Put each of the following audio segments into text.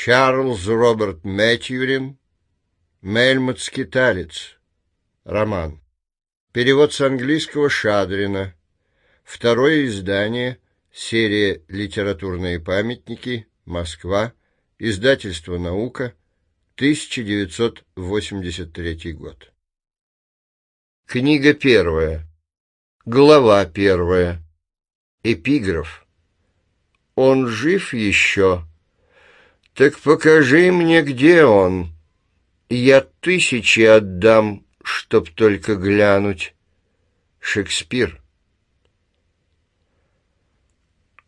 Чарльз Роберт Мэтьюрин, Мельмут талец, роман. Перевод с английского Шадрина. Второе издание, серия «Литературные памятники», Москва, издательство «Наука», 1983 год. Книга первая. Глава первая. Эпиграф. «Он жив еще?» Так покажи мне, где он. Я тысячи отдам, чтоб только глянуть. Шекспир.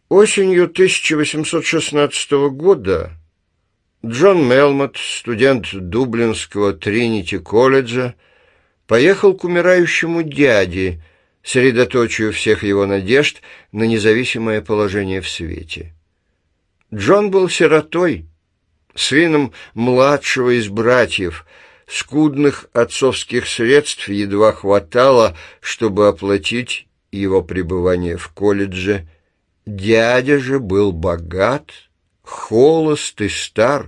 Осенью 1816 года Джон Мелмот, студент Дублинского Тринити-колледжа, поехал к умирающему дяде, средоточию всех его надежд на независимое положение в свете. Джон был сиротой, сыном младшего из братьев. Скудных отцовских средств едва хватало, чтобы оплатить его пребывание в колледже. Дядя же был богат, холост и стар.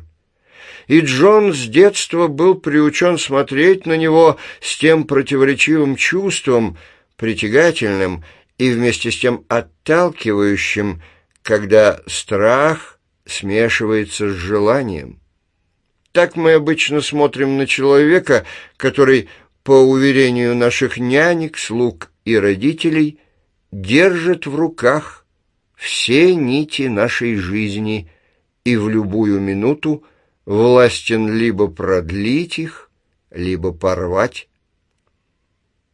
И Джон с детства был приучен смотреть на него с тем противоречивым чувством, притягательным и вместе с тем отталкивающим, когда страх – смешивается с желанием. Так мы обычно смотрим на человека, который, по уверению наших нянек, слуг и родителей, держит в руках все нити нашей жизни и в любую минуту властен либо продлить их, либо порвать.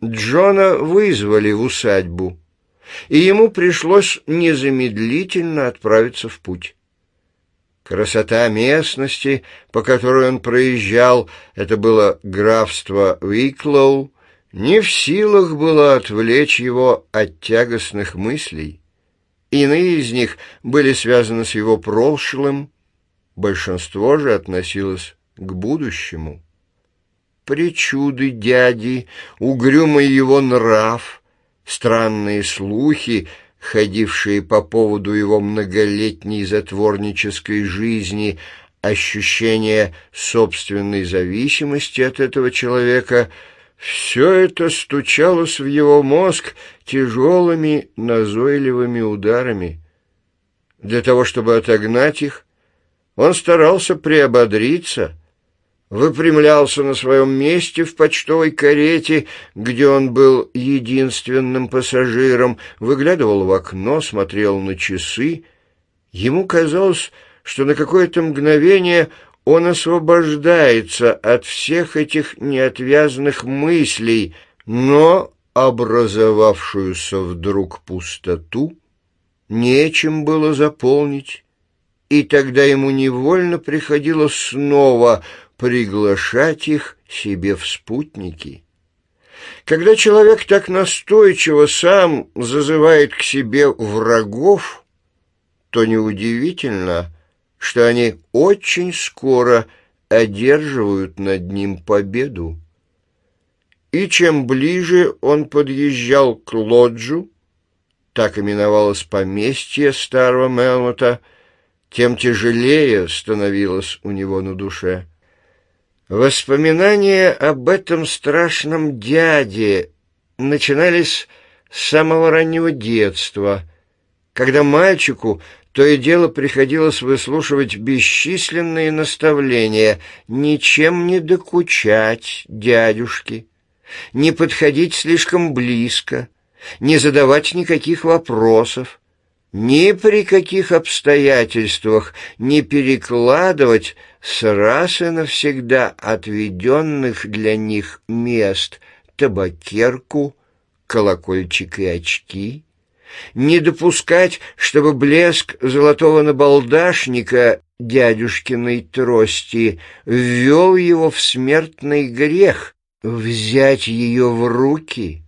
Джона вызвали в усадьбу, и ему пришлось незамедлительно отправиться в путь. Красота местности, по которой он проезжал, это было графство Уиклоу, не в силах было отвлечь его от тягостных мыслей. Иные из них были связаны с его прошлым, большинство же относилось к будущему. Причуды дяди, угрюмый его нрав, странные слухи — ходившие по поводу его многолетней затворнической жизни, ощущение собственной зависимости от этого человека, все это стучалось в его мозг тяжелыми назойливыми ударами. Для того, чтобы отогнать их, он старался приободриться — выпрямлялся на своем месте в почтовой карете, где он был единственным пассажиром, выглядывал в окно, смотрел на часы. Ему казалось, что на какое-то мгновение он освобождается от всех этих неотвязных мыслей, но образовавшуюся вдруг пустоту нечем было заполнить, и тогда ему невольно приходило снова приглашать их себе в спутники. Когда человек так настойчиво сам зазывает к себе врагов, то неудивительно, что они очень скоро одерживают над ним победу. И чем ближе он подъезжал к лоджу, так именовалось поместье старого Мелмута, тем тяжелее становилось у него на душе. Воспоминания об этом страшном дяде начинались с самого раннего детства, когда мальчику то и дело приходилось выслушивать бесчисленные наставления ничем не докучать дядюшке, не подходить слишком близко, не задавать никаких вопросов, ни при каких обстоятельствах не перекладывать с раз и навсегда отведенных для них мест табакерку, колокольчик и очки, не допускать, чтобы блеск золотого набалдашника дядюшкиной трости ввел его в смертный грех, взять ее в руки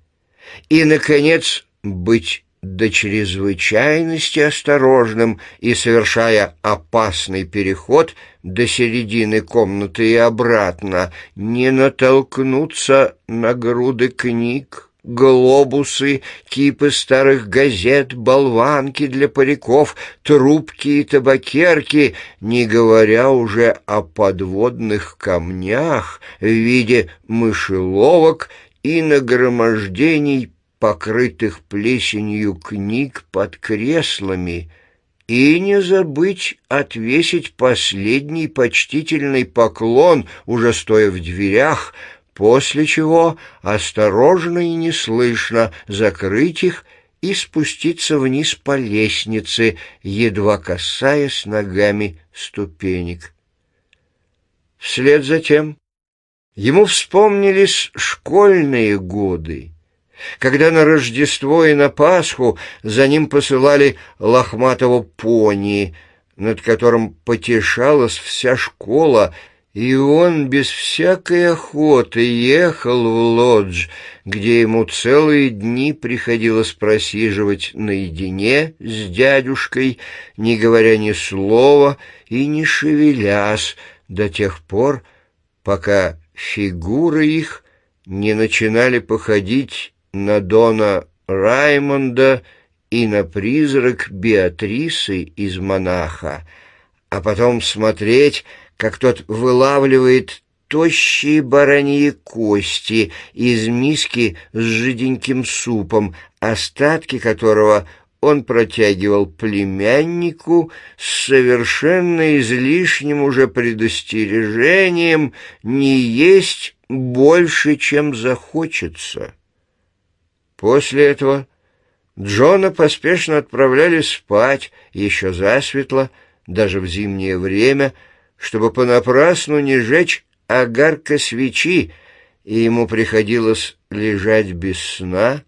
и, наконец, быть до чрезвычайности осторожным и, совершая опасный переход, — до середины комнаты и обратно, не натолкнуться на груды книг, глобусы, кипы старых газет, болванки для париков, трубки и табакерки, не говоря уже о подводных камнях в виде мышеловок и нагромождений покрытых плесенью книг под креслами — и не забыть отвесить последний почтительный поклон, уже стоя в дверях, после чего осторожно и неслышно закрыть их и спуститься вниз по лестнице, едва касаясь ногами ступенек. Вслед за тем ему вспомнились школьные годы, когда на Рождество и на Пасху за ним посылали лохматого пони, над которым потешалась вся школа, и он без всякой охоты ехал в лодж, где ему целые дни приходилось просиживать наедине с дядюшкой, не говоря ни слова и не шевелясь до тех пор, пока фигуры их не начинали походить на Дона Раймонда и на призрак Беатрисы из «Монаха», а потом смотреть, как тот вылавливает тощие бараньи кости из миски с жиденьким супом, остатки которого он протягивал племяннику с совершенно излишним уже предостережением не есть больше, чем захочется. После этого Джона поспешно отправляли спать еще засветло, даже в зимнее время, чтобы понапрасну не жечь огарка свечи, и ему приходилось лежать без сна,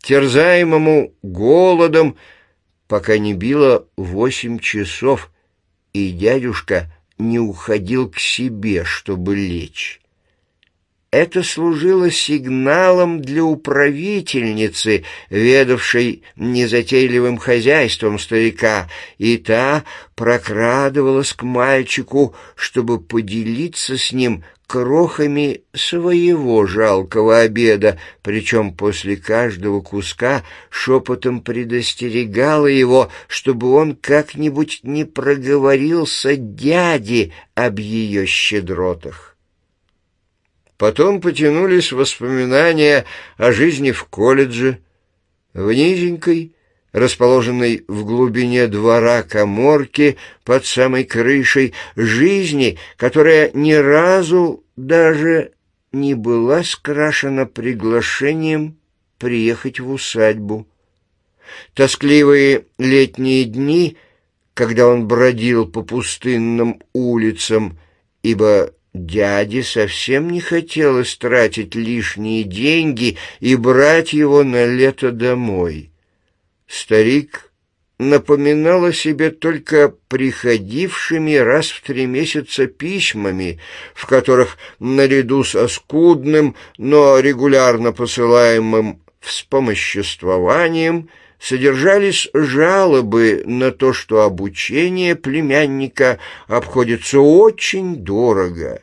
терзаемому голодом, пока не било восемь часов, и дядюшка не уходил к себе, чтобы лечь это служило сигналом для управительницы, ведавшей незатейливым хозяйством старика, и та прокрадывалась к мальчику, чтобы поделиться с ним крохами своего жалкого обеда, причем после каждого куска шепотом предостерегала его, чтобы он как-нибудь не проговорился дяде об ее щедротах. Потом потянулись воспоминания о жизни в колледже, в низенькой, расположенной в глубине двора коморки под самой крышей, жизни, которая ни разу даже не была скрашена приглашением приехать в усадьбу. Тоскливые летние дни, когда он бродил по пустынным улицам, ибо Дяде совсем не хотелось тратить лишние деньги и брать его на лето домой. Старик напоминал о себе только приходившими раз в три месяца письмами, в которых наряду со скудным, но регулярно посылаемым вспомоществованием содержались жалобы на то, что обучение племянника обходится очень дорого,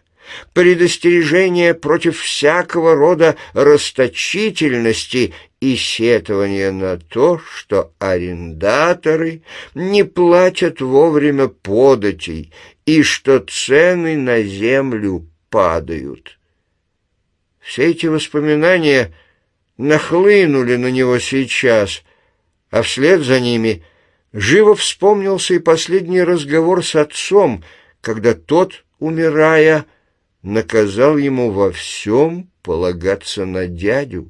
предостережение против всякого рода расточительности и сетование на то, что арендаторы не платят вовремя податей и что цены на землю падают. Все эти воспоминания нахлынули на него сейчас, а вслед за ними живо вспомнился и последний разговор с отцом, когда тот, умирая, наказал ему во всем полагаться на дядю.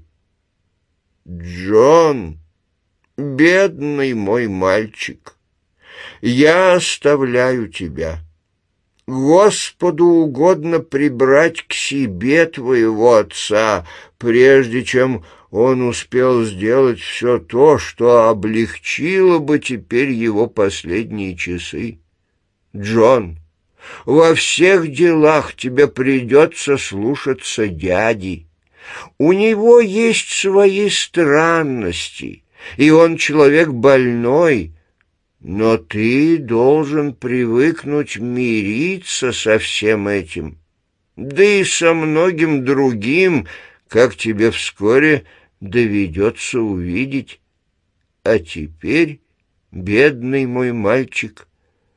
«Джон, бедный мой мальчик, я оставляю тебя». Господу угодно прибрать к себе твоего отца, прежде чем он успел сделать все то, что облегчило бы теперь его последние часы. Джон, во всех делах тебе придется слушаться дяди. У него есть свои странности, и он человек больной, но ты должен привыкнуть мириться со всем этим, да и со многим другим, как тебе вскоре доведется увидеть. А теперь, бедный мой мальчик,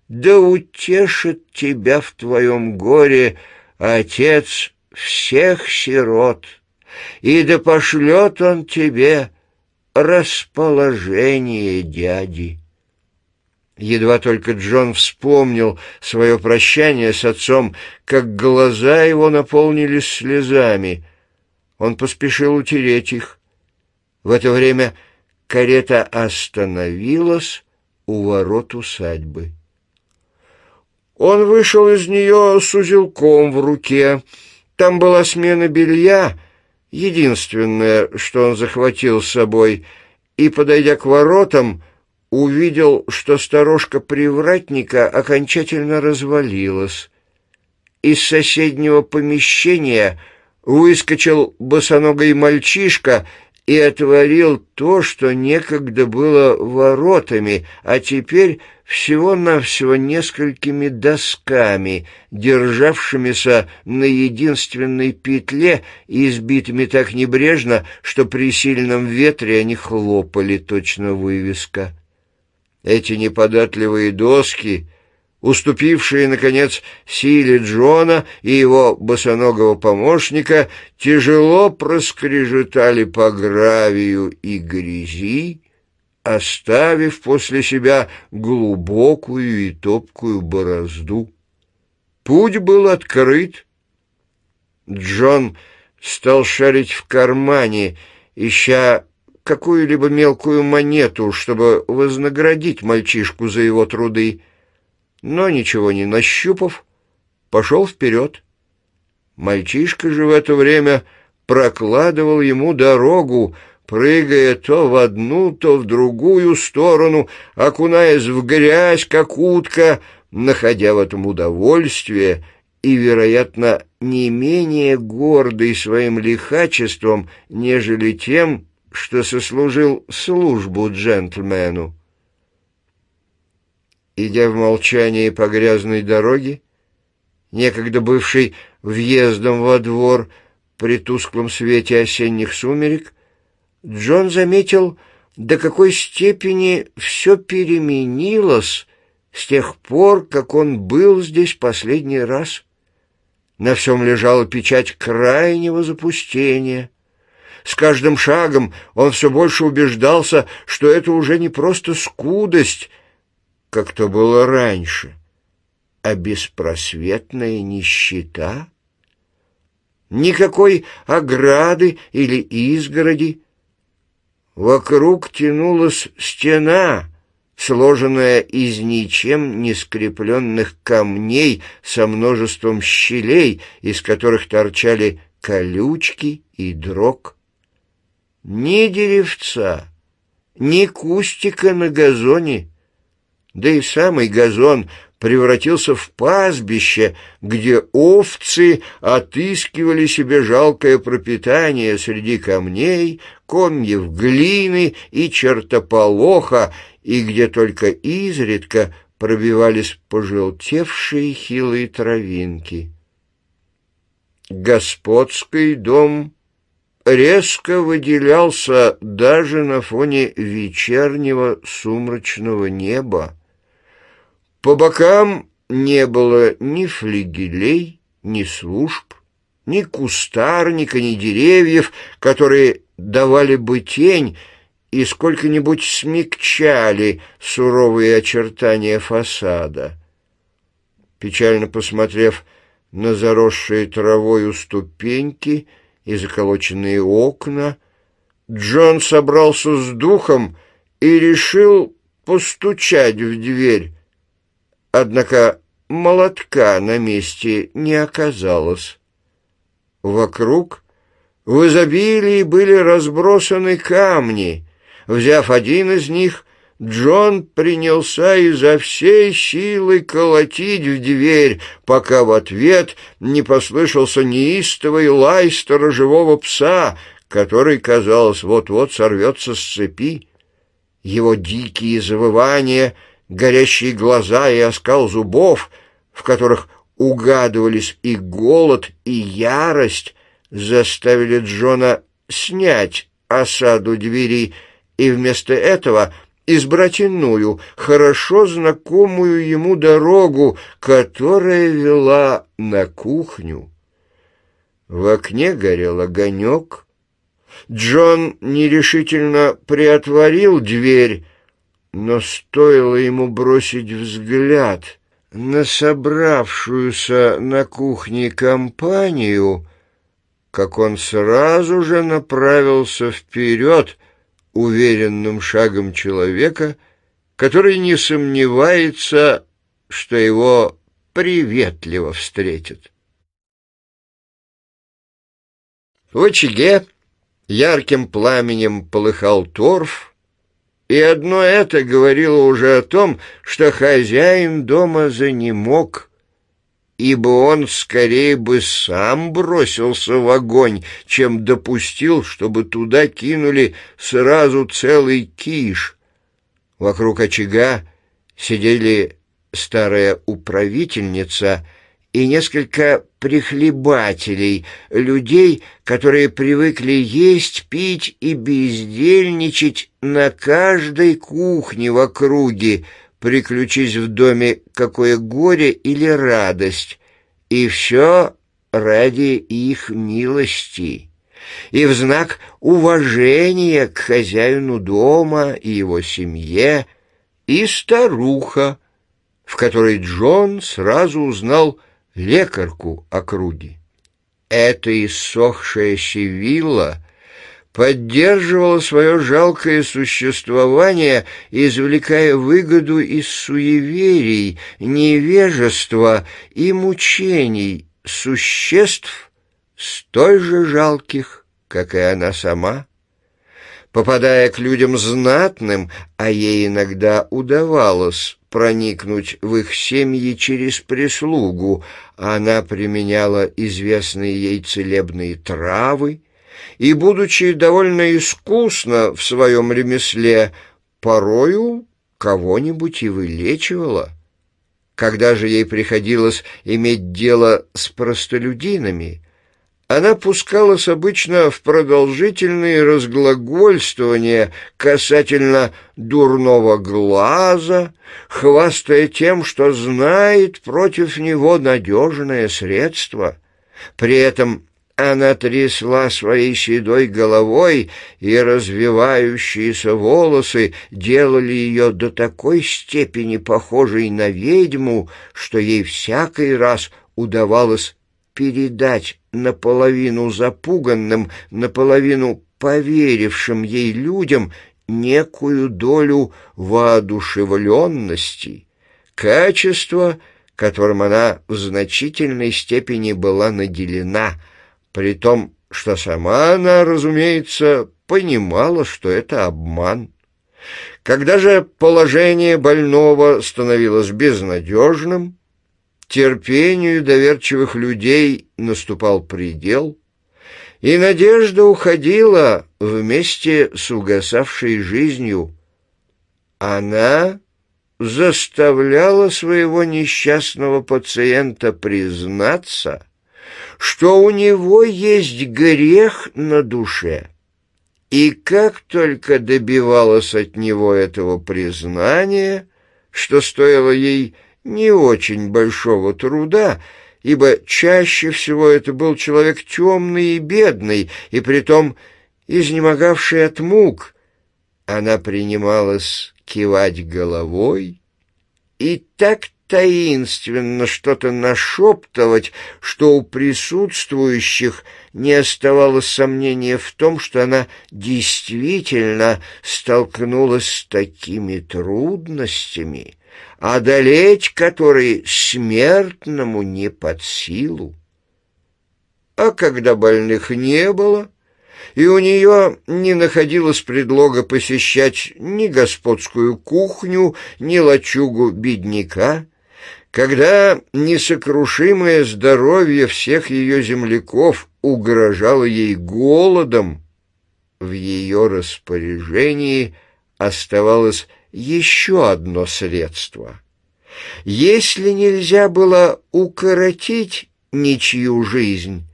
да утешит тебя в твоем горе отец всех сирот, и да пошлет он тебе расположение дяди. Едва только Джон вспомнил свое прощание с отцом, как глаза его наполнились слезами. Он поспешил утереть их. В это время карета остановилась у ворот усадьбы. Он вышел из нее с узелком в руке. Там была смена белья, единственное, что он захватил с собой, и, подойдя к воротам, увидел, что сторожка привратника окончательно развалилась. Из соседнего помещения выскочил босоногий мальчишка — и отворил то, что некогда было воротами, а теперь всего-навсего несколькими досками, державшимися на единственной петле и избитыми так небрежно, что при сильном ветре они хлопали точно вывеска. Эти неподатливые доски — уступившие, наконец, силе Джона и его босоногого помощника, тяжело проскрежетали по гравию и грязи, оставив после себя глубокую и топкую борозду. Путь был открыт. Джон стал шарить в кармане, ища какую-либо мелкую монету, чтобы вознаградить мальчишку за его труды но, ничего не нащупав, пошел вперед. Мальчишка же в это время прокладывал ему дорогу, прыгая то в одну, то в другую сторону, окунаясь в грязь, как утка, находя в этом удовольствие и, вероятно, не менее гордый своим лихачеством, нежели тем, что сослужил службу джентльмену. Идя в молчании по грязной дороге, некогда бывшей въездом во двор при тусклом свете осенних сумерек, Джон заметил, до какой степени все переменилось с тех пор, как он был здесь последний раз. На всем лежала печать крайнего запустения. С каждым шагом он все больше убеждался, что это уже не просто скудость — как то было раньше, а беспросветная нищета? Никакой ограды или изгороди. Вокруг тянулась стена, сложенная из ничем не скрепленных камней со множеством щелей, из которых торчали колючки и дрог. Ни деревца, ни кустика на газоне — да и самый газон превратился в пастбище, где овцы отыскивали себе жалкое пропитание среди камней, комьев глины и чертополоха, и где только изредка пробивались пожелтевшие хилые травинки. Господский дом резко выделялся даже на фоне вечернего сумрачного неба. По бокам не было ни флигелей, ни служб, ни кустарника, ни деревьев, которые давали бы тень и сколько-нибудь смягчали суровые очертания фасада. Печально посмотрев на заросшие травою ступеньки и заколоченные окна, Джон собрался с духом и решил постучать в дверь, Однако молотка на месте не оказалось. Вокруг в изобилии были разбросаны камни. Взяв один из них, Джон принялся изо всей силы колотить в дверь, пока в ответ не послышался неистовый лай сторожевого пса, который, казалось, вот-вот сорвется с цепи. Его дикие завывания — горящие глаза и оскал зубов, в которых угадывались и голод, и ярость, заставили Джона снять осаду дверей и вместо этого избрать иную, хорошо знакомую ему дорогу, которая вела на кухню. В окне горел огонек. Джон нерешительно приотворил дверь, но стоило ему бросить взгляд на собравшуюся на кухне компанию, как он сразу же направился вперед уверенным шагом человека, который не сомневается, что его приветливо встретят. В очаге ярким пламенем полыхал торф, и одно это говорило уже о том, что хозяин дома занемог, ибо он скорее бы сам бросился в огонь, чем допустил, чтобы туда кинули сразу целый киш. Вокруг очага сидели старая управительница — и несколько прихлебателей, людей, которые привыкли есть, пить и бездельничать на каждой кухне в округе, приключись в доме какое горе или радость, и все ради их милости» и в знак уважения к хозяину дома и его семье, и старуха, в которой Джон сразу узнал лекарку округи. Эта иссохшая Севилла поддерживала свое жалкое существование, извлекая выгоду из суеверий, невежества и мучений существ, столь же жалких, как и она сама, попадая к людям знатным, а ей иногда удавалось проникнуть в их семьи через прислугу. Она применяла известные ей целебные травы и, будучи довольно искусна в своем ремесле, порою кого-нибудь и вылечивала. Когда же ей приходилось иметь дело с простолюдинами — она пускалась обычно в продолжительные разглагольствования касательно дурного глаза, хвастая тем, что знает против него надежное средство. При этом она трясла своей седой головой, и развивающиеся волосы делали ее до такой степени похожей на ведьму, что ей всякий раз удавалось передать наполовину запуганным, наполовину поверившим ей людям некую долю воодушевленности, качество, которым она в значительной степени была наделена, при том, что сама она, разумеется, понимала, что это обман. Когда же положение больного становилось безнадежным, Терпению доверчивых людей наступал предел, и надежда уходила вместе с угасавшей жизнью. Она заставляла своего несчастного пациента признаться, что у него есть грех на душе. И как только добивалась от него этого признания, что стоило ей не очень большого труда, ибо чаще всего это был человек темный и бедный, и притом изнемогавший от мук. Она принималась кивать головой и так таинственно что-то нашептывать, что у присутствующих не оставалось сомнения в том, что она действительно столкнулась с такими трудностями, одолеть а который смертному не под силу. А когда больных не было, и у нее не находилось предлога посещать ни господскую кухню, ни лачугу бедняка, когда несокрушимое здоровье всех ее земляков угрожало ей голодом, в ее распоряжении оставалось еще одно средство. Если нельзя было укоротить ничью жизнь,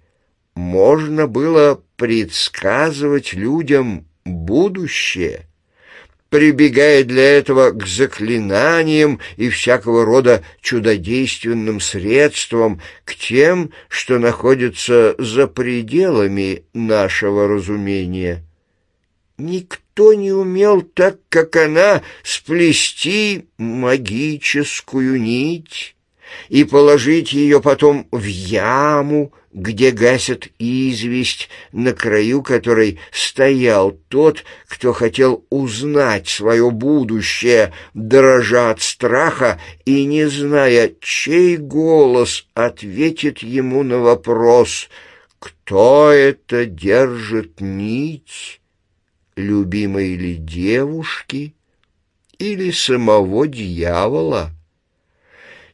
можно было предсказывать людям будущее, прибегая для этого к заклинаниям и всякого рода чудодейственным средствам, к тем, что находятся за пределами нашего разумения. Никто никто не умел так, как она, сплести магическую нить и положить ее потом в яму, где гасят известь, на краю которой стоял тот, кто хотел узнать свое будущее, дрожа от страха и не зная, чей голос ответит ему на вопрос «Кто это держит нить?» любимой или девушки, или самого дьявола.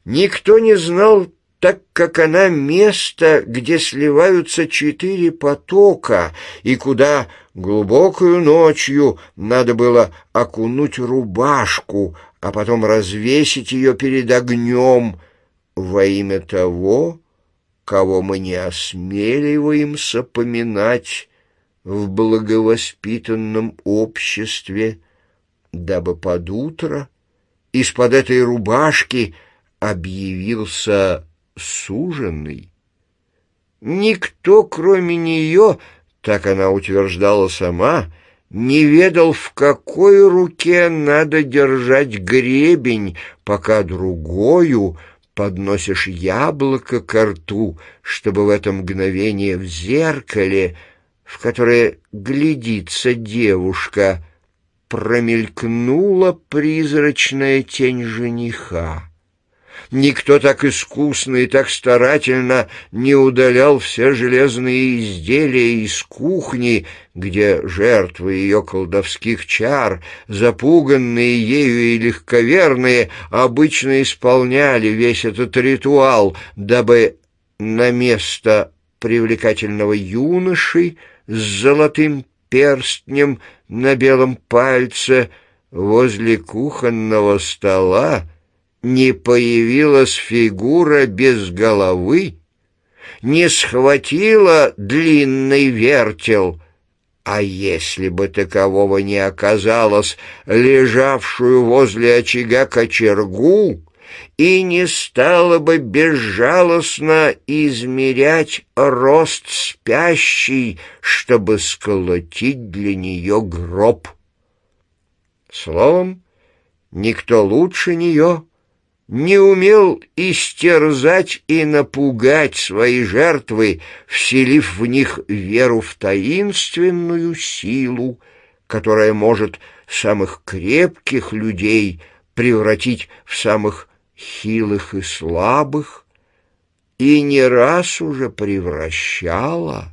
Никто не знал, так как она место, где сливаются четыре потока, и куда глубокую ночью надо было окунуть рубашку, а потом развесить ее перед огнем во имя того, кого мы не осмеливаемся поминать в благовоспитанном обществе, дабы под утро из-под этой рубашки объявился суженный. Никто, кроме нее, так она утверждала сама, не ведал, в какой руке надо держать гребень, пока другую подносишь яблоко ко рту, чтобы в это мгновение в зеркале — в которое глядится девушка, промелькнула призрачная тень жениха. Никто так искусно и так старательно не удалял все железные изделия из кухни, где жертвы ее колдовских чар, запуганные ею и легковерные, обычно исполняли весь этот ритуал, дабы на место привлекательного юноши с золотым перстнем на белом пальце возле кухонного стола не появилась фигура без головы, не схватила длинный вертел, а если бы такового не оказалось, лежавшую возле очага кочергу, и не стала бы безжалостно измерять рост спящий, чтобы сколотить для нее гроб. Словом, никто лучше нее не умел истерзать и напугать свои жертвы, вселив в них веру в таинственную силу, которая может самых крепких людей превратить в самых хилых и слабых, и не раз уже превращала.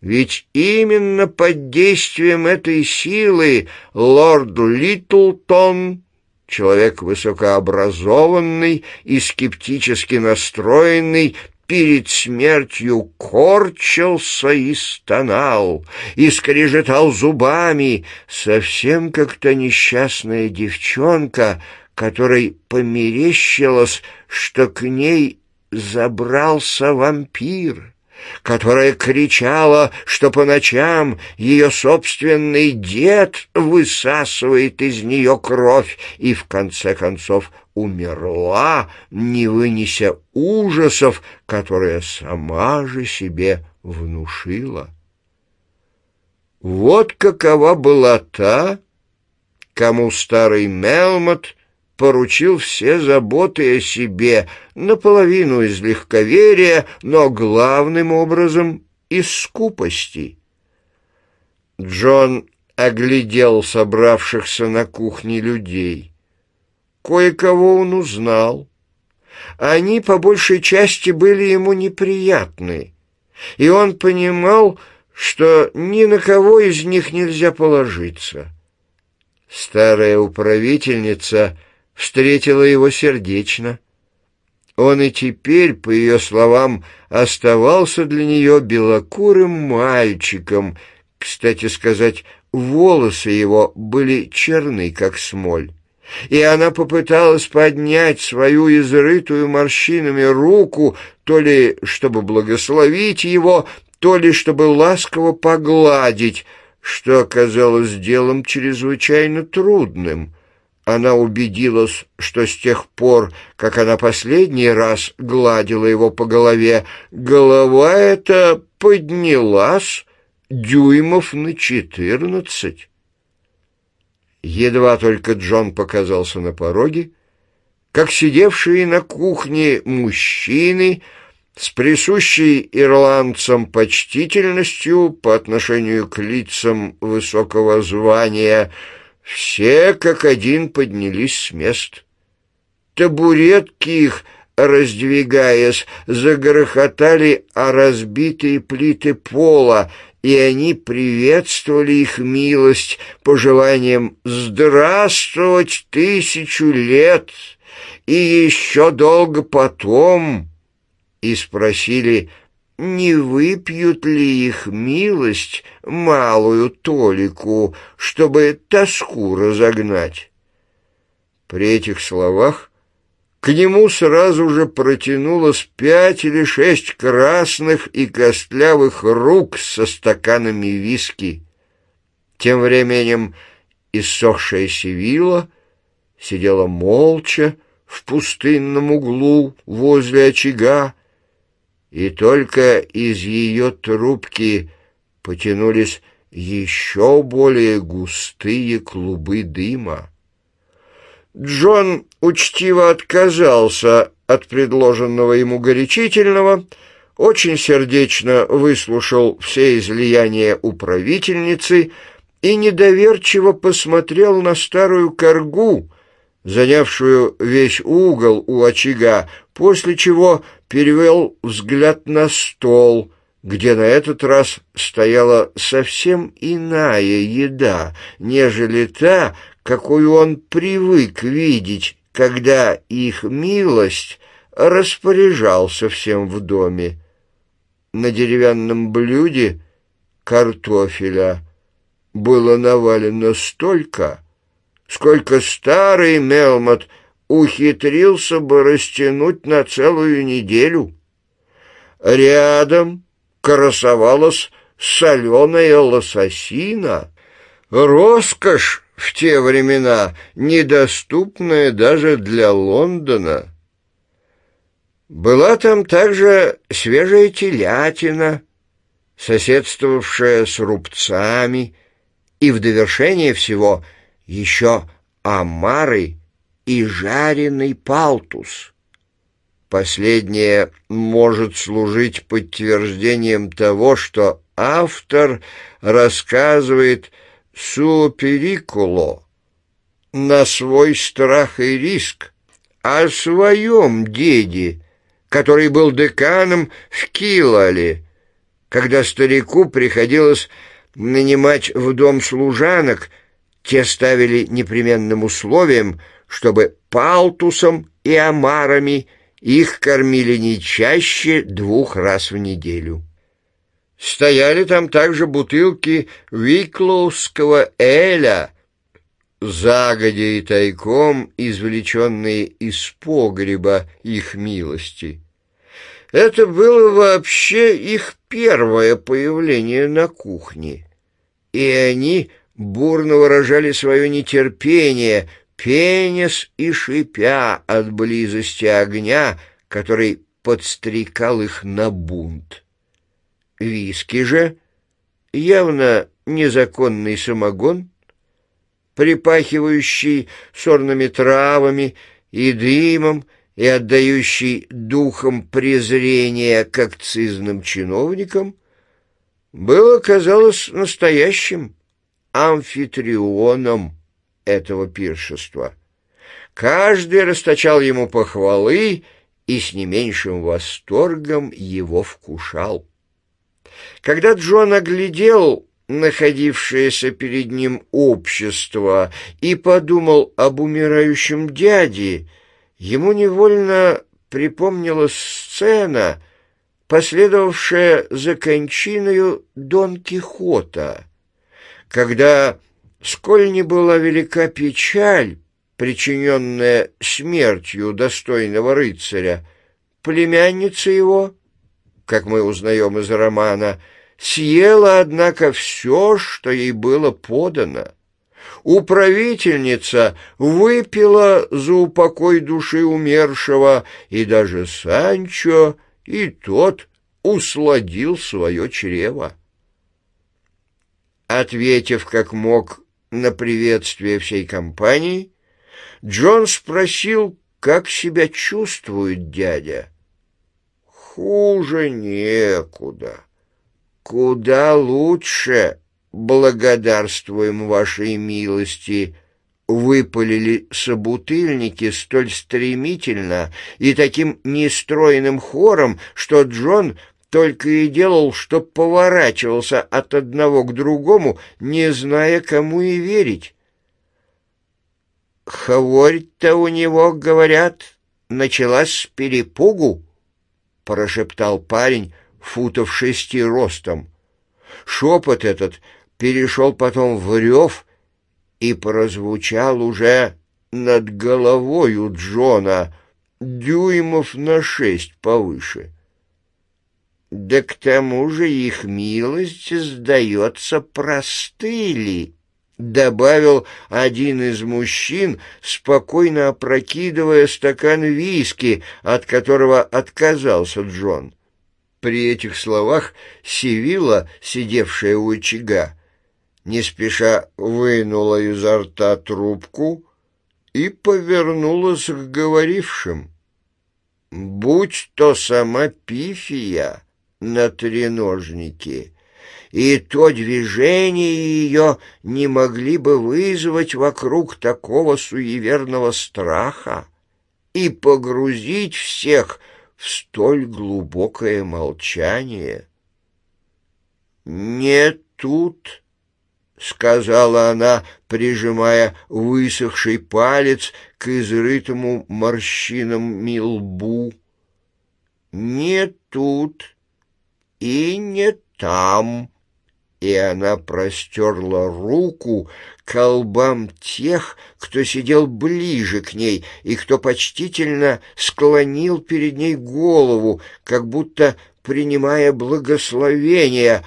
Ведь именно под действием этой силы лорд Литлтон, человек высокообразованный и скептически настроенный, перед смертью корчился и стонал, и скрежетал зубами, совсем как та несчастная девчонка — которой померещилось, что к ней забрался вампир, которая кричала, что по ночам ее собственный дед высасывает из нее кровь и, в конце концов, умерла, не вынеся ужасов, которые сама же себе внушила. Вот какова была та, кому старый Мелмот — поручил все заботы о себе, наполовину из легковерия, но главным образом из скупости. Джон оглядел собравшихся на кухне людей. Кое-кого он узнал. Они по большей части были ему неприятны, и он понимал, что ни на кого из них нельзя положиться. Старая управительница — встретила его сердечно. Он и теперь, по ее словам, оставался для нее белокурым мальчиком. Кстати сказать, волосы его были черны, как смоль. И она попыталась поднять свою изрытую морщинами руку, то ли чтобы благословить его, то ли чтобы ласково погладить, что оказалось делом чрезвычайно трудным — она убедилась, что с тех пор, как она последний раз гладила его по голове, голова эта поднялась дюймов на четырнадцать. Едва только Джон показался на пороге, как сидевшие на кухне мужчины с присущей ирландцам почтительностью по отношению к лицам высокого звания – все как один поднялись с мест. Табуретки их, раздвигаясь, загрохотали о разбитые плиты пола, и они приветствовали их милость пожеланием «Здравствовать тысячу лет!» и еще долго потом, и спросили «Здравствуйте!» не выпьют ли их милость малую толику, чтобы тоску разогнать. При этих словах к нему сразу же протянулось пять или шесть красных и костлявых рук со стаканами виски. Тем временем иссохшая Сивила сидела молча в пустынном углу возле очага, и только из ее трубки потянулись еще более густые клубы дыма. Джон учтиво отказался от предложенного ему горячительного, очень сердечно выслушал все излияния управительницы и недоверчиво посмотрел на старую коргу, занявшую весь угол у очага, после чего перевел взгляд на стол, где на этот раз стояла совсем иная еда, нежели та, какую он привык видеть, когда их милость распоряжался всем в доме. На деревянном блюде картофеля было навалено столько, сколько старый Мелмот — ухитрился бы растянуть на целую неделю. Рядом красовалась соленая лососина. Роскошь в те времена, недоступная даже для Лондона. Была там также свежая телятина, соседствовавшая с рубцами, и в довершение всего еще омары – и жареный палтус. Последнее может служить подтверждением того, что автор рассказывает суперикуло на свой страх и риск о своем деде, который был деканом в Килале, когда старику приходилось нанимать в дом служанок, те ставили непременным условием — чтобы палтусом и омарами их кормили не чаще двух раз в неделю. Стояли там также бутылки викловского эля, загодя и тайком извлеченные из погреба их милости. Это было вообще их первое появление на кухне, и они бурно выражали свое нетерпение — пенясь и шипя от близости огня, который подстрекал их на бунт. Виски же, явно незаконный самогон, припахивающий сорными травами и дымом, и отдающий духом презрения к акцизным чиновникам, было казалось, настоящим амфитрионом этого пиршества. Каждый расточал ему похвалы и с не меньшим восторгом его вкушал. Когда Джон оглядел находившееся перед ним общество и подумал об умирающем дяде, ему невольно припомнилась сцена, последовавшая за кончиною Дон Кихота, когда Сколь не была велика печаль, причиненная смертью достойного рыцаря, племянница его, как мы узнаем из романа, съела, однако, все, что ей было подано. Управительница выпила за упокой души умершего, и даже Санчо, и тот усладил свое чрево. Ответив, как мог, на приветствие всей компании, Джон спросил, как себя чувствует дядя. «Хуже некуда. Куда лучше, благодарствуем вашей милости», выпалили собутыльники столь стремительно и таким нестройным хором, что Джон только и делал, что поворачивался от одного к другому, не зная, кому и верить. «Хворь-то у него, говорят, началась с перепугу», — прошептал парень, футов шести ростом. Шепот этот перешел потом в рев и прозвучал уже над головою Джона, дюймов на шесть повыше. Да к тому же их милость сдается простыли, добавил один из мужчин, спокойно опрокидывая стакан виски, от которого отказался Джон. При этих словах Сивила, сидевшая у очага, не спеша вынула изо рта трубку и повернулась к говорившим. «Будь то сама Пифия!» на треножнике, и то движение ее не могли бы вызвать вокруг такого суеверного страха и погрузить всех в столь глубокое молчание. «Не тут», — сказала она, прижимая высохший палец к изрытому морщинам лбу. «Не тут» и не там. И она простерла руку к лбам тех, кто сидел ближе к ней и кто почтительно склонил перед ней голову, как будто принимая благословение,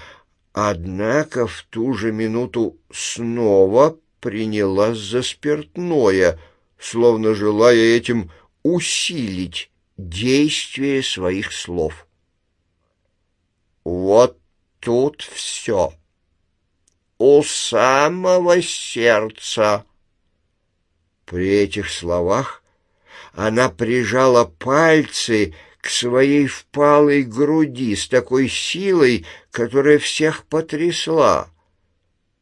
однако в ту же минуту снова приняла за спиртное, словно желая этим усилить действие своих слов. Вот тут все. У самого сердца. При этих словах она прижала пальцы к своей впалой груди с такой силой, которая всех потрясла.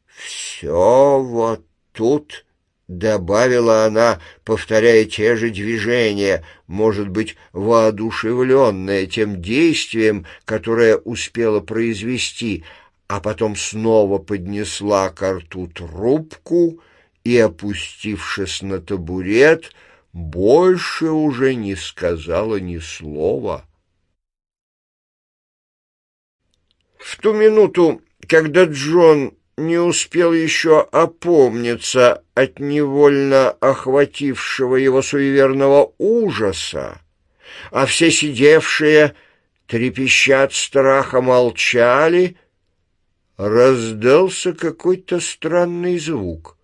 Все вот тут Добавила она, повторяя те же движения, может быть, воодушевленная тем действием, которое успела произвести, а потом снова поднесла к рту трубку и, опустившись на табурет, больше уже не сказала ни слова. В ту минуту, когда Джон не успел еще опомниться от невольно охватившего его суеверного ужаса, а все сидевшие, трепещат страха, молчали, раздался какой-то странный звук.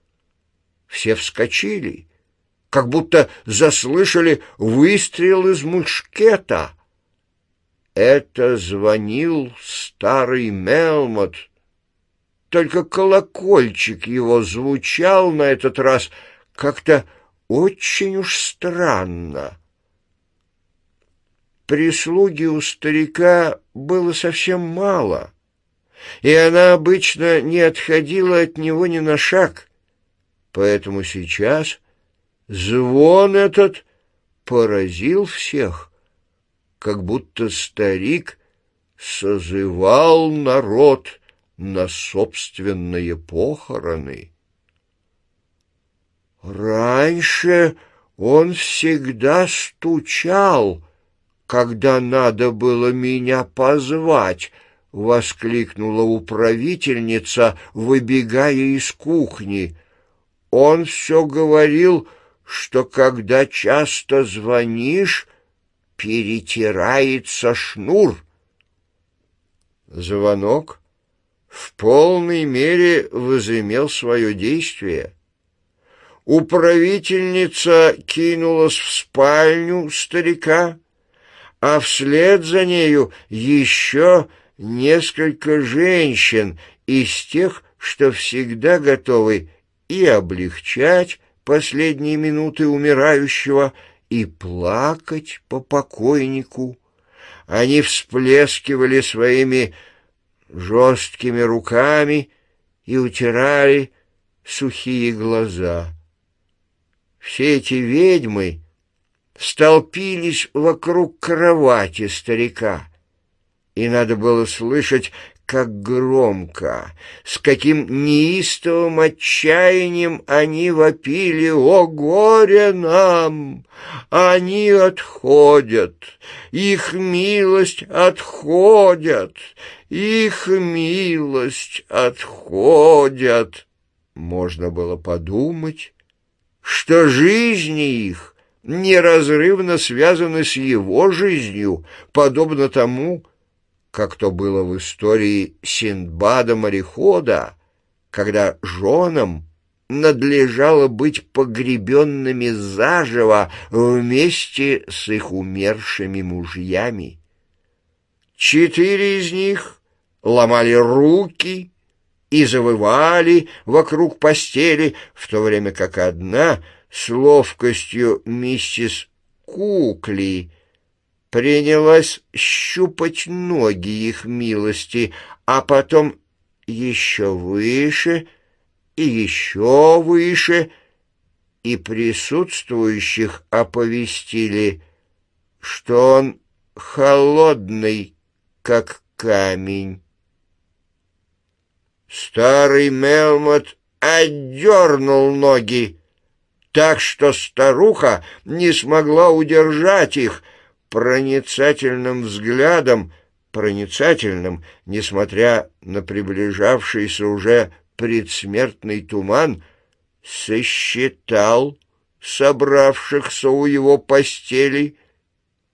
Все вскочили, как будто заслышали выстрел из мушкета. Это звонил старый Мелмот — только колокольчик его звучал на этот раз как-то очень уж странно. Прислуги у старика было совсем мало, и она обычно не отходила от него ни на шаг, поэтому сейчас звон этот поразил всех, как будто старик созывал народ — на собственные похороны. Раньше он всегда стучал, когда надо было меня позвать, — воскликнула управительница, выбегая из кухни. Он все говорил, что когда часто звонишь, перетирается шнур. Звонок в полной мере возымел свое действие. Управительница кинулась в спальню старика, а вслед за нею еще несколько женщин из тех, что всегда готовы и облегчать последние минуты умирающего, и плакать по покойнику. Они всплескивали своими жесткими руками и утирали сухие глаза. Все эти ведьмы столпились вокруг кровати старика, и надо было слышать, как громко, с каким неистовым отчаянием они вопили «О горе нам! Они отходят! Их милость отходят! Их милость отходят!» Можно было подумать, что жизни их неразрывно связаны с его жизнью, подобно тому, как то было в истории Синдбада-морехода, когда женам надлежало быть погребенными заживо вместе с их умершими мужьями. Четыре из них ломали руки и завывали вокруг постели, в то время как одна с ловкостью миссис Кукли принялась щупать ноги их милости, а потом еще выше и еще выше, и присутствующих оповестили, что он холодный, как камень. Старый Мелмот отдернул ноги, так что старуха не смогла удержать их — проницательным взглядом, проницательным, несмотря на приближавшийся уже предсмертный туман, сосчитал собравшихся у его постели,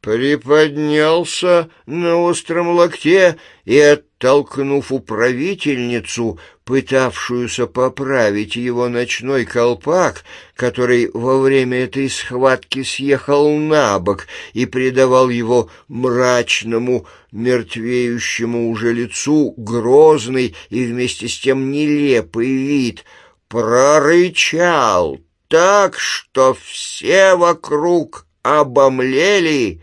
приподнялся на остром локте и, оттолкнув управительницу, пытавшуюся поправить его ночной колпак, который во время этой схватки съехал на бок и придавал его мрачному, мертвеющему уже лицу грозный и вместе с тем нелепый вид, прорычал так, что все вокруг обомлели.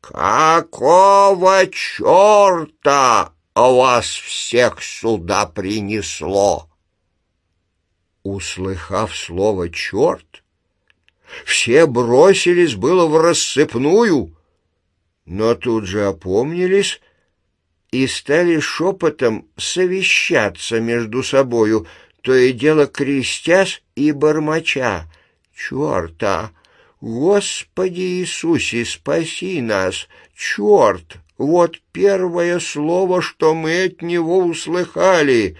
«Какого черта а вас всех сюда принесло. Услыхав слово «черт», все бросились было в рассыпную, но тут же опомнились и стали шепотом совещаться между собою, то и дело крестясь и бормоча. «Черта! Господи Иисусе, спаси нас! Черт!» Вот первое слово, что мы от него услыхали.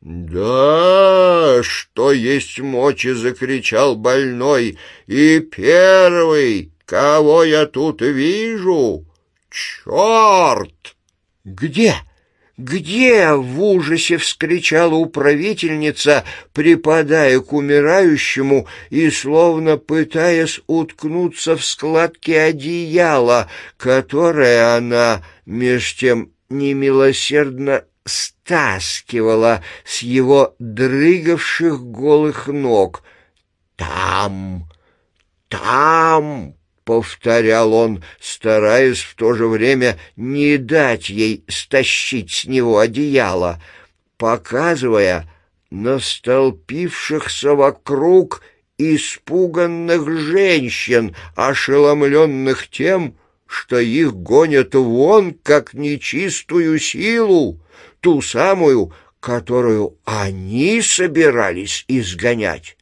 «Да, что есть мочи!» — закричал больной. «И первый, кого я тут вижу, черт!» «Где?» «Где?» — в ужасе вскричала управительница, припадая к умирающему и словно пытаясь уткнуться в складки одеяла, которое она, меж тем, немилосердно стаскивала с его дрыгавших голых ног. «Там! Там!» повторял он, стараясь в то же время не дать ей стащить с него одеяло, показывая на столпившихся вокруг испуганных женщин, ошеломленных тем, что их гонят вон как нечистую силу, ту самую, которую они собирались изгонять.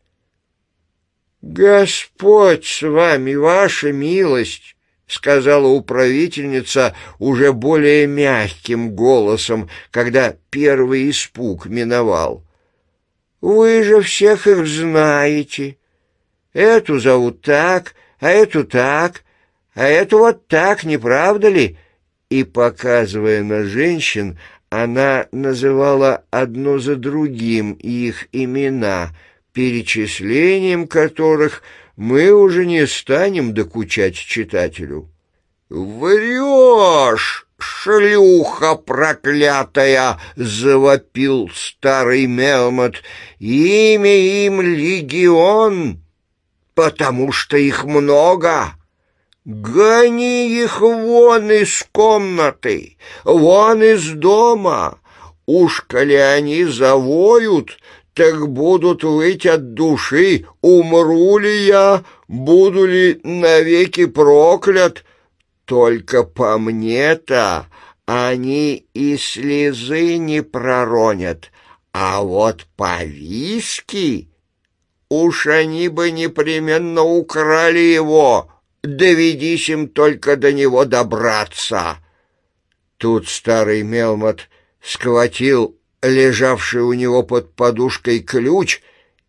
«Господь с вами, ваша милость!» — сказала управительница уже более мягким голосом, когда первый испуг миновал. «Вы же всех их знаете. Эту зовут так, а эту так, а эту вот так, не правда ли?» И, показывая на женщин, она называла одно за другим их имена — перечислением которых мы уже не станем докучать читателю. «Врешь!» «Шлюха проклятая!» — завопил старый Мелмот. «Имя им Легион, потому что их много. Гони их вон из комнаты, вон из дома. Уж коли они завоют, так будут выть от души, умру ли я, буду ли навеки проклят. Только по мне-то они и слезы не проронят, а вот по виски уж они бы непременно украли его, доведись им только до него добраться. Тут старый Мелмот схватил лежавший у него под подушкой ключ,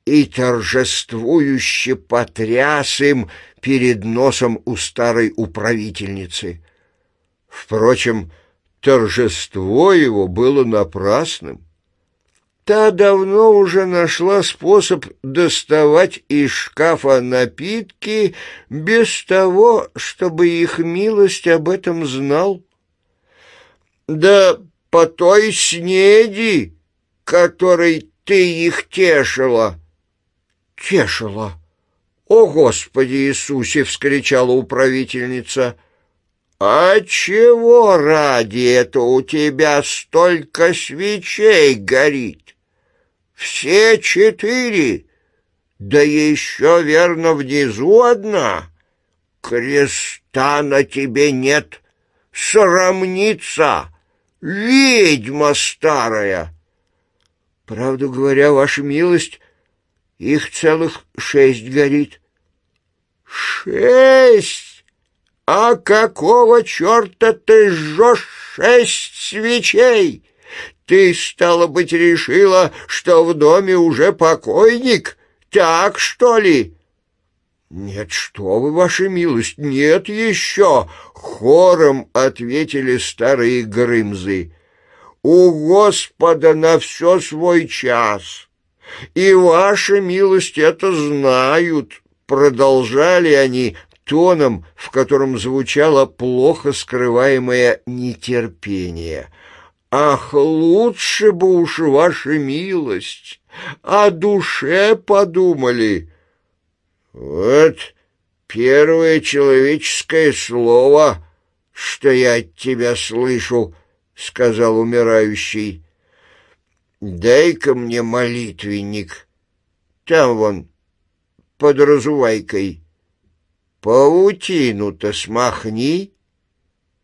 и торжествующе потряс им перед носом у старой управительницы. Впрочем, торжество его было напрасным. Та давно уже нашла способ доставать из шкафа напитки без того, чтобы их милость об этом знал. Да по той снеди, которой ты их тешила». «Тешила? О, Господи Иисусе!» — вскричала управительница. «А чего ради это у тебя столько свечей горит? Все четыре, да еще, верно, внизу одна. Креста на тебе нет, срамница!» ведьма старая. Правду говоря, ваша милость, их целых шесть горит. Шесть? А какого черта ты жжешь шесть свечей? Ты, стало быть, решила, что в доме уже покойник? Так, что ли?» «Нет, что вы, ваша милость, нет еще!» — хором ответили старые грымзы. «У Господа на все свой час, и ваша милость это знают!» — продолжали они тоном, в котором звучало плохо скрываемое нетерпение. «Ах, лучше бы уж ваша милость! О душе подумали!» Вот первое человеческое слово, что я от тебя слышу, — сказал умирающий. Дай-ка мне молитвенник. Там вон, под разувайкой. Паутину-то смахни.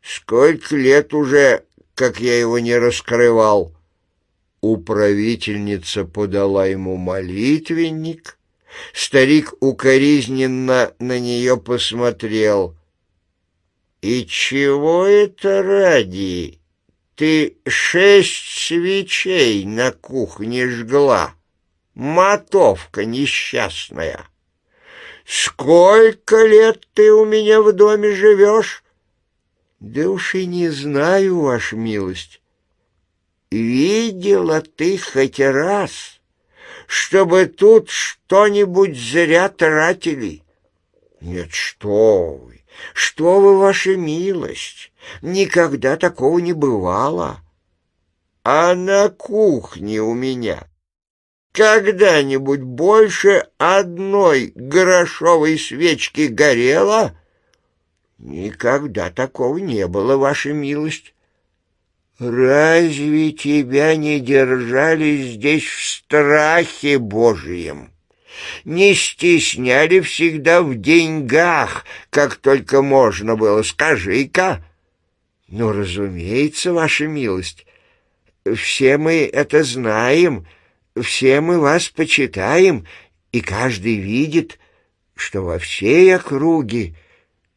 Сколько лет уже, как я его не раскрывал. Управительница подала ему молитвенник — Старик укоризненно на нее посмотрел. «И чего это ради? Ты шесть свечей на кухне жгла, мотовка несчастная. Сколько лет ты у меня в доме живешь?» «Да уж и не знаю, ваша милость». «Видела ты хоть раз?» чтобы тут что-нибудь зря тратили. Нет, что вы, что вы, ваша милость, никогда такого не бывало. А на кухне у меня когда-нибудь больше одной грошовой свечки горело? Никогда такого не было, ваша милость. «Разве тебя не держали здесь в страхе Божьем? Не стесняли всегда в деньгах, как только можно было? Скажи-ка!» «Ну, разумеется, ваша милость, все мы это знаем, все мы вас почитаем, и каждый видит, что во всей округе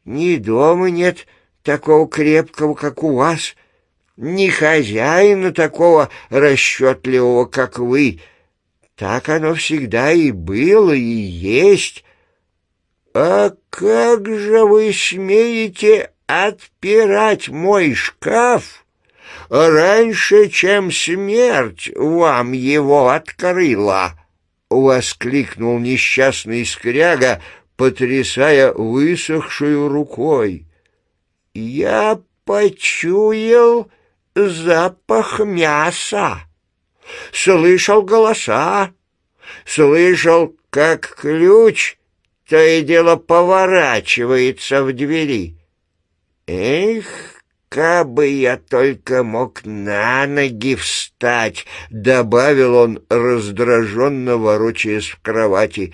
ни дома нет такого крепкого, как у вас» не хозяина такого расчетливого, как вы. Так оно всегда и было, и есть. А как же вы смеете отпирать мой шкаф раньше, чем смерть вам его открыла? — воскликнул несчастный скряга, потрясая высохшую рукой. — Я почуял запах мяса. Слышал голоса, слышал, как ключ то и дело поворачивается в двери. Эх, кабы я только мог на ноги встать, добавил он, раздраженно ворочаясь в кровати.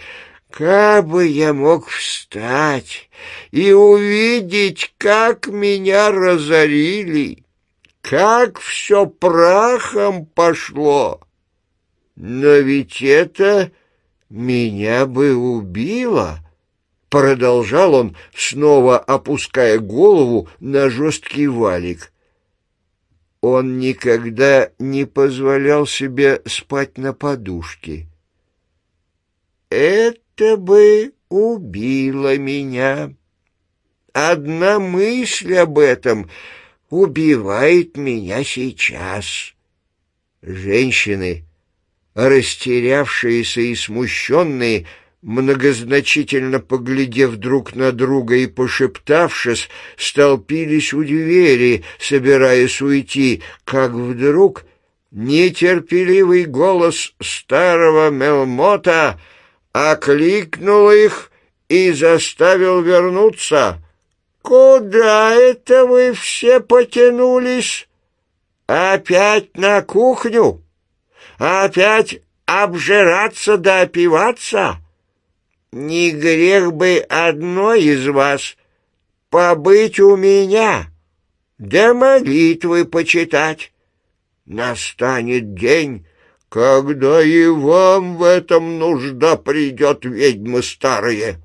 Кабы я мог встать и увидеть, как меня разорили. Как все прахом пошло! Но ведь это меня бы убило!» Продолжал он, снова опуская голову на жесткий валик. Он никогда не позволял себе спать на подушке. «Это бы убило меня!» Одна мысль об этом — убивает меня сейчас. Женщины, растерявшиеся и смущенные, многозначительно поглядев друг на друга и пошептавшись, столпились у двери, собираясь уйти, как вдруг нетерпеливый голос старого Мелмота окликнул их и заставил вернуться. «Куда это вы все потянулись? Опять на кухню? Опять обжираться да опиваться? Не грех бы одной из вас побыть у меня, да молитвы почитать. Настанет день, когда и вам в этом нужда придет ведьмы старые».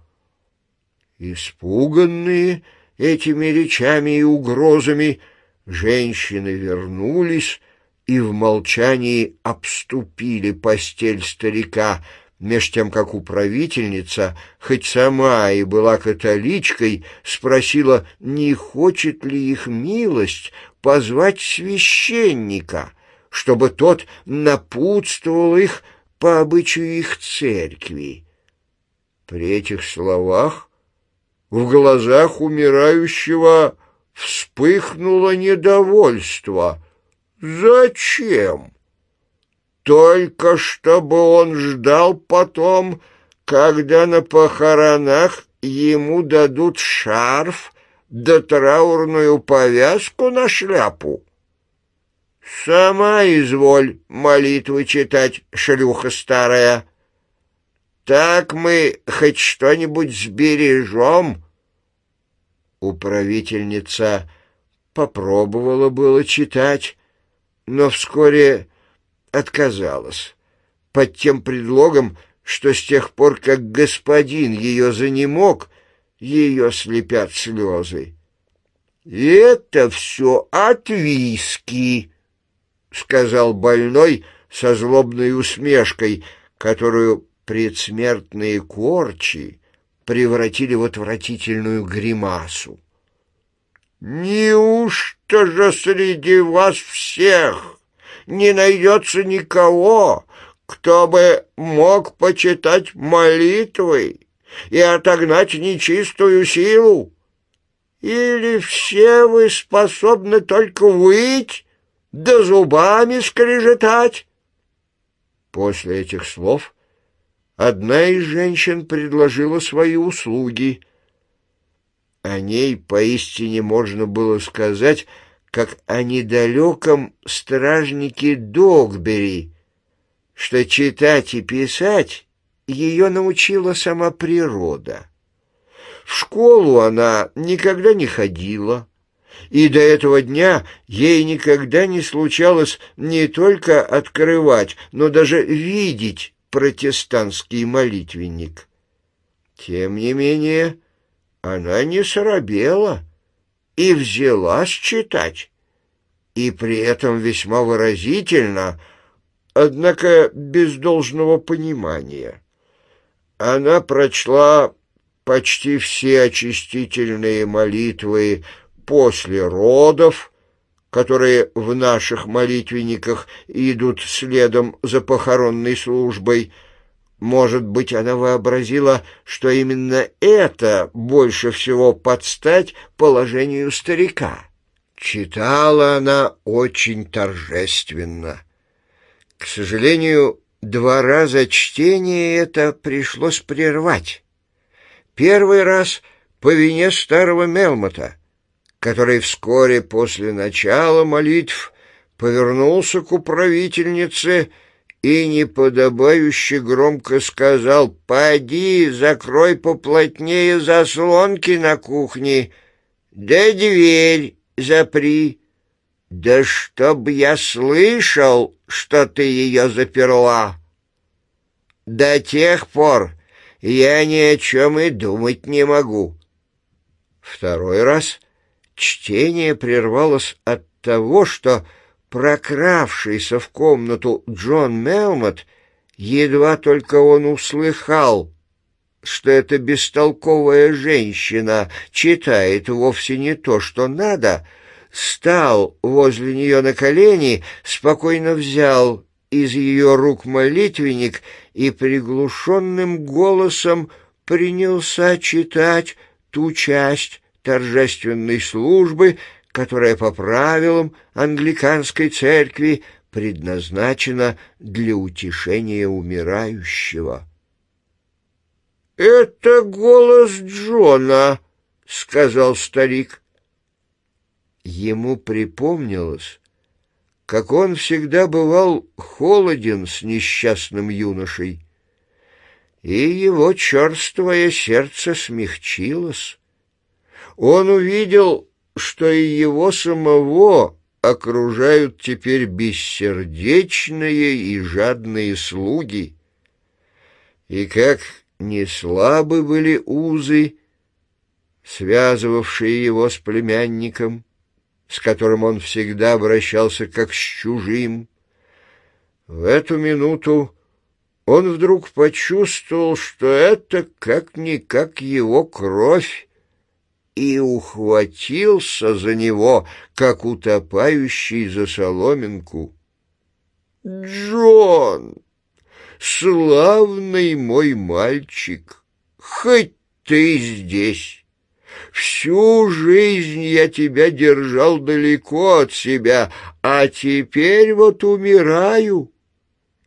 Испуганные, — этими речами и угрозами, женщины вернулись и в молчании обступили постель старика, меж тем как управительница, хоть сама и была католичкой, спросила, не хочет ли их милость позвать священника, чтобы тот напутствовал их по обычаю их церкви. При этих словах в глазах умирающего вспыхнуло недовольство. Зачем? Только чтобы он ждал потом, когда на похоронах ему дадут шарф да траурную повязку на шляпу. Сама изволь молитвы читать, шлюха старая. Так мы хоть что-нибудь сбережем. Управительница попробовала было читать, но вскоре отказалась под тем предлогом, что с тех пор, как господин ее занемог, ее слепят слезы. «И это все от виски», — сказал больной со злобной усмешкой, которую предсмертные корчи превратили в отвратительную гримасу. «Неужто же среди вас всех не найдется никого, кто бы мог почитать молитвы и отогнать нечистую силу? Или все вы способны только выть да зубами скрежетать?» После этих слов – Одна из женщин предложила свои услуги. О ней поистине можно было сказать, как о недалеком стражнике Догбери, что читать и писать ее научила сама природа. В школу она никогда не ходила, и до этого дня ей никогда не случалось не только открывать, но даже видеть протестантский молитвенник. Тем не менее, она не соробела и взялась читать, и при этом весьма выразительно, однако без должного понимания. Она прочла почти все очистительные молитвы после родов, которые в наших молитвенниках идут следом за похоронной службой. Может быть, она вообразила, что именно это больше всего подстать положению старика. Читала она очень торжественно. К сожалению, два раза чтение это пришлось прервать. Первый раз по вине старого Мелмота — который вскоре после начала молитв повернулся к управительнице и неподобающе громко сказал «Поди, закрой поплотнее заслонки на кухне, да дверь запри, да чтоб я слышал, что ты ее заперла». До тех пор я ни о чем и думать не могу. Второй раз — Чтение прервалось от того, что прокравшийся в комнату Джон Мелмот едва только он услыхал, что эта бестолковая женщина читает вовсе не то, что надо, стал возле нее на колени, спокойно взял из ее рук молитвенник и приглушенным голосом принялся читать ту часть торжественной службы, которая по правилам англиканской церкви предназначена для утешения умирающего. «Это голос Джона», — сказал старик. Ему припомнилось, как он всегда бывал холоден с несчастным юношей, и его черствое сердце смягчилось. Он увидел, что и его самого окружают теперь бессердечные и жадные слуги. И как не слабы были узы, связывавшие его с племянником, с которым он всегда обращался как с чужим. В эту минуту он вдруг почувствовал, что это как-никак его кровь, и ухватился за него, как утопающий за соломинку. «Джон, славный мой мальчик, хоть ты здесь!» Всю жизнь я тебя держал далеко от себя, а теперь вот умираю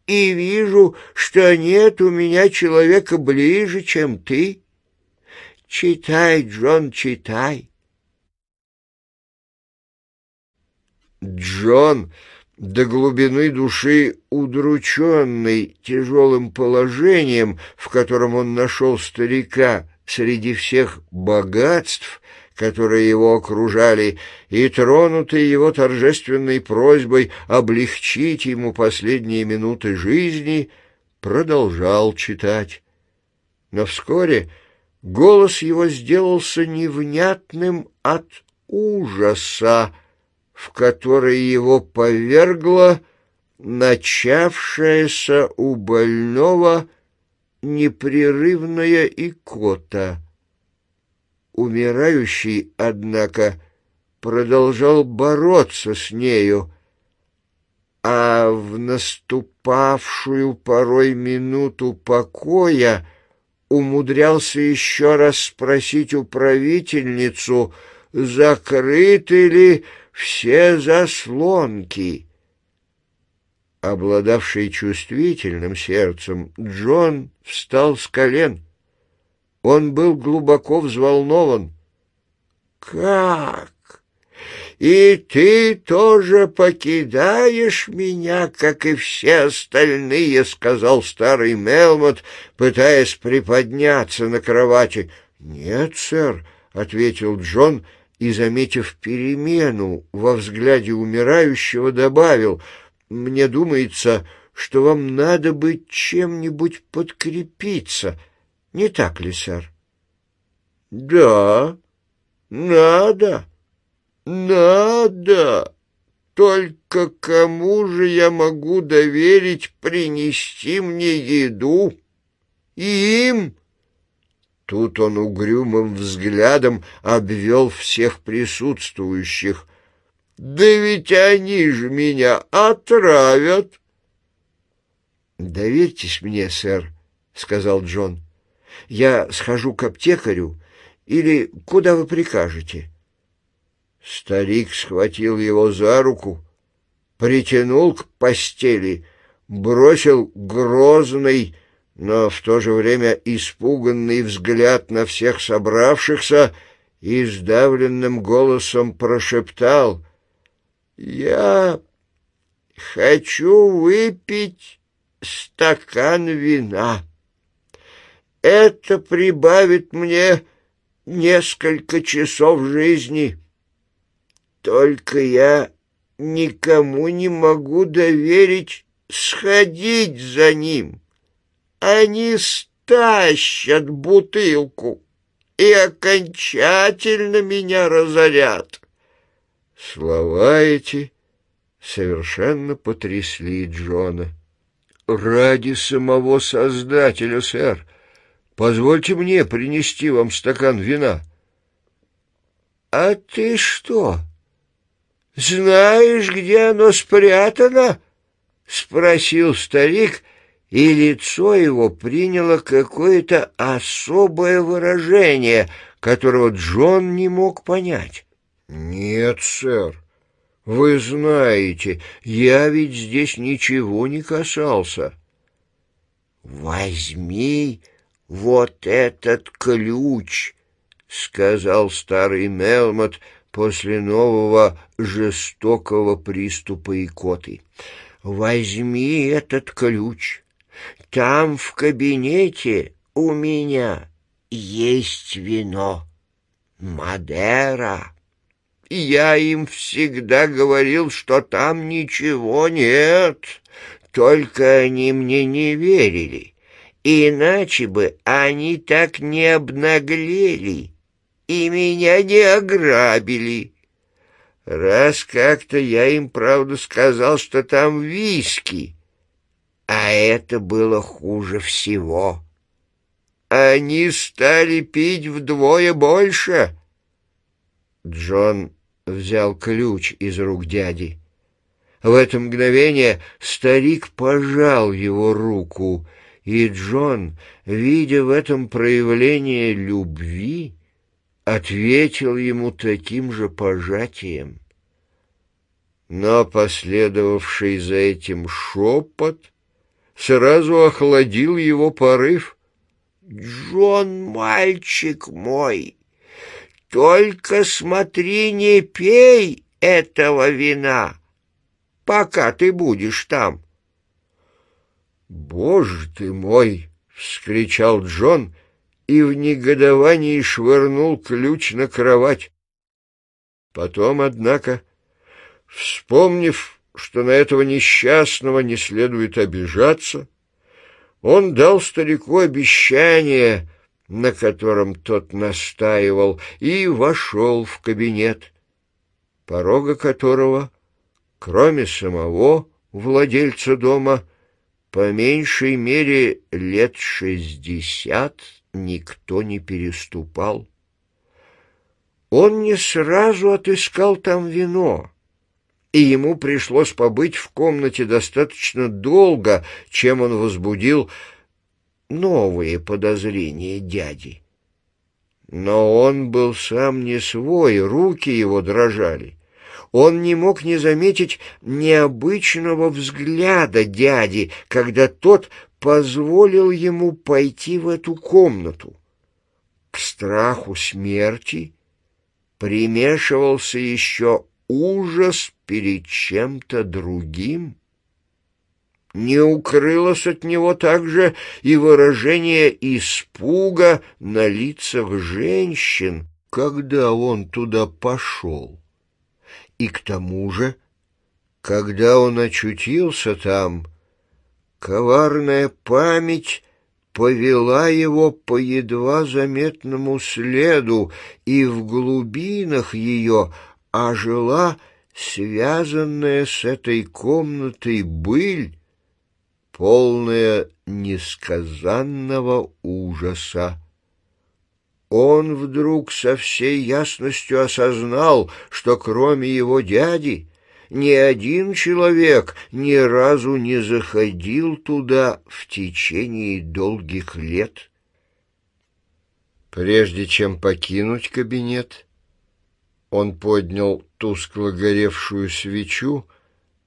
и вижу, что нет у меня человека ближе, чем ты. Читай, Джон, читай. Джон, до глубины души удрученный тяжелым положением, в котором он нашел старика среди всех богатств, которые его окружали, и тронутый его торжественной просьбой облегчить ему последние минуты жизни, продолжал читать. Но вскоре Голос его сделался невнятным от ужаса, в который его повергло начавшаяся у больного непрерывная икота. Умирающий, однако, продолжал бороться с нею, а в наступавшую порой минуту покоя — умудрялся еще раз спросить управительницу, закрыты ли все заслонки. Обладавший чувствительным сердцем, Джон встал с колен. Он был глубоко взволнован. «Как? И ты тоже покидаешь меня, как и все остальные, — сказал старый Мелмот, пытаясь приподняться на кровати. — Нет, сэр, — ответил Джон, и, заметив перемену во взгляде умирающего, добавил, — мне думается, что вам надо бы чем-нибудь подкрепиться. Не так ли, сэр? — Да, надо. «Надо! Только кому же я могу доверить принести мне еду? Им!» Тут он угрюмым взглядом обвел всех присутствующих. «Да ведь они же меня отравят!» «Доверьтесь мне, сэр», — сказал Джон. «Я схожу к аптекарю или куда вы прикажете?» Старик схватил его за руку, притянул к постели, бросил грозный, но в то же время испуганный взгляд на всех собравшихся и сдавленным голосом прошептал «Я хочу выпить стакан вина. Это прибавит мне несколько часов жизни». Только я никому не могу доверить сходить за ним. Они стащат бутылку и окончательно меня разорят. Слова эти совершенно потрясли Джона. «Ради самого Создателя, сэр, позвольте мне принести вам стакан вина». «А ты что?» Знаешь, где оно спрятано? Спросил старик, и лицо его приняло какое-то особое выражение, которого Джон не мог понять. Нет, сэр. Вы знаете, я ведь здесь ничего не касался. Возьми вот этот ключ, сказал старый Мелмот, — после нового жестокого приступа икоты. «Возьми этот ключ. Там в кабинете у меня есть вино. Мадера. Я им всегда говорил, что там ничего нет. Только они мне не верили. Иначе бы они так не обнаглели» и меня не ограбили. Раз как-то я им, правда, сказал, что там виски, а это было хуже всего. Они стали пить вдвое больше. Джон взял ключ из рук дяди. В это мгновение старик пожал его руку, и Джон, видя в этом проявление любви, ответил ему таким же пожатием. Но последовавший за этим шепот сразу охладил его порыв. «Джон, мальчик мой, только смотри, не пей этого вина, пока ты будешь там». «Боже ты мой!» — вскричал Джон и в негодовании швырнул ключ на кровать. Потом, однако, вспомнив, что на этого несчастного не следует обижаться, он дал старику обещание, на котором тот настаивал, и вошел в кабинет, порога которого, кроме самого владельца дома, по меньшей мере лет шестьдесят никто не переступал. Он не сразу отыскал там вино, и ему пришлось побыть в комнате достаточно долго, чем он возбудил новые подозрения дяди. Но он был сам не свой, руки его дрожали. Он не мог не заметить необычного взгляда дяди, когда тот позволил ему пойти в эту комнату. К страху смерти примешивался еще ужас перед чем-то другим. Не укрылось от него также и выражение испуга на лицах женщин, когда он туда пошел. И к тому же, когда он очутился там, Коварная память повела его по едва заметному следу, и в глубинах ее ожила связанная с этой комнатой быль, полная несказанного ужаса. Он вдруг со всей ясностью осознал, что кроме его дяди ни один человек ни разу не заходил туда в течение долгих лет. Прежде чем покинуть кабинет, он поднял тускло горевшую свечу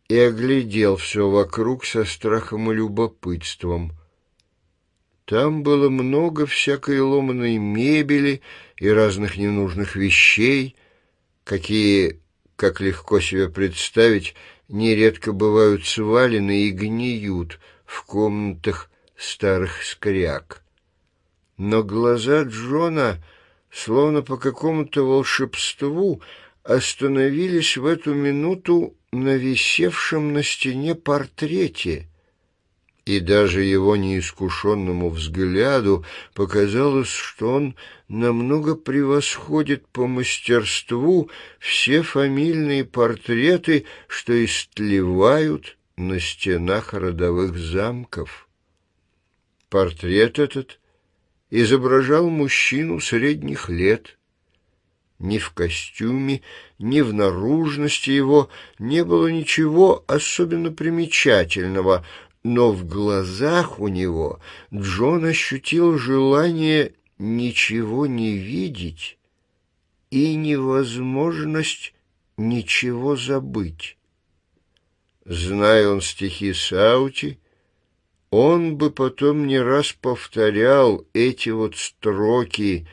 и оглядел все вокруг со страхом и любопытством. Там было много всякой ломаной мебели и разных ненужных вещей, какие как легко себе представить, нередко бывают свалены и гниют в комнатах старых скряк. Но глаза Джона, словно по какому-то волшебству, остановились в эту минуту на висевшем на стене портрете — и даже его неискушенному взгляду показалось, что он намного превосходит по мастерству все фамильные портреты, что истлевают на стенах родовых замков. Портрет этот изображал мужчину средних лет. Ни в костюме, ни в наружности его не было ничего особенно примечательного, но в глазах у него Джон ощутил желание ничего не видеть и невозможность ничего забыть. Зная он стихи Саути, он бы потом не раз повторял эти вот строки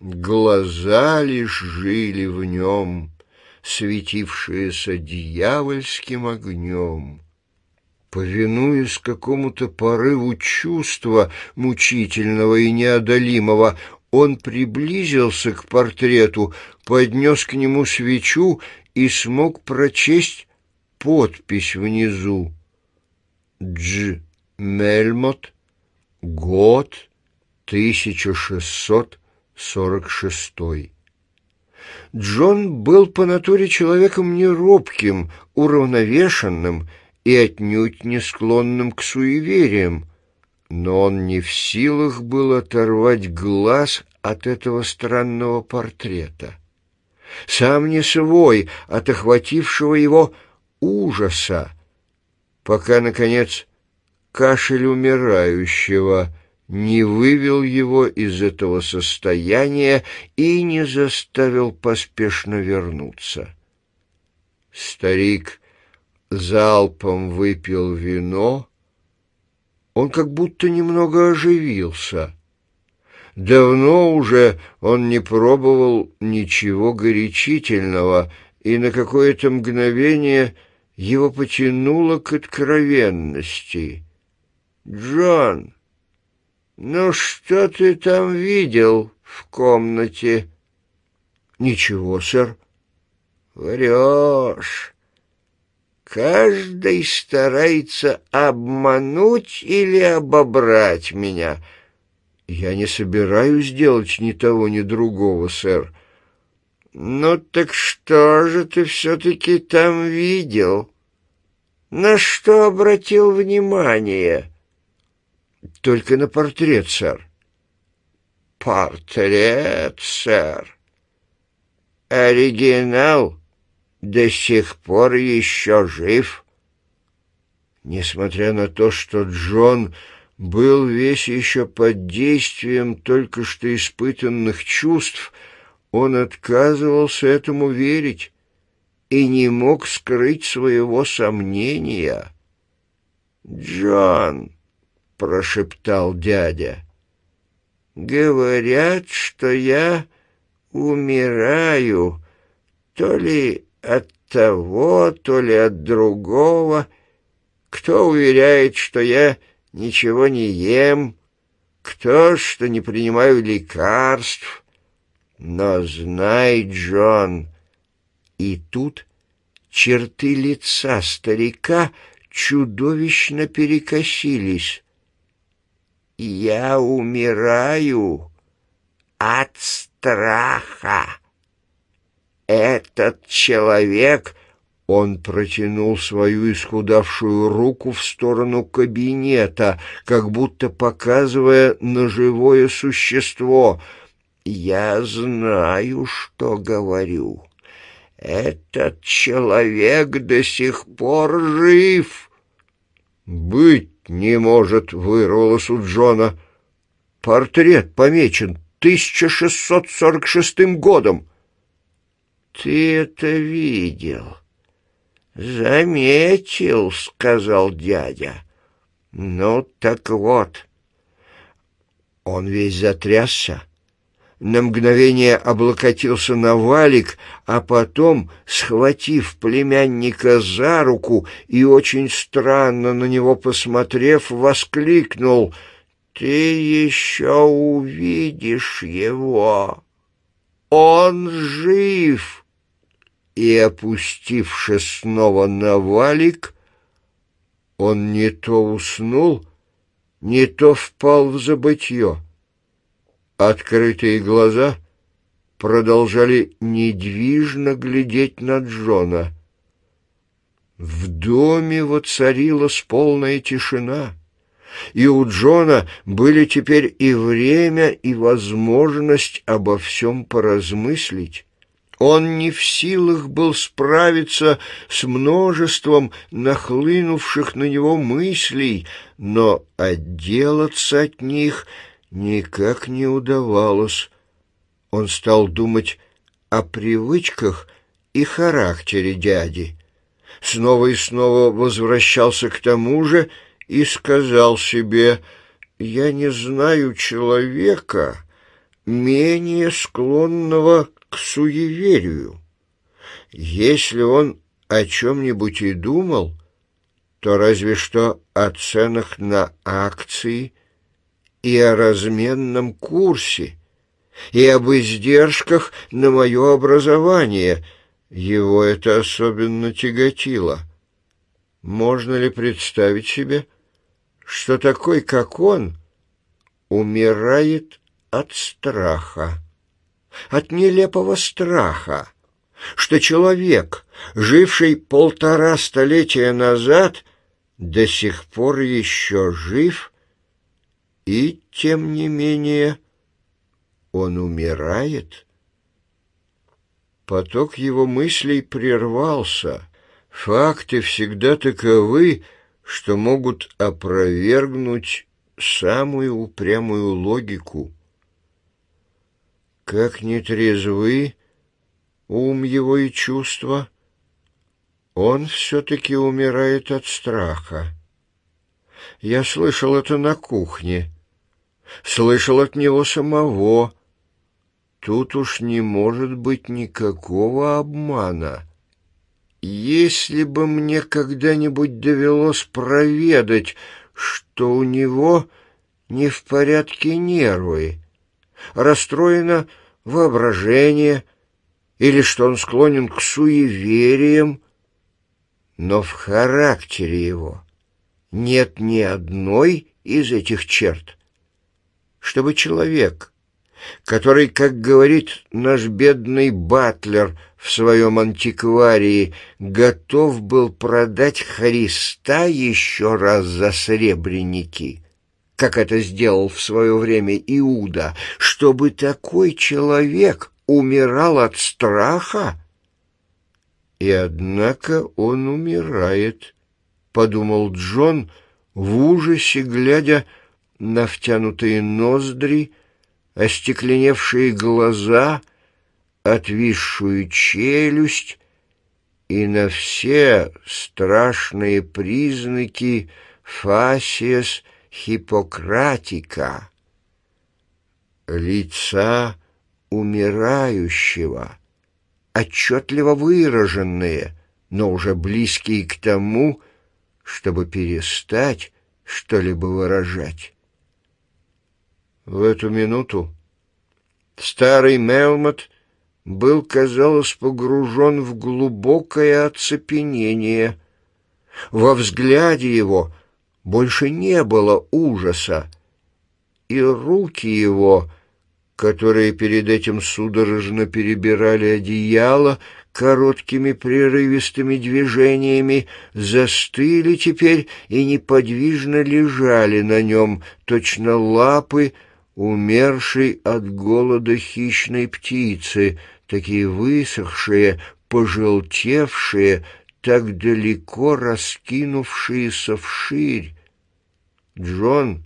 «Глаза лишь жили в нем, светившиеся дьявольским огнем». Повинуясь какому-то порыву чувства мучительного и неодолимого, он приблизился к портрету, поднес к нему свечу и смог прочесть подпись внизу. Дж. Мельмот, год 1646. Джон был по натуре человеком неробким, уравновешенным и отнюдь не склонным к суевериям, но он не в силах был оторвать глаз от этого странного портрета. Сам не свой от охватившего его ужаса, пока, наконец, кашель умирающего не вывел его из этого состояния и не заставил поспешно вернуться. Старик залпом выпил вино, он как будто немного оживился. Давно уже он не пробовал ничего горячительного, и на какое-то мгновение его потянуло к откровенности. «Джон, ну что ты там видел в комнате?» «Ничего, сэр». «Врешь». Каждый старается обмануть или обобрать меня. Я не собираюсь делать ни того, ни другого, сэр. Ну так что же ты все-таки там видел? На что обратил внимание? Только на портрет, сэр. Портрет, сэр. Оригинал до сих пор еще жив. Несмотря на то, что Джон был весь еще под действием только что испытанных чувств, он отказывался этому верить и не мог скрыть своего сомнения. «Джон», — прошептал дядя, — «говорят, что я умираю, то ли от того, то ли от другого. Кто уверяет, что я ничего не ем, кто, что не принимаю лекарств. Но знай, Джон, и тут черты лица старика чудовищно перекосились. «Я умираю от страха!» этот человек...» Он протянул свою исхудавшую руку в сторону кабинета, как будто показывая на живое существо. «Я знаю, что говорю. Этот человек до сих пор жив». «Быть не может», — вырвалось у Джона. «Портрет помечен 1646 годом» ты это видел?» «Заметил», — сказал дядя. «Ну, так вот». Он весь затрясся, на мгновение облокотился на валик, а потом, схватив племянника за руку и очень странно на него посмотрев, воскликнул «Ты еще увидишь его! Он жив!» и, опустившись снова на валик, он не то уснул, не то впал в забытье. Открытые глаза продолжали недвижно глядеть на Джона. В доме воцарилась полная тишина, и у Джона были теперь и время, и возможность обо всем поразмыслить. Он не в силах был справиться с множеством нахлынувших на него мыслей, но отделаться от них никак не удавалось. Он стал думать о привычках и характере дяди. Снова и снова возвращался к тому же и сказал себе «Я не знаю человека, менее склонного к суеверию. Если он о чем-нибудь и думал, то разве что о ценах на акции и о разменном курсе, и об издержках на мое образование. Его это особенно тяготило. Можно ли представить себе, что такой, как он, умирает от страха? от нелепого страха, что человек, живший полтора столетия назад, до сих пор еще жив, и, тем не менее, он умирает. Поток его мыслей прервался. Факты всегда таковы, что могут опровергнуть самую упрямую логику – как нетрезвы ум его и чувства, он все-таки умирает от страха. Я слышал это на кухне, слышал от него самого. Тут уж не может быть никакого обмана. Если бы мне когда-нибудь довелось проведать, что у него не в порядке нервы, расстроено воображение или что он склонен к суевериям, но в характере его нет ни одной из этих черт. Чтобы человек, который, как говорит наш бедный батлер в своем антикварии, готов был продать Христа еще раз за сребреники — как это сделал в свое время Иуда, чтобы такой человек умирал от страха? И однако он умирает, — подумал Джон, в ужасе глядя на втянутые ноздри, остекленевшие глаза, отвисшую челюсть и на все страшные признаки фасиес — Хиппократика, лица умирающего, отчетливо выраженные, но уже близкие к тому, чтобы перестать что-либо выражать. В эту минуту старый Мелмот был, казалось, погружен в глубокое оцепенение. Во взгляде его больше не было ужаса, и руки его, которые перед этим судорожно перебирали одеяло короткими прерывистыми движениями, застыли теперь и неподвижно лежали на нем, точно лапы, умершей от голода хищной птицы, такие высохшие, пожелтевшие, так далеко раскинувшиеся вширь, Джон,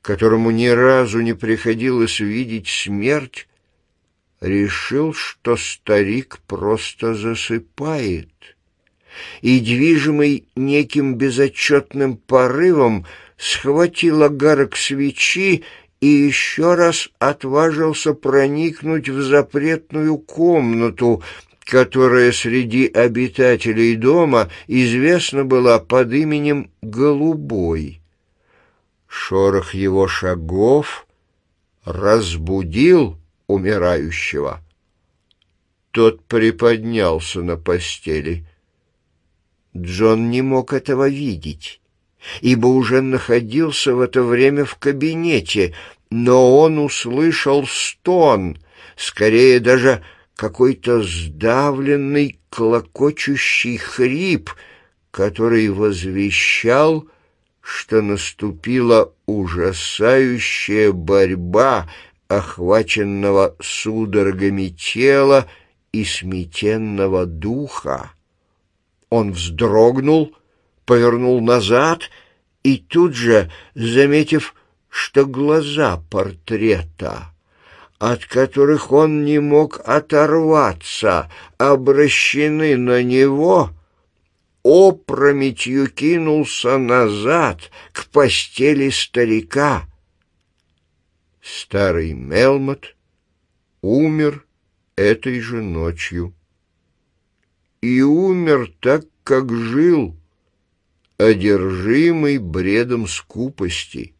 которому ни разу не приходилось видеть смерть, решил, что старик просто засыпает, и, движимый неким безотчетным порывом, схватил огарок свечи и еще раз отважился проникнуть в запретную комнату, которая среди обитателей дома известна была под именем «Голубой». Шорох его шагов разбудил умирающего. Тот приподнялся на постели. Джон не мог этого видеть, ибо уже находился в это время в кабинете, но он услышал стон, скорее даже какой-то сдавленный клокочущий хрип, который возвещал что наступила ужасающая борьба охваченного судорогами тела и сметенного духа. Он вздрогнул, повернул назад и тут же, заметив, что глаза портрета, от которых он не мог оторваться, обращены на него — опрометью кинулся назад к постели старика. Старый Мелмот умер этой же ночью. И умер так, как жил, одержимый бредом скупости.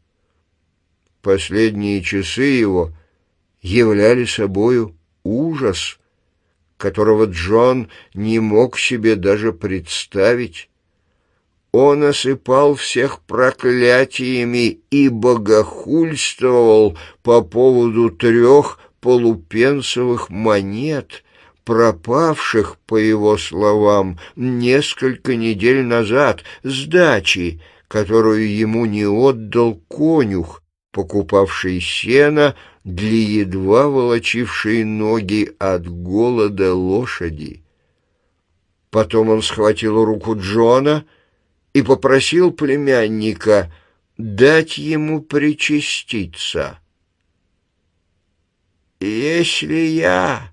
Последние часы его являли собою ужас — которого Джон не мог себе даже представить. Он осыпал всех проклятиями и богохульствовал по поводу трех полупенсовых монет, пропавших, по его словам, несколько недель назад с дачи, которую ему не отдал конюх, покупавший сено для едва волочившей ноги от голода лошади. Потом он схватил руку Джона и попросил племянника дать ему причаститься. «Если я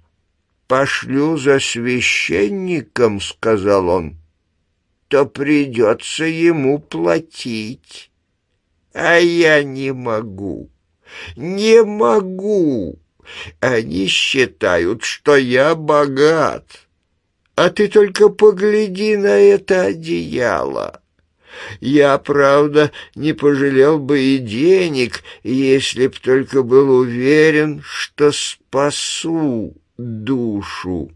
пошлю за священником, — сказал он, — то придется ему платить, а я не могу». Не могу. Они считают, что я богат. А ты только погляди на это одеяло. Я, правда, не пожалел бы и денег, если б только был уверен, что спасу душу.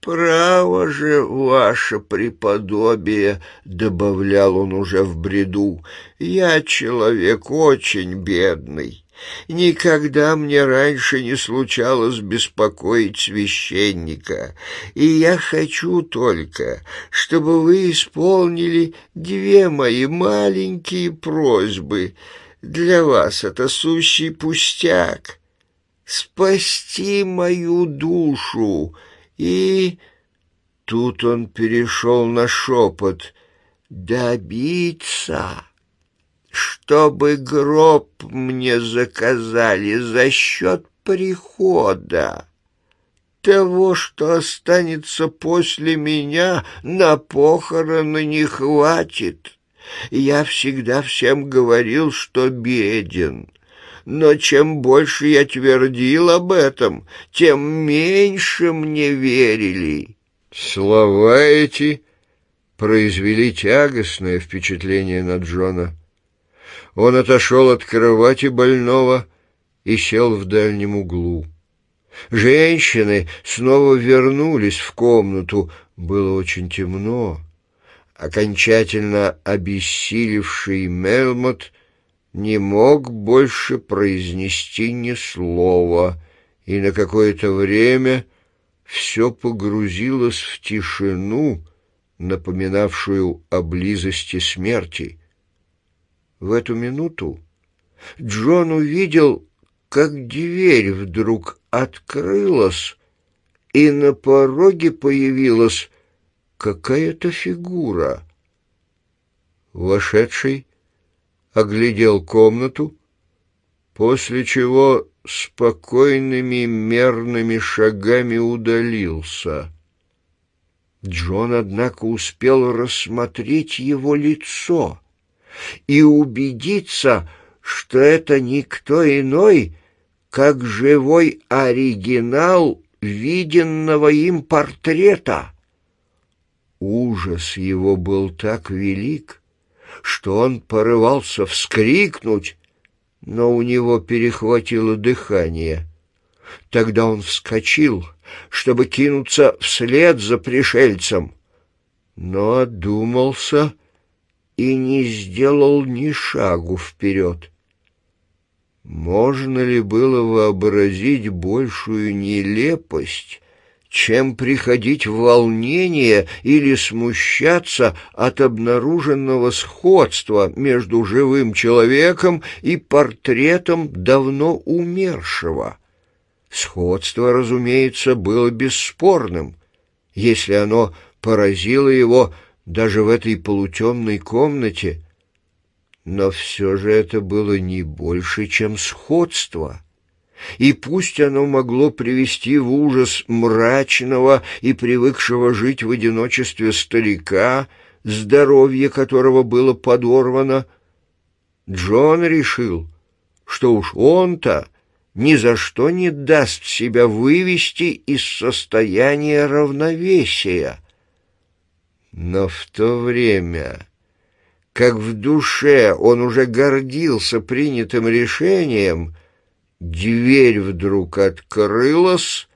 «Право же, ваше преподобие!» — добавлял он уже в бреду. «Я человек очень бедный. Никогда мне раньше не случалось беспокоить священника, и я хочу только, чтобы вы исполнили две мои маленькие просьбы. Для вас это сущий пустяк. Спасти мою душу и... Тут он перешел на шепот. «Добиться!» чтобы гроб мне заказали за счет прихода. Того, что останется после меня, на похороны не хватит. Я всегда всем говорил, что беден. Но чем больше я твердил об этом, тем меньше мне верили. Слова эти произвели тягостное впечатление на Джона. Он отошел от кровати больного и сел в дальнем углу. Женщины снова вернулись в комнату. Было очень темно. Окончательно обессилевший Мелмот не мог больше произнести ни слова, и на какое-то время все погрузилось в тишину, напоминавшую о близости смерти. В эту минуту Джон увидел, как дверь вдруг открылась, и на пороге появилась какая-то фигура. Вошедший оглядел комнату, после чего спокойными мерными шагами удалился. Джон, однако, успел рассмотреть его лицо — и убедиться, что это никто иной, как живой оригинал виденного им портрета. Ужас его был так велик, что он порывался вскрикнуть, но у него перехватило дыхание. Тогда он вскочил, чтобы кинуться вслед за пришельцем, но одумался — и не сделал ни шагу вперед. Можно ли было вообразить большую нелепость, чем приходить в волнение или смущаться от обнаруженного сходства между живым человеком и портретом давно умершего? Сходство, разумеется, было бесспорным, если оно поразило его даже в этой полутемной комнате. Но все же это было не больше, чем сходство. И пусть оно могло привести в ужас мрачного и привыкшего жить в одиночестве старика, здоровье которого было подорвано, Джон решил, что уж он-то ни за что не даст себя вывести из состояния равновесия — но в то время, как в душе он уже гордился принятым решением, дверь вдруг открылась,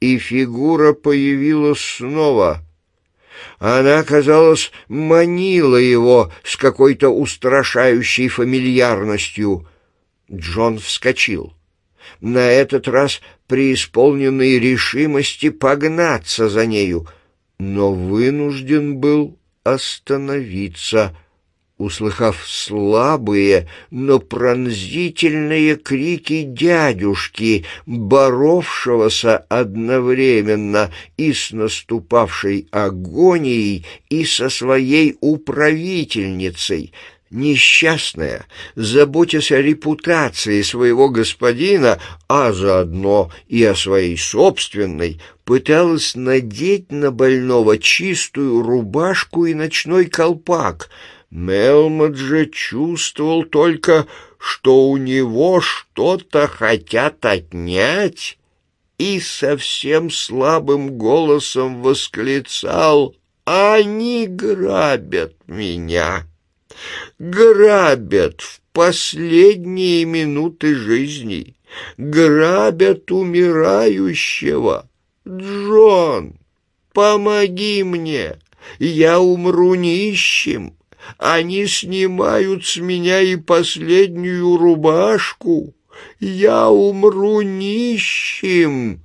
и фигура появилась снова — она, казалось, манила его с какой-то устрашающей фамильярностью. Джон вскочил. На этот раз преисполненный решимости погнаться за нею — но вынужден был остановиться, услыхав слабые, но пронзительные крики дядюшки, боровшегося одновременно и с наступавшей агонией, и со своей управительницей — несчастная, заботясь о репутации своего господина, а заодно и о своей собственной, пыталась надеть на больного чистую рубашку и ночной колпак. Мелмот же чувствовал только, что у него что-то хотят отнять, и совсем слабым голосом восклицал «Они грабят меня!» Грабят в последние минуты жизни. Грабят умирающего. Джон, помоги мне, я умру нищим. Они снимают с меня и последнюю рубашку. Я умру нищим.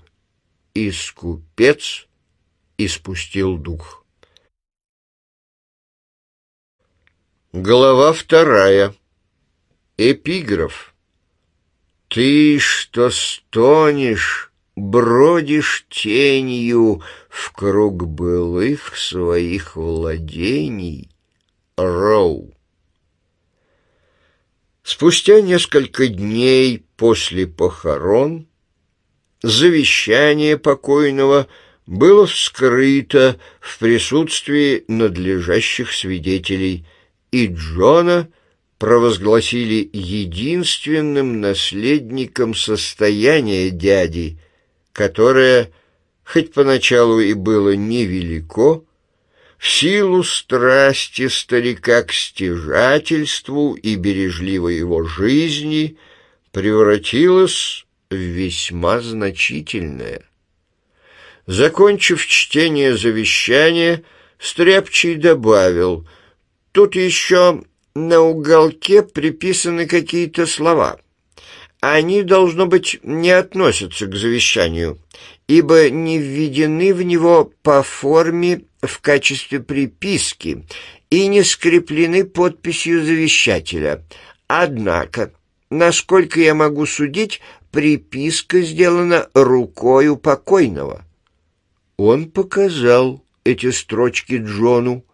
Искупец испустил дух. Глава вторая. Эпиграф. Ты, что стонешь, бродишь тенью в круг былых своих владений, Роу. Спустя несколько дней после похорон завещание покойного было вскрыто в присутствии надлежащих свидетелей – и Джона провозгласили единственным наследником состояния дяди, которое, хоть поначалу и было невелико, в силу страсти старика к стяжательству и бережливой его жизни превратилось в весьма значительное. Закончив чтение завещания, Стряпчий добавил — Тут еще на уголке приписаны какие-то слова. Они, должно быть, не относятся к завещанию, ибо не введены в него по форме в качестве приписки и не скреплены подписью завещателя. Однако, насколько я могу судить, приписка сделана рукою покойного. Он показал эти строчки Джону,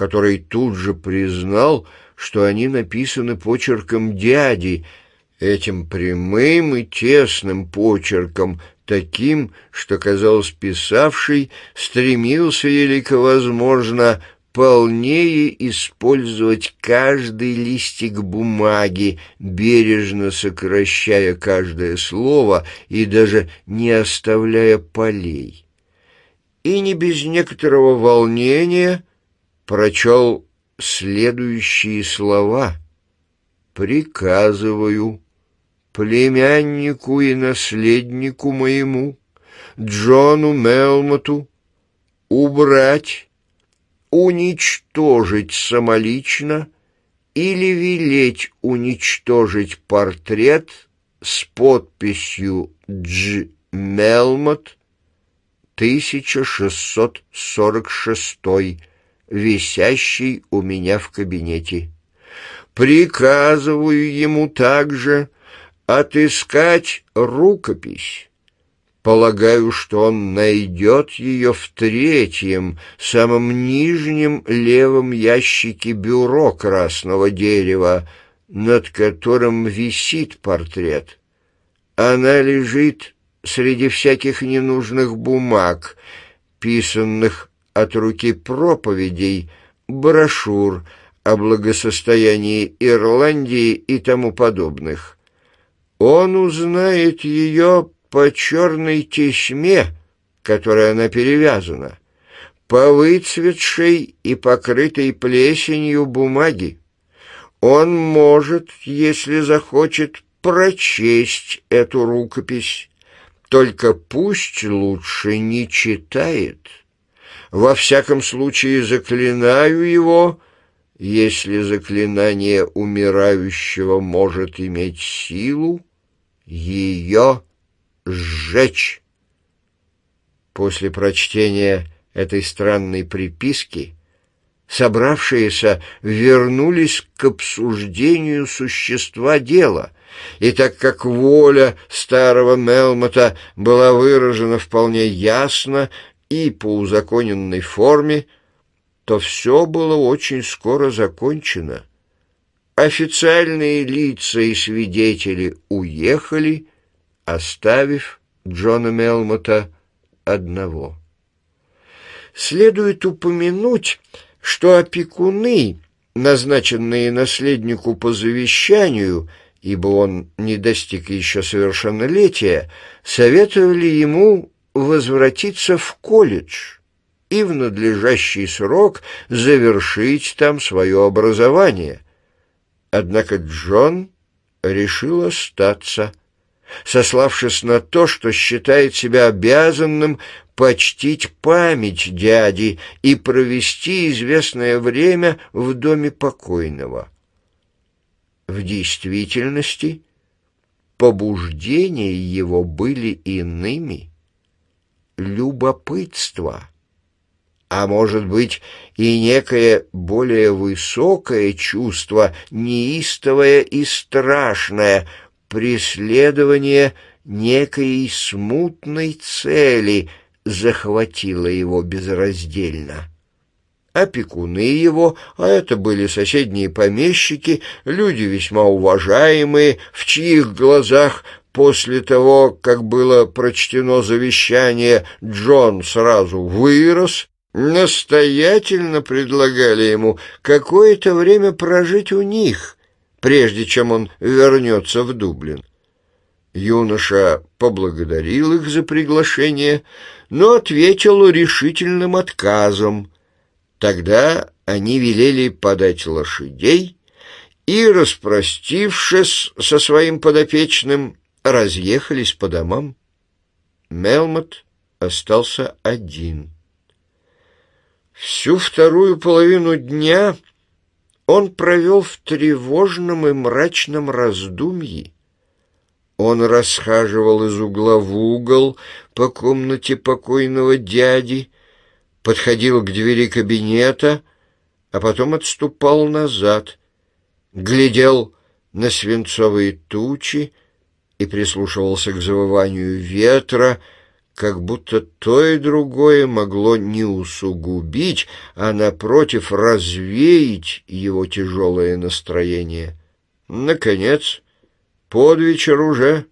который тут же признал, что они написаны почерком дяди, этим прямым и тесным почерком, таким, что, казалось, писавший стремился велико возможно полнее использовать каждый листик бумаги, бережно сокращая каждое слово и даже не оставляя полей. И не без некоторого волнения – прочел следующие слова. «Приказываю племяннику и наследнику моему, Джону Мелмоту, убрать, уничтожить самолично или велеть уничтожить портрет с подписью Дж. Мелмот 1646 висящий у меня в кабинете. Приказываю ему также отыскать рукопись. Полагаю, что он найдет ее в третьем, самом нижнем левом ящике бюро красного дерева, над которым висит портрет. Она лежит среди всяких ненужных бумаг, писанных от руки проповедей, брошюр о благосостоянии Ирландии и тому подобных. Он узнает ее по черной тесьме, которой она перевязана, по выцветшей и покрытой плесенью бумаги. Он может, если захочет, прочесть эту рукопись, только пусть лучше не читает». Во всяком случае, заклинаю его, если заклинание умирающего может иметь силу, ее сжечь. После прочтения этой странной приписки собравшиеся вернулись к обсуждению существа дела — и так как воля старого Мелмота была выражена вполне ясно, и по узаконенной форме, то все было очень скоро закончено. Официальные лица и свидетели уехали, оставив Джона Мелмота одного. Следует упомянуть, что опекуны, назначенные наследнику по завещанию, ибо он не достиг еще совершеннолетия, советовали ему возвратиться в колледж и в надлежащий срок завершить там свое образование. Однако Джон решил остаться, сославшись на то, что считает себя обязанным почтить память дяди и провести известное время в доме покойного. В действительности побуждения его были иными — любопытство, а может быть и некое более высокое чувство, неистовое и страшное, преследование некой смутной цели захватило его безраздельно. Опекуны его, а это были соседние помещики, люди весьма уважаемые, в чьих глазах После того, как было прочтено завещание, Джон сразу вырос, настоятельно предлагали ему какое-то время прожить у них, прежде чем он вернется в Дублин. Юноша поблагодарил их за приглашение, но ответил решительным отказом. Тогда они велели подать лошадей и, распростившись со своим подопечным, разъехались по домам. Мелмот остался один. Всю вторую половину дня он провел в тревожном и мрачном раздумье. Он расхаживал из угла в угол по комнате покойного дяди, подходил к двери кабинета, а потом отступал назад, глядел на свинцовые тучи, и прислушивался к завыванию ветра, как будто то и другое могло не усугубить, а, напротив, развеять его тяжелое настроение. Наконец, под вечер уже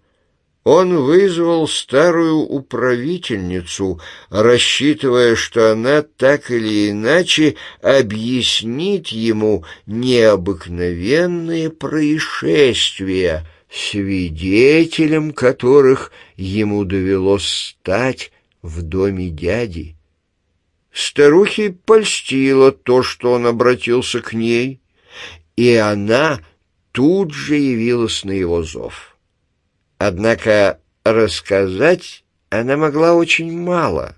он вызвал старую управительницу, рассчитывая, что она так или иначе объяснит ему необыкновенные происшествия — свидетелем которых ему довелось стать в доме дяди. Старухе польстило то, что он обратился к ней, и она тут же явилась на его зов. Однако рассказать она могла очень мало —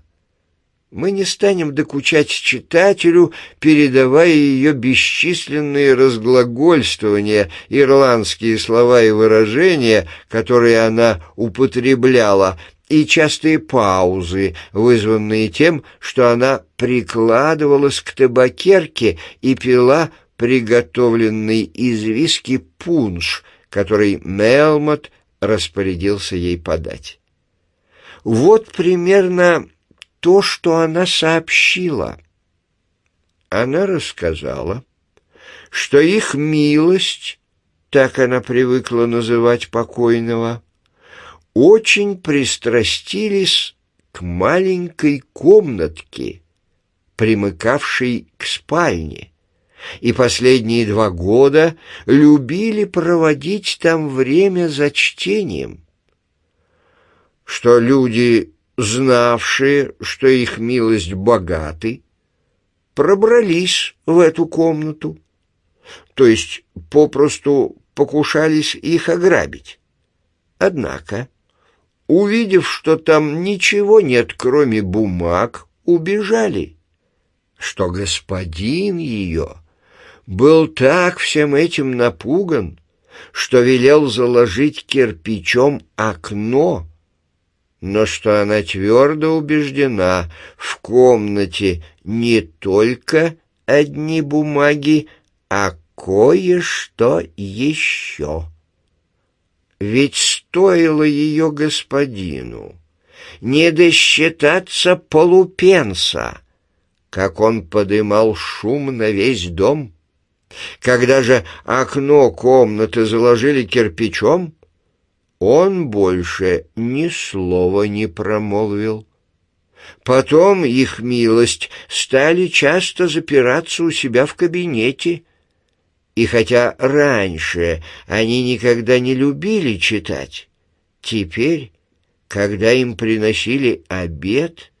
мы не станем докучать читателю, передавая ее бесчисленные разглагольствования, ирландские слова и выражения, которые она употребляла, и частые паузы, вызванные тем, что она прикладывалась к табакерке и пила приготовленный из виски пунш, который Мелмот распорядился ей подать. Вот примерно то, что она сообщила. Она рассказала, что их милость, так она привыкла называть покойного, очень пристрастились к маленькой комнатке, примыкавшей к спальне, и последние два года любили проводить там время за чтением. Что люди знавшие, что их милость богаты, пробрались в эту комнату, то есть попросту покушались их ограбить. Однако, увидев, что там ничего нет, кроме бумаг, убежали, что господин ее был так всем этим напуган, что велел заложить кирпичом окно, но что она твердо убеждена, в комнате не только одни бумаги, а кое-что еще. Ведь стоило ее господину не досчитаться полупенса, как он подымал шум на весь дом. Когда же окно комнаты заложили кирпичом, он больше ни слова не промолвил. Потом их милость стали часто запираться у себя в кабинете. И хотя раньше они никогда не любили читать, теперь, когда им приносили обед,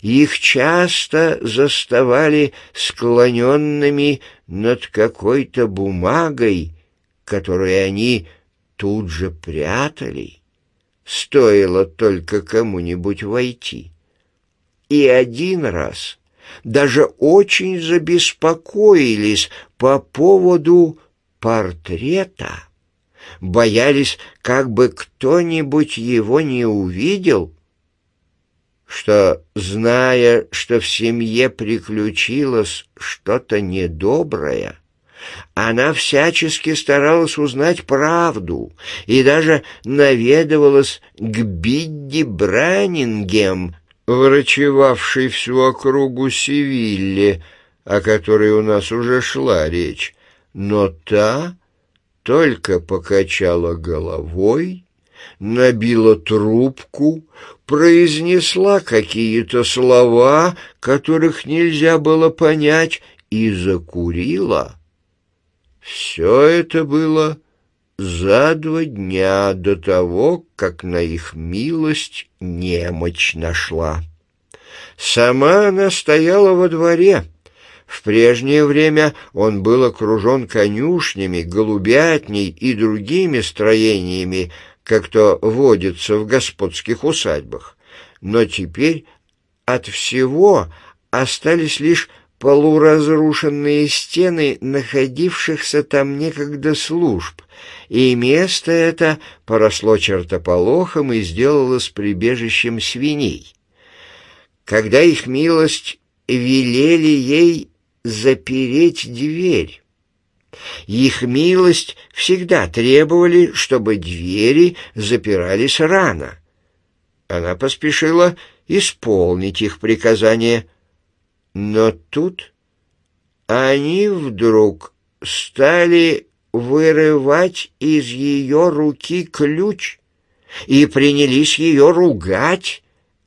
их часто заставали склоненными над какой-то бумагой, которую они тут же прятали, стоило только кому-нибудь войти. И один раз даже очень забеспокоились по поводу портрета. Боялись, как бы кто-нибудь его не увидел, что, зная, что в семье приключилось что-то недоброе, она всячески старалась узнать правду и даже наведывалась к Бидди Бранингем, врачевавшей всю округу Севилле, о которой у нас уже шла речь, но та только покачала головой, набила трубку, произнесла какие-то слова, которых нельзя было понять, и закурила. Все это было за два дня до того, как на их милость немочь нашла. Сама она стояла во дворе. В прежнее время он был окружен конюшнями, голубятней и другими строениями, как то водится в господских усадьбах. Но теперь от всего остались лишь полуразрушенные стены находившихся там некогда служб, и место это поросло чертополохом и сделалось прибежищем свиней. Когда их милость велели ей запереть дверь, их милость всегда требовали, чтобы двери запирались рано. Она поспешила исполнить их приказание – но тут они вдруг стали вырывать из ее руки ключ и принялись ее ругать.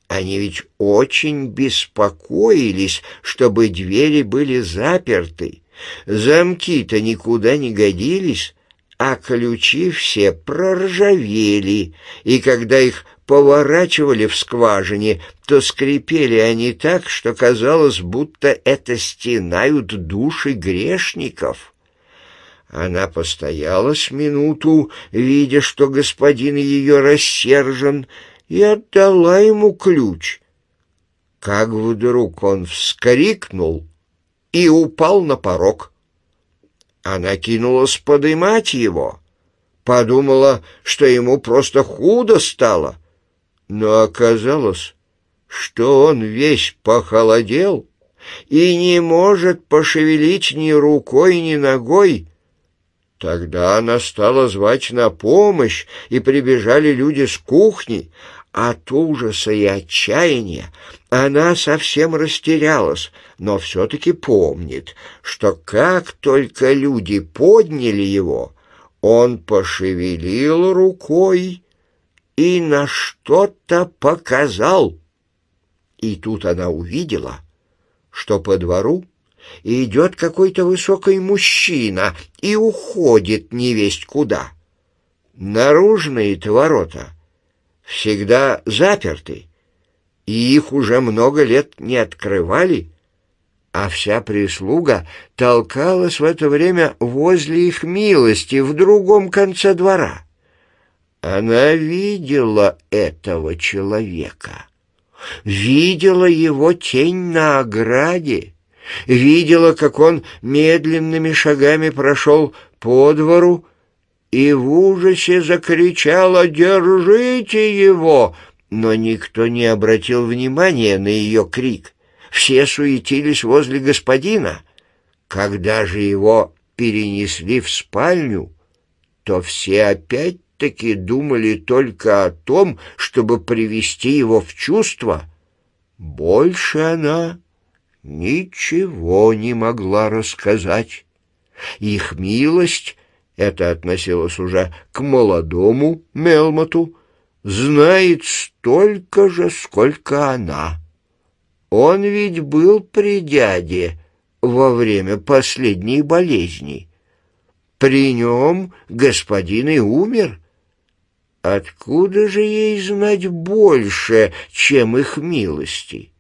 Они ведь очень беспокоились, чтобы двери были заперты. Замки-то никуда не годились, а ключи все проржавели, и когда их поворачивали в скважине, то скрипели они так, что казалось, будто это стенают души грешников. Она постояла с минуту, видя, что господин ее рассержен, и отдала ему ключ. Как вдруг он вскрикнул и упал на порог. Она кинулась подымать его, подумала, что ему просто худо стало — но оказалось, что он весь похолодел и не может пошевелить ни рукой, ни ногой. Тогда она стала звать на помощь, и прибежали люди с кухни. От ужаса и отчаяния она совсем растерялась, но все-таки помнит, что как только люди подняли его, он пошевелил рукой, и на что-то показал. И тут она увидела, что по двору идет какой-то высокий мужчина и уходит невесть куда. наружные ворота всегда заперты, и их уже много лет не открывали, а вся прислуга толкалась в это время возле их милости в другом конце двора. Она видела этого человека, видела его тень на ограде, видела, как он медленными шагами прошел по двору и в ужасе закричала «Держите его!» Но никто не обратил внимания на ее крик. Все суетились возле господина. Когда же его перенесли в спальню, то все опять таки думали только о том, чтобы привести его в чувство, больше она ничего не могла рассказать. Их милость, это относилось уже к молодому Мелмоту, знает столько же, сколько она. Он ведь был при дяде во время последней болезни. При нем господин и умер — Откуда же ей знать больше, чем их милости?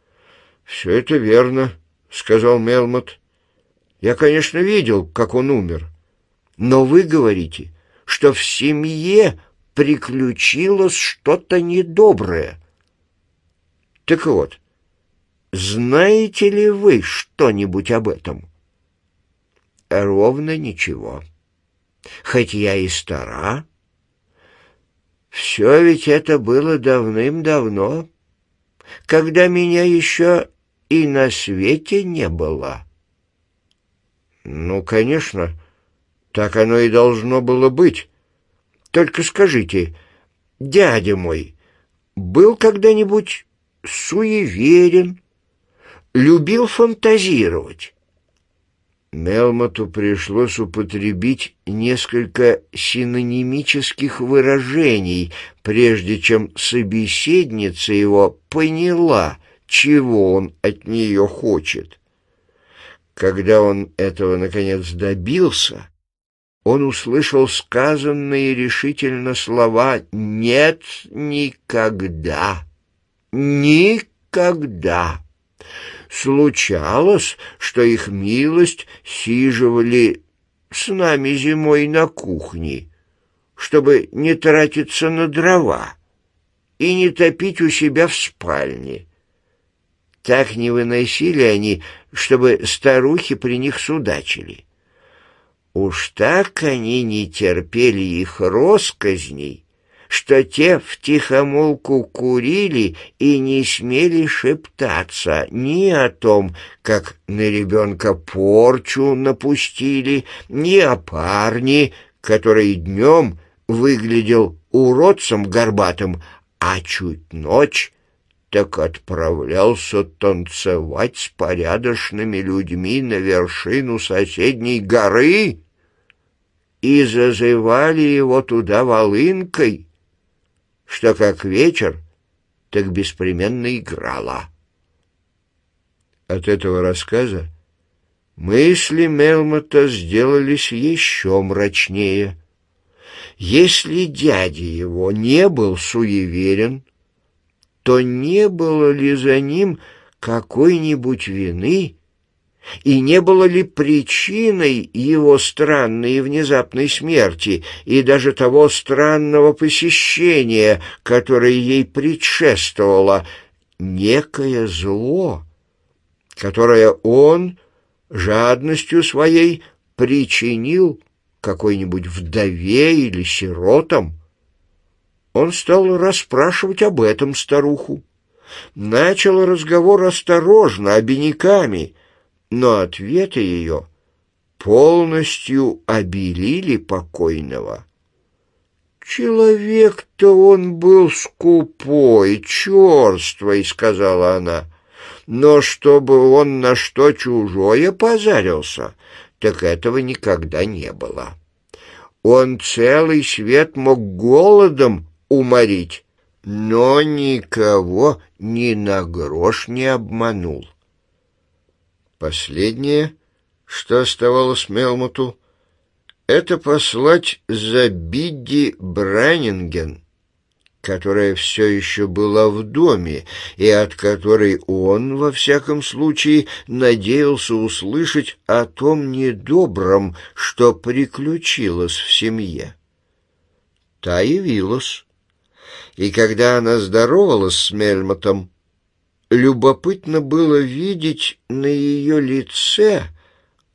— Все это верно, — сказал Мелмот. — Я, конечно, видел, как он умер. Но вы говорите, что в семье приключилось что-то недоброе. Так вот, знаете ли вы что-нибудь об этом? Ровно ничего. Хоть я и стара, все ведь это было давным-давно, когда меня еще и на свете не было. Ну, конечно, так оно и должно было быть. Только скажите, дядя мой, был когда-нибудь суеверен, любил фантазировать? Мелмоту пришлось употребить несколько синонимических выражений, прежде чем собеседница его поняла, чего он от нее хочет. Когда он этого, наконец, добился, он услышал сказанные решительно слова «нет никогда, никогда» случалось, что их милость сиживали с нами зимой на кухне, чтобы не тратиться на дрова и не топить у себя в спальне. Так не выносили они, чтобы старухи при них судачили. Уж так они не терпели их росказней, что те втихомолку курили и не смели шептаться ни о том, как на ребенка порчу напустили, ни о парне, который днем выглядел уродцем горбатым, а чуть ночь так отправлялся танцевать с порядочными людьми на вершину соседней горы и зазывали его туда волынкой что как вечер, так беспременно играла. От этого рассказа мысли Мелмота сделались еще мрачнее. Если дядя его не был суеверен, то не было ли за ним какой-нибудь вины и не было ли причиной его странной и внезапной смерти и даже того странного посещения, которое ей предшествовало, некое зло, которое он жадностью своей причинил какой-нибудь вдове или сиротам? Он стал расспрашивать об этом старуху. Начал разговор осторожно, обиняками — но ответы ее полностью обелили покойного. «Человек-то он был скупой, черствой», — сказала она, — «но чтобы он на что чужое позарился, так этого никогда не было. Он целый свет мог голодом уморить, но никого ни на грош не обманул. Последнее, что оставалось Мелмуту, это послать за Бидди Бранинген, которая все еще была в доме и от которой он, во всяком случае, надеялся услышать о том недобром, что приключилось в семье. Та явилась, и когда она здоровалась с Мельмотом, Любопытно было видеть на ее лице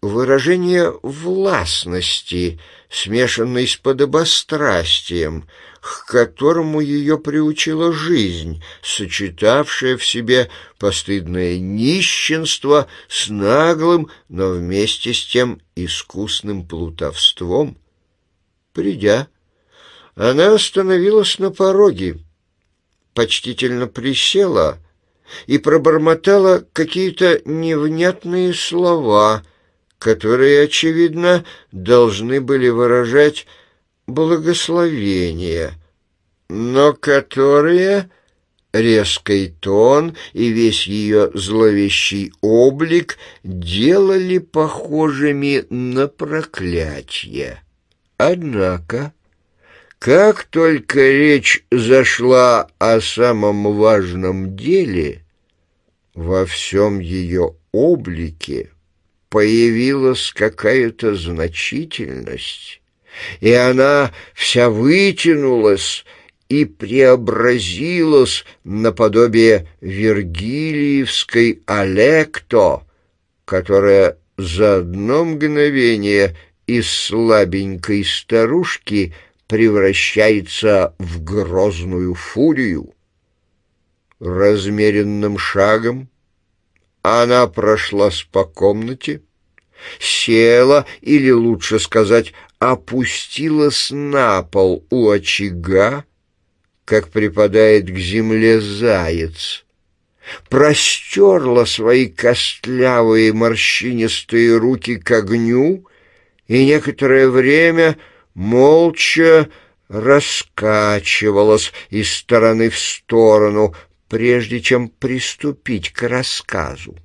выражение властности, смешанной с подобострастием, к которому ее приучила жизнь, сочетавшая в себе постыдное нищенство с наглым, но вместе с тем искусным плутовством. Придя, она остановилась на пороге, почтительно присела — и пробормотала какие-то невнятные слова, которые, очевидно, должны были выражать благословение, но которые резкий тон и весь ее зловещий облик делали похожими на проклятие. Однако... Как только речь зашла о самом важном деле, во всем ее облике появилась какая-то значительность, и она вся вытянулась и преобразилась наподобие вергилиевской «Алекто», которая за одно мгновение из слабенькой старушки – превращается в грозную фурию. Размеренным шагом она прошла по комнате, села, или лучше сказать, опустилась на пол у очага, как припадает к земле заяц, простерла свои костлявые морщинистые руки к огню и некоторое время — молча раскачивалась из стороны в сторону, прежде чем приступить к рассказу.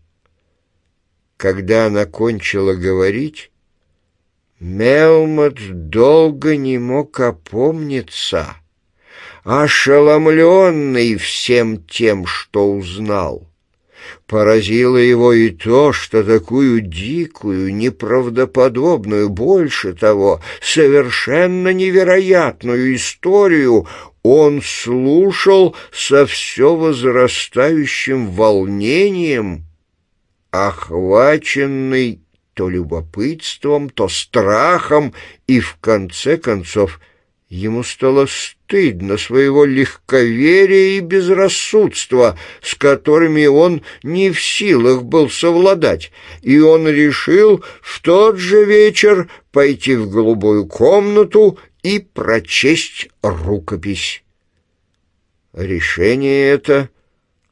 Когда она кончила говорить, Мелмот долго не мог опомниться, ошеломленный всем тем, что узнал. Поразило его и то, что такую дикую, неправдоподобную, больше того, совершенно невероятную историю он слушал со все возрастающим волнением, охваченный то любопытством, то страхом и, в конце концов, Ему стало стыдно своего легковерия и безрассудства, с которыми он не в силах был совладать, и он решил в тот же вечер пойти в голубую комнату и прочесть рукопись. Решение это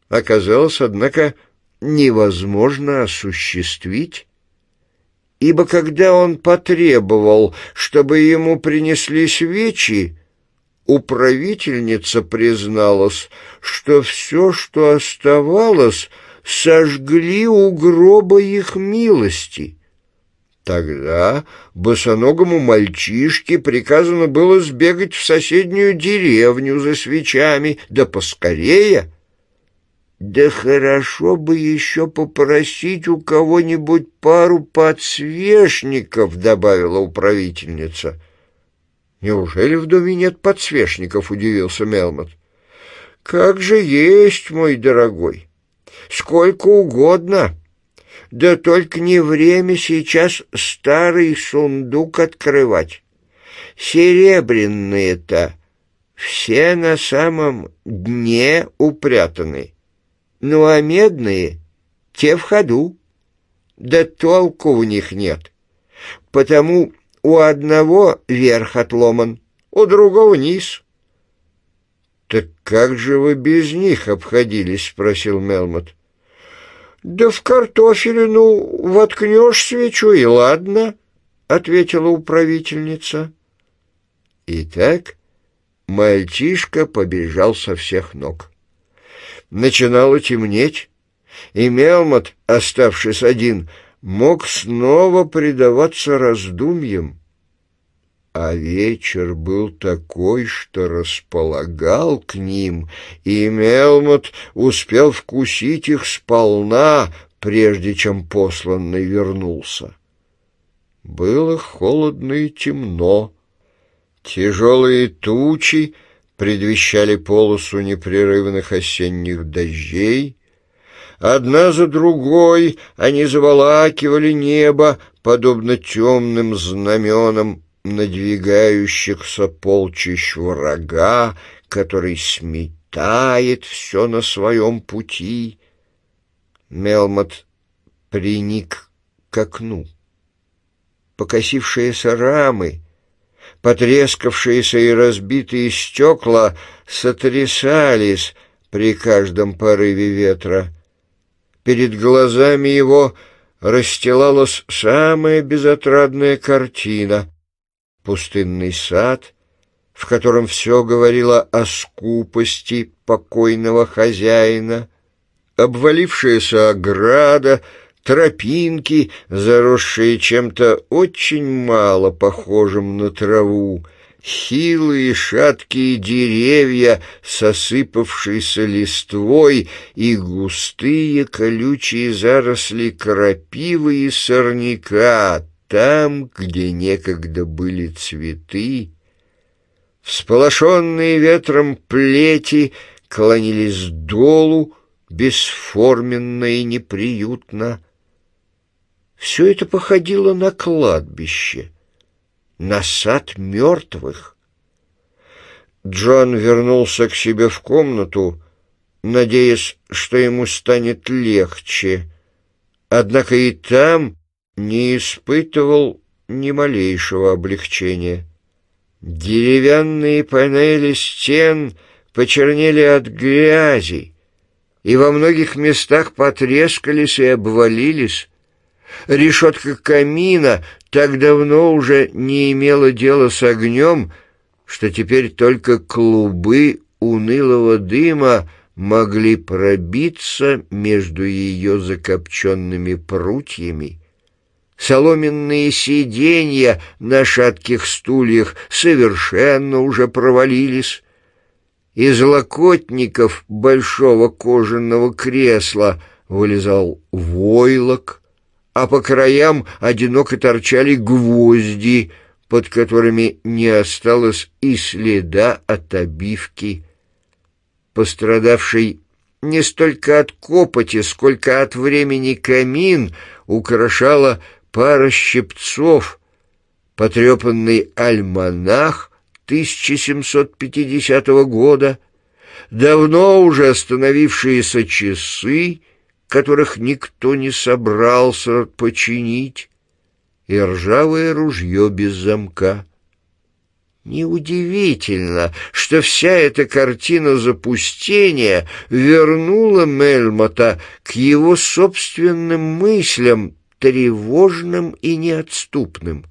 оказалось, однако, невозможно осуществить, ибо когда он потребовал, чтобы ему принесли свечи, управительница призналась, что все, что оставалось, сожгли у гроба их милости. Тогда босоногому мальчишке приказано было сбегать в соседнюю деревню за свечами, да поскорее — да хорошо бы еще попросить у кого-нибудь пару подсвечников, добавила управительница. Неужели в доме нет подсвечников, удивился Мелмот. Как же есть, мой дорогой, сколько угодно. Да только не время сейчас старый сундук открывать. Серебряные-то все на самом дне упрятаны. Ну а медные, те в ходу. Да толку в них нет. Потому у одного верх отломан, у другого низ. «Так как же вы без них обходились?» — спросил Мелмот. «Да в картофелину воткнешь свечу, и ладно», — ответила управительница. Итак, мальчишка побежал со всех ног начинало темнеть, и Мелмот, оставшись один, мог снова предаваться раздумьям. А вечер был такой, что располагал к ним, и Мелмот успел вкусить их сполна, прежде чем посланный вернулся. Было холодно и темно. Тяжелые тучи — предвещали полосу непрерывных осенних дождей. Одна за другой они заволакивали небо, подобно темным знаменам надвигающихся полчищ врага, который сметает все на своем пути. Мелмот приник к окну. Покосившиеся рамы — потрескавшиеся и разбитые стекла сотрясались при каждом порыве ветра. Перед глазами его расстилалась самая безотрадная картина — пустынный сад, в котором все говорило о скупости покойного хозяина, обвалившаяся ограда — тропинки, заросшие чем-то очень мало похожим на траву, хилые шаткие деревья с осыпавшейся листвой и густые колючие заросли крапивы и сорняка там, где некогда были цветы. Всполошенные ветром плети клонились долу, бесформенно и неприютно — все это походило на кладбище, на сад мертвых. Джон вернулся к себе в комнату, надеясь, что ему станет легче. Однако и там не испытывал ни малейшего облегчения. Деревянные панели стен почернели от грязи и во многих местах потрескались и обвалились решетка камина так давно уже не имела дела с огнем, что теперь только клубы унылого дыма могли пробиться между ее закопченными прутьями. Соломенные сиденья на шатких стульях совершенно уже провалились. Из локотников большого кожаного кресла вылезал войлок, а по краям одиноко торчали гвозди, под которыми не осталось и следа от обивки. Пострадавший не столько от копоти, сколько от времени камин украшала пара щипцов, потрепанный альманах 1750 года, давно уже остановившиеся часы, которых никто не собрался починить, и ржавое ружье без замка. Неудивительно, что вся эта картина запустения вернула Мельмота к его собственным мыслям, тревожным и неотступным.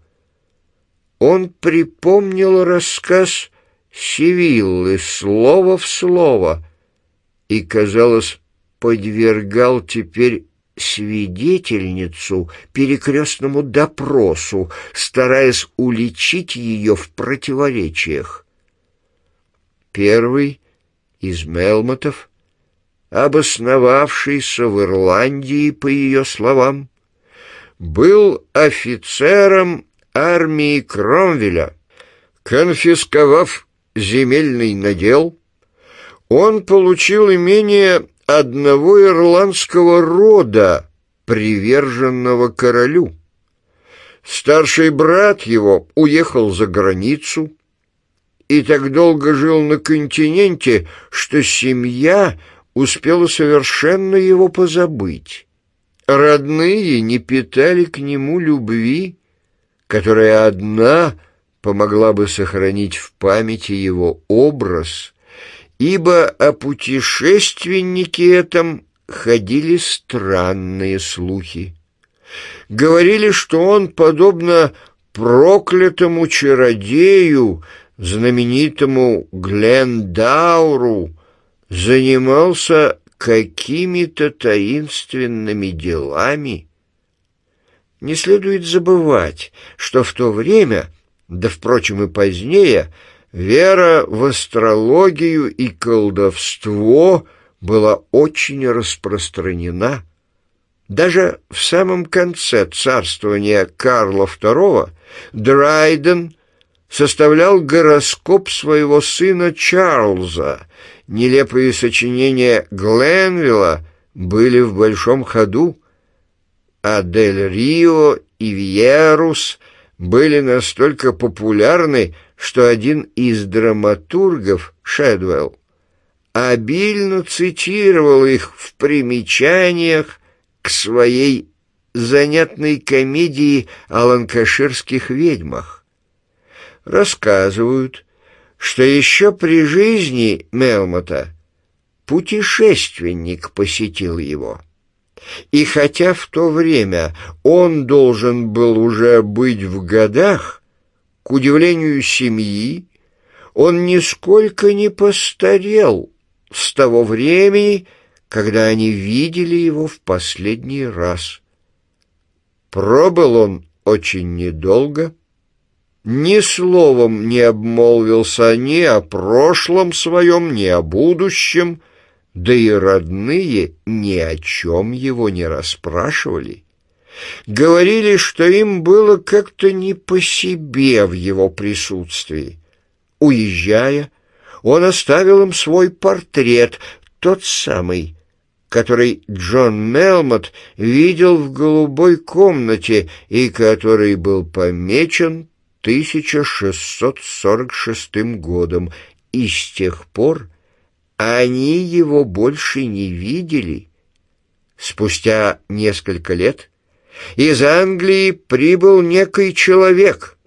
Он припомнил рассказ Сивиллы слово в слово и, казалось, подвергал теперь свидетельницу перекрестному допросу, стараясь уличить ее в противоречиях. Первый из Мелмотов, обосновавшийся в Ирландии, по ее словам, был офицером армии Кромвеля. Конфисковав земельный надел, он получил имение одного ирландского рода, приверженного королю. Старший брат его уехал за границу и так долго жил на континенте, что семья успела совершенно его позабыть. Родные не питали к нему любви, которая одна помогла бы сохранить в памяти его образ – ибо о путешественнике этом ходили странные слухи. Говорили, что он, подобно проклятому чародею, знаменитому Глендауру, занимался какими-то таинственными делами. Не следует забывать, что в то время, да, впрочем, и позднее, Вера в астрологию и колдовство была очень распространена. Даже в самом конце царствования Карла II Драйден составлял гороскоп своего сына Чарльза. Нелепые сочинения Гленвилла были в большом ходу, а Рио и Вьерус – были настолько популярны, что один из драматургов, Шэдвелл, обильно цитировал их в примечаниях к своей занятной комедии о ланкаширских ведьмах. Рассказывают, что еще при жизни Мелмота путешественник посетил его. И хотя в то время он должен был уже быть в годах, к удивлению семьи, он нисколько не постарел с того времени, когда они видели его в последний раз. Пробыл он очень недолго, ни словом не обмолвился ни о прошлом своем, ни о будущем, да и родные ни о чем его не расспрашивали. Говорили, что им было как-то не по себе в его присутствии. Уезжая, он оставил им свой портрет, тот самый, который Джон Мелмот видел в голубой комнате и который был помечен 1646 годом, и с тех пор они его больше не видели. Спустя несколько лет из Англии прибыл некий человек.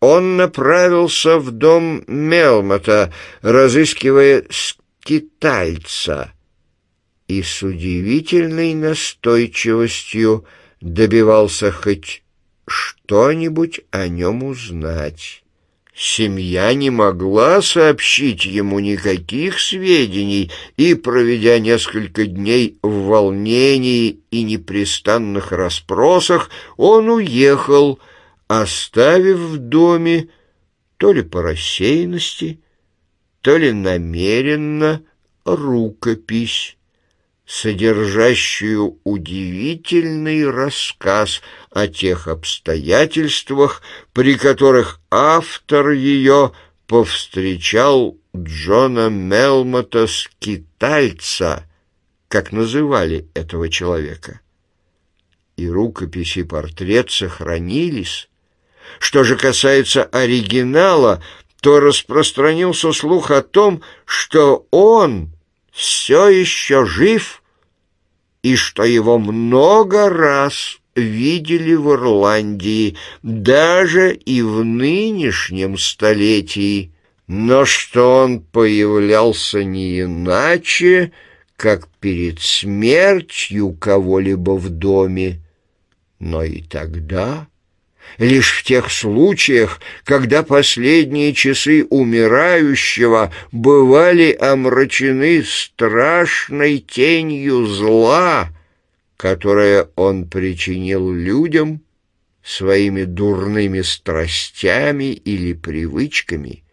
Он направился в дом Мелмота, разыскивая скитальца, и с удивительной настойчивостью добивался хоть что-нибудь о нем узнать. Семья не могла сообщить ему никаких сведений, и, проведя несколько дней в волнении и непрестанных расспросах, он уехал, оставив в доме то ли по рассеянности, то ли намеренно рукопись содержащую удивительный рассказ о тех обстоятельствах, при которых автор ее повстречал Джона Мелмота Скитальца, как называли этого человека. И рукописи и портрет сохранились. Что же касается оригинала, то распространился слух о том, что он все еще жив – и что его много раз видели в Ирландии, даже и в нынешнем столетии, но что он появлялся не иначе, как перед смертью кого-либо в доме. Но и тогда лишь в тех случаях, когда последние часы умирающего бывали омрачены страшной тенью зла, которое он причинил людям своими дурными страстями или привычками –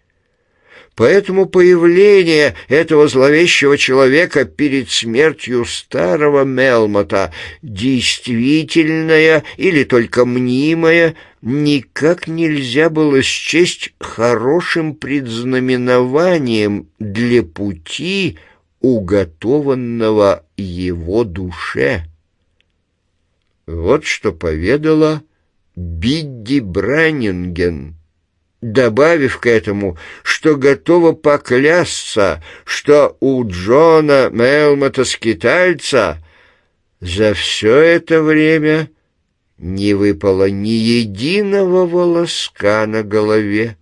Поэтому появление этого зловещего человека перед смертью старого Мелмота, действительное или только мнимое, никак нельзя было счесть хорошим предзнаменованием для пути, уготованного его душе. Вот что поведала Бидди Браннинген добавив к этому, что готова поклясться, что у Джона Мелмота-скитальца за все это время не выпало ни единого волоска на голове,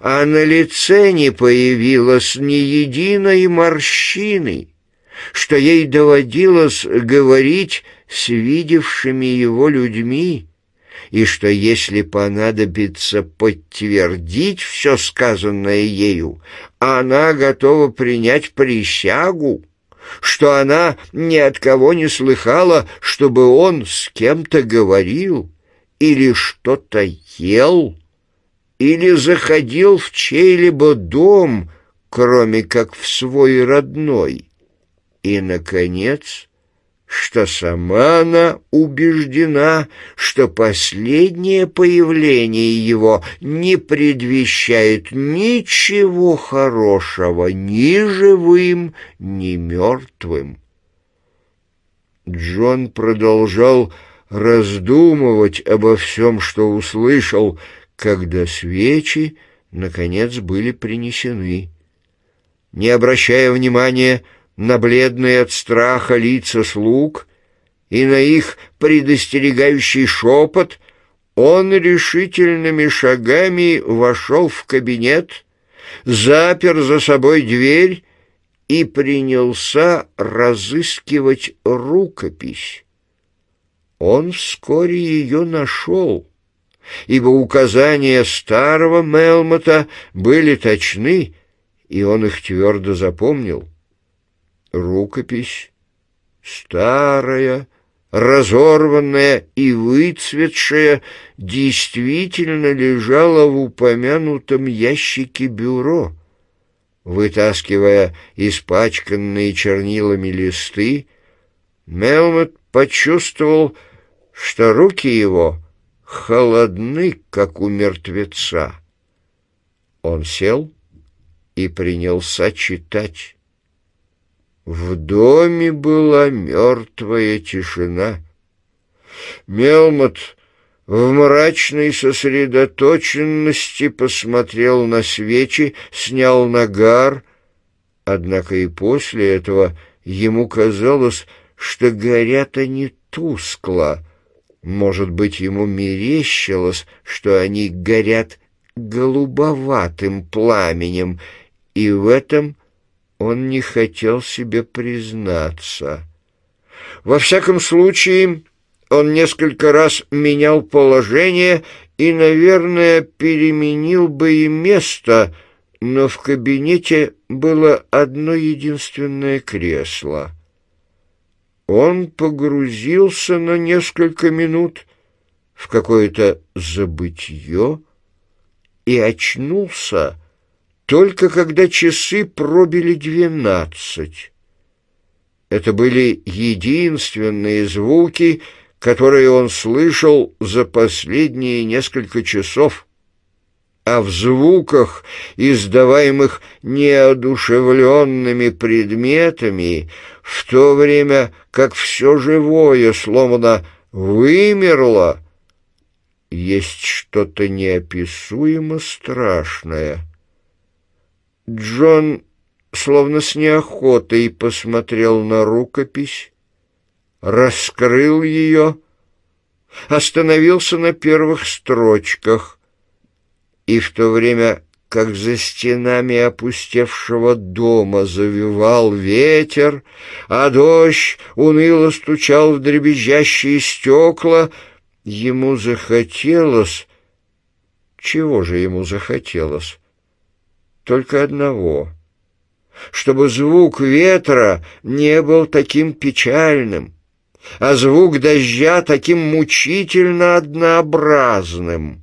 а на лице не появилось ни единой морщины, что ей доводилось говорить с видевшими его людьми, и что, если понадобится подтвердить все сказанное ею, она готова принять присягу, что она ни от кого не слыхала, чтобы он с кем-то говорил или что-то ел, или заходил в чей-либо дом, кроме как в свой родной. И, наконец, — что сама она убеждена, что последнее появление его не предвещает ничего хорошего ни живым, ни мертвым. Джон продолжал раздумывать обо всем, что услышал, когда свечи, наконец, были принесены. Не обращая внимания на бледные от страха лица слуг и на их предостерегающий шепот, он решительными шагами вошел в кабинет, запер за собой дверь и принялся разыскивать рукопись. Он вскоре ее нашел, ибо указания старого Мелмота были точны, и он их твердо запомнил рукопись, старая, разорванная и выцветшая, действительно лежала в упомянутом ящике бюро. Вытаскивая испачканные чернилами листы, Мелмот почувствовал, что руки его холодны, как у мертвеца. Он сел и принялся читать. В доме была мертвая тишина. Мелмот в мрачной сосредоточенности посмотрел на свечи, снял нагар. Однако и после этого ему казалось, что горят они тускло. Может быть, ему мерещилось, что они горят голубоватым пламенем, и в этом он не хотел себе признаться. Во всяком случае, он несколько раз менял положение и, наверное, переменил бы и место, но в кабинете было одно единственное кресло. Он погрузился на несколько минут в какое-то забытье и очнулся, только когда часы пробили двенадцать. Это были единственные звуки, которые он слышал за последние несколько часов. А в звуках, издаваемых неодушевленными предметами, в то время как все живое словно вымерло, есть что-то неописуемо страшное — Джон словно с неохотой посмотрел на рукопись, раскрыл ее, остановился на первых строчках, и в то время, как за стенами опустевшего дома завивал ветер, а дождь уныло стучал в дребезжащие стекла, ему захотелось... Чего же ему захотелось? только одного — чтобы звук ветра не был таким печальным, а звук дождя таким мучительно однообразным.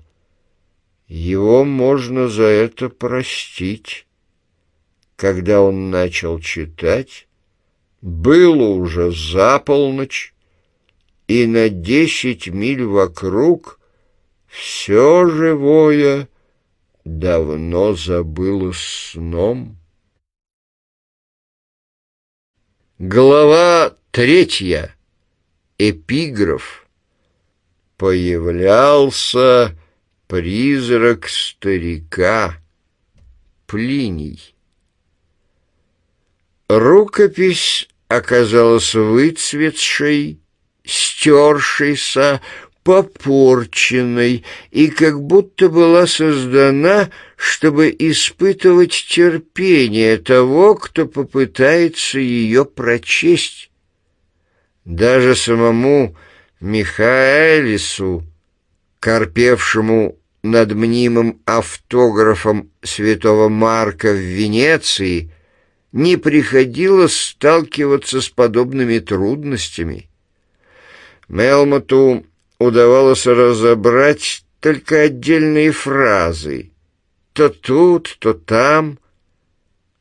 Его можно за это простить. Когда он начал читать, было уже за полночь, и на десять миль вокруг все живое давно забыла сном. Глава третья. Эпиграф. Появлялся призрак старика Плиний. Рукопись оказалась выцветшей, стершейся, попорченной и как будто была создана, чтобы испытывать терпение того, кто попытается ее прочесть. Даже самому Михаэлису, корпевшему над мнимым автографом святого Марка в Венеции, не приходилось сталкиваться с подобными трудностями. Мелмоту удавалось разобрать только отдельные фразы. То тут, то там.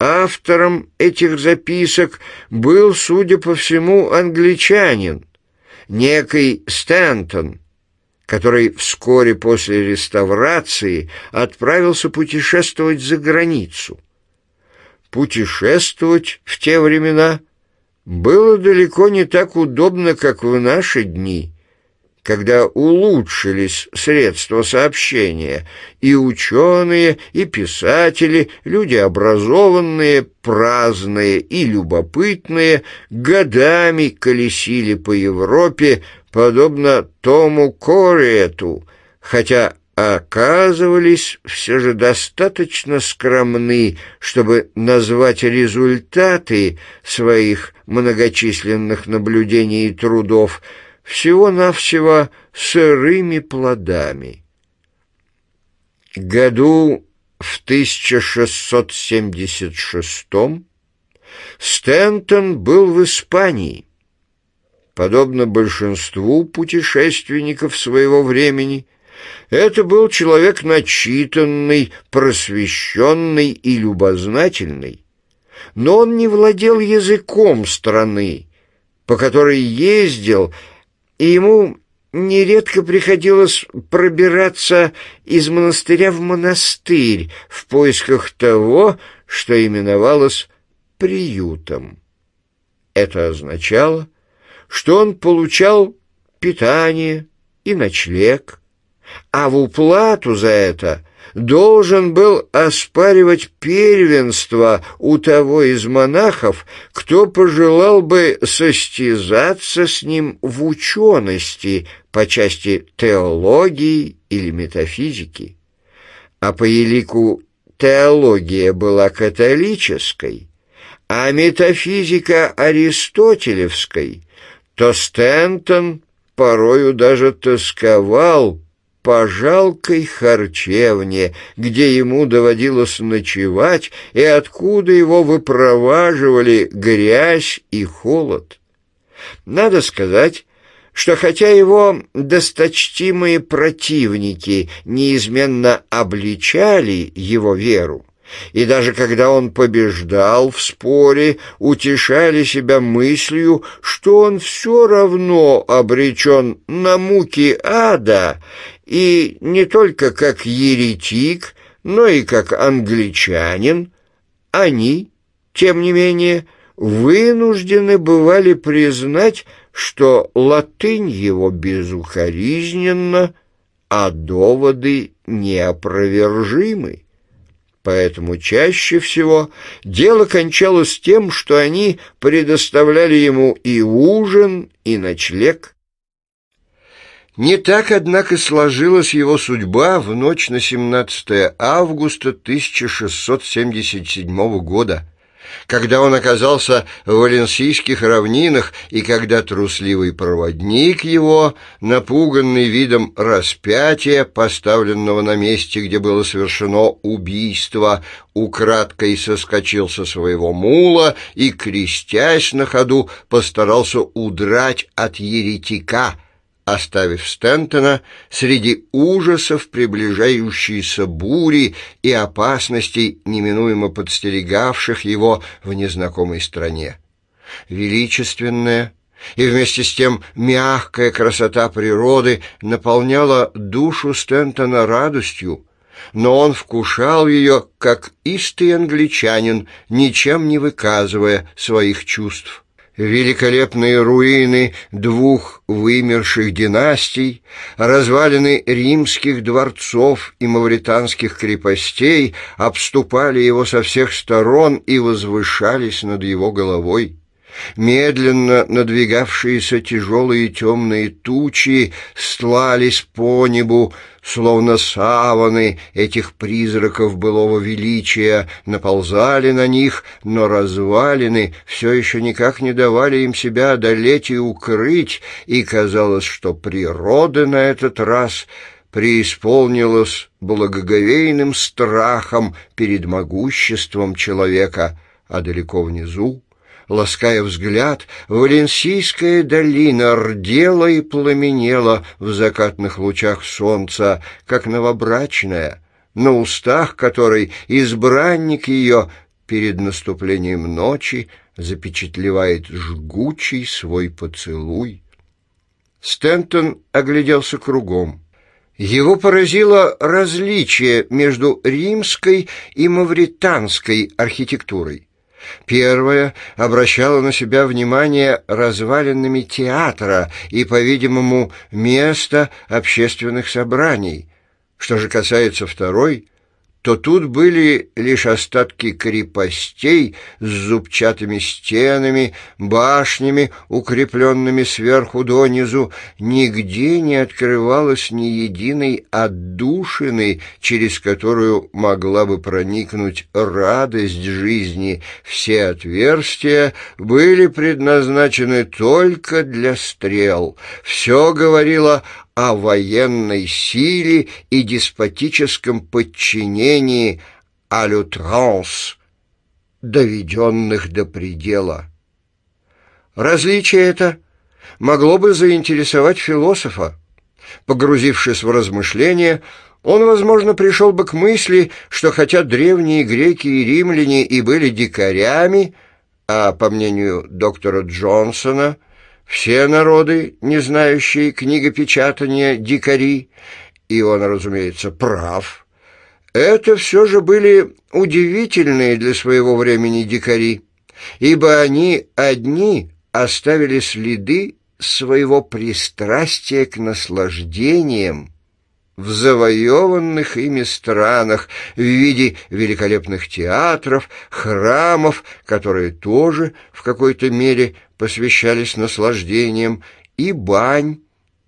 Автором этих записок был, судя по всему, англичанин, некий Стэнтон, который вскоре после реставрации отправился путешествовать за границу. Путешествовать в те времена было далеко не так удобно, как в наши дни — когда улучшились средства сообщения, и ученые, и писатели, люди образованные, праздные и любопытные, годами колесили по Европе, подобно Тому Кориэту, хотя оказывались все же достаточно скромны, чтобы назвать результаты своих многочисленных наблюдений и трудов – всего-навсего сырыми плодами. Году в 1676 Стентон был в Испании. Подобно большинству путешественников своего времени, это был человек начитанный, просвещенный и любознательный, но он не владел языком страны, по которой ездил, и ему нередко приходилось пробираться из монастыря в монастырь в поисках того, что именовалось приютом. Это означало, что он получал питание и ночлег, а в уплату за это должен был оспаривать первенство у того из монахов, кто пожелал бы состязаться с ним в учености по части теологии или метафизики. А по елику теология была католической, а метафизика аристотелевской, то Стентон порою даже тосковал по жалкой харчевне, где ему доводилось ночевать и откуда его выпроваживали грязь и холод. Надо сказать, что хотя его досточтимые противники неизменно обличали его веру, и даже когда он побеждал в споре, утешали себя мыслью, что он все равно обречен на муки ада, и не только как еретик, но и как англичанин, они, тем не менее, вынуждены бывали признать, что латынь его безукоризненна, а доводы неопровержимы. Поэтому чаще всего дело кончалось тем, что они предоставляли ему и ужин, и ночлег. Не так, однако, сложилась его судьба в ночь на 17 августа 1677 года, когда он оказался в Валенсийских равнинах и когда трусливый проводник его, напуганный видом распятия, поставленного на месте, где было совершено убийство, украдкой соскочил со своего мула и, крестясь на ходу, постарался удрать от еретика – оставив Стентона среди ужасов приближающейся бури и опасностей, неминуемо подстерегавших его в незнакомой стране. Величественная и вместе с тем мягкая красота природы наполняла душу Стентона радостью, но он вкушал ее, как истый англичанин, ничем не выказывая своих чувств великолепные руины двух вымерших династий, развалины римских дворцов и мавританских крепостей обступали его со всех сторон и возвышались над его головой. Медленно надвигавшиеся тяжелые темные тучи стлались по небу, словно саваны этих призраков былого величия, наползали на них, но развалины все еще никак не давали им себя одолеть и укрыть, и казалось, что природа на этот раз преисполнилась благоговейным страхом перед могуществом человека, а далеко внизу лаская взгляд, Валенсийская долина рдела и пламенела в закатных лучах солнца, как новобрачная, на устах которой избранник ее перед наступлением ночи запечатлевает жгучий свой поцелуй. Стентон огляделся кругом. Его поразило различие между римской и мавританской архитектурой. Первая обращала на себя внимание развалинами театра и, по-видимому, места общественных собраний. Что же касается второй, то тут были лишь остатки крепостей с зубчатыми стенами, башнями, укрепленными сверху донизу. Нигде не открывалось ни единой отдушины, через которую могла бы проникнуть радость жизни. Все отверстия были предназначены только для стрел. Все говорило о военной силе и деспотическом подчинении алютранс, доведенных до предела. Различие это могло бы заинтересовать философа. Погрузившись в размышления, он, возможно, пришел бы к мысли, что хотя древние греки и римляне и были дикарями, а, по мнению доктора Джонсона, – все народы, не знающие книгопечатания, дикари, и он, разумеется, прав, это все же были удивительные для своего времени дикари, ибо они одни оставили следы своего пристрастия к наслаждениям, в завоеванных ими странах в виде великолепных театров, храмов, которые тоже в какой-то мере посвящались наслаждениям, и бань,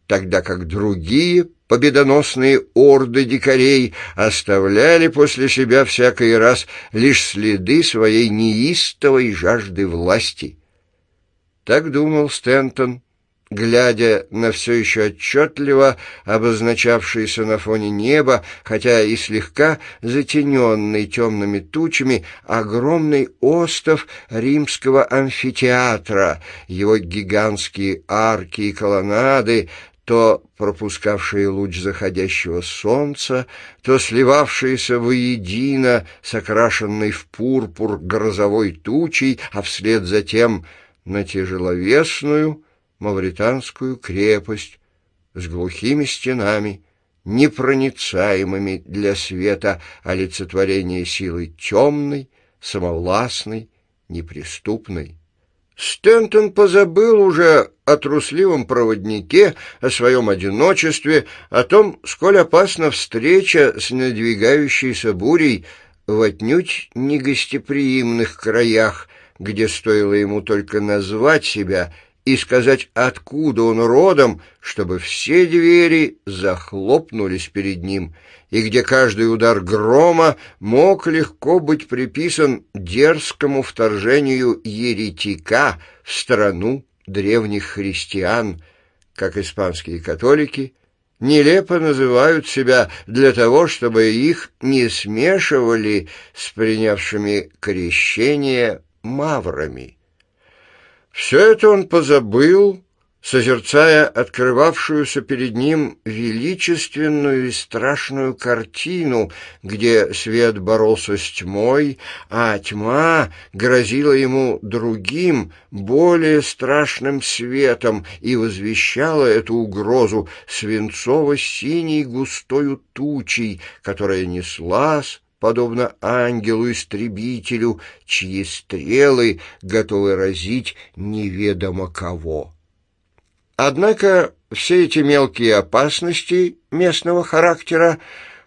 тогда как другие победоносные орды дикарей оставляли после себя всякий раз лишь следы своей неистовой жажды власти. Так думал Стентон глядя на все еще отчетливо обозначавшийся на фоне неба, хотя и слегка затененный темными тучами, огромный остов римского амфитеатра, его гигантские арки и колоннады, то пропускавшие луч заходящего солнца, то сливавшиеся воедино с окрашенной в пурпур грозовой тучей, а вслед затем на тяжеловесную — мавританскую крепость с глухими стенами, непроницаемыми для света олицетворение силы темной, самовластной, неприступной. Стентон позабыл уже о трусливом проводнике, о своем одиночестве, о том, сколь опасна встреча с надвигающейся бурей в отнюдь негостеприимных краях, где стоило ему только назвать себя — и сказать, откуда он родом, чтобы все двери захлопнулись перед ним, и где каждый удар грома мог легко быть приписан дерзкому вторжению еретика в страну древних христиан, как испанские католики нелепо называют себя для того, чтобы их не смешивали с принявшими крещение маврами. Все это он позабыл, созерцая открывавшуюся перед ним величественную и страшную картину, где свет боролся с тьмой, а тьма грозила ему другим, более страшным светом и возвещала эту угрозу свинцово-синей густою тучей, которая неслась подобно ангелу-истребителю, чьи стрелы готовы разить неведомо кого. Однако все эти мелкие опасности местного характера,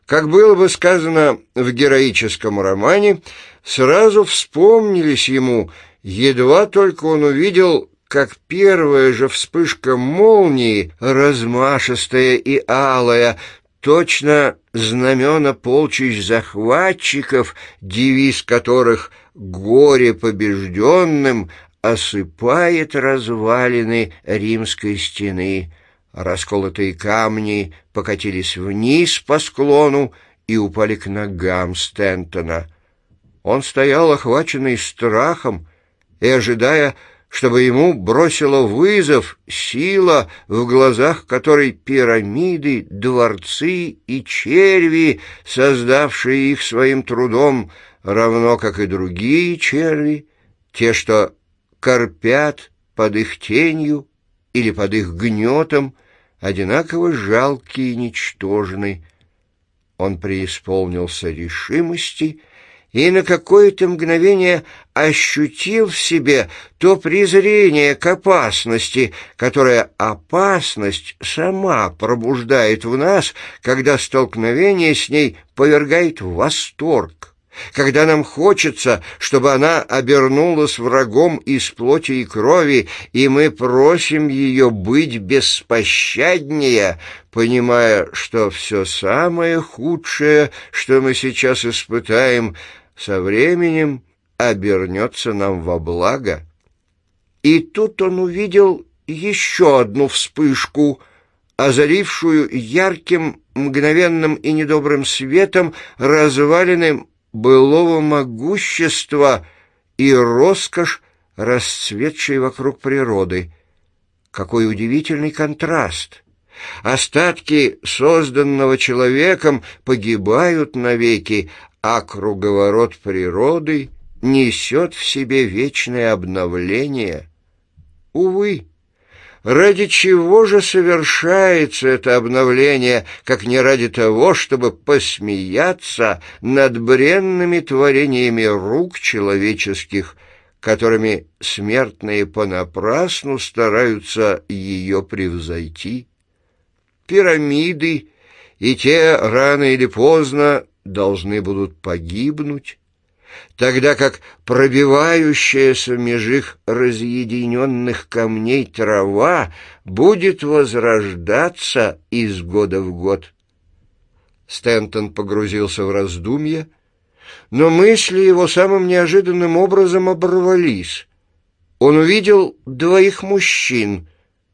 как было бы сказано в героическом романе, сразу вспомнились ему, едва только он увидел как первая же вспышка молнии, размашистая и алая, Точно знамена полчищ захватчиков, девиз которых «Горе побежденным» осыпает развалины римской стены. Расколотые камни покатились вниз по склону и упали к ногам Стентона. Он стоял охваченный страхом и, ожидая, чтобы ему бросила вызов сила, в глазах которой пирамиды, дворцы и черви, создавшие их своим трудом, равно как и другие черви, те, что корпят под их тенью или под их гнетом, одинаково жалкие и ничтожны. Он преисполнился решимости — и на какое-то мгновение ощутил в себе то презрение к опасности, которое опасность сама пробуждает в нас, когда столкновение с ней повергает в восторг, когда нам хочется, чтобы она обернулась врагом из плоти и крови, и мы просим ее быть беспощаднее, понимая, что все самое худшее, что мы сейчас испытаем — со временем обернется нам во благо. И тут он увидел еще одну вспышку, озарившую ярким, мгновенным и недобрым светом развалины былого могущества и роскошь, расцветшей вокруг природы. Какой удивительный контраст! Остатки созданного человеком погибают навеки, а круговорот природы несет в себе вечное обновление. Увы, ради чего же совершается это обновление, как не ради того, чтобы посмеяться над бренными творениями рук человеческих, которыми смертные понапрасну стараются ее превзойти? Пирамиды и те рано или поздно должны будут погибнуть, тогда как пробивающаяся меж их разъединенных камней трава будет возрождаться из года в год. Стентон погрузился в раздумья, но мысли его самым неожиданным образом оборвались. Он увидел двоих мужчин,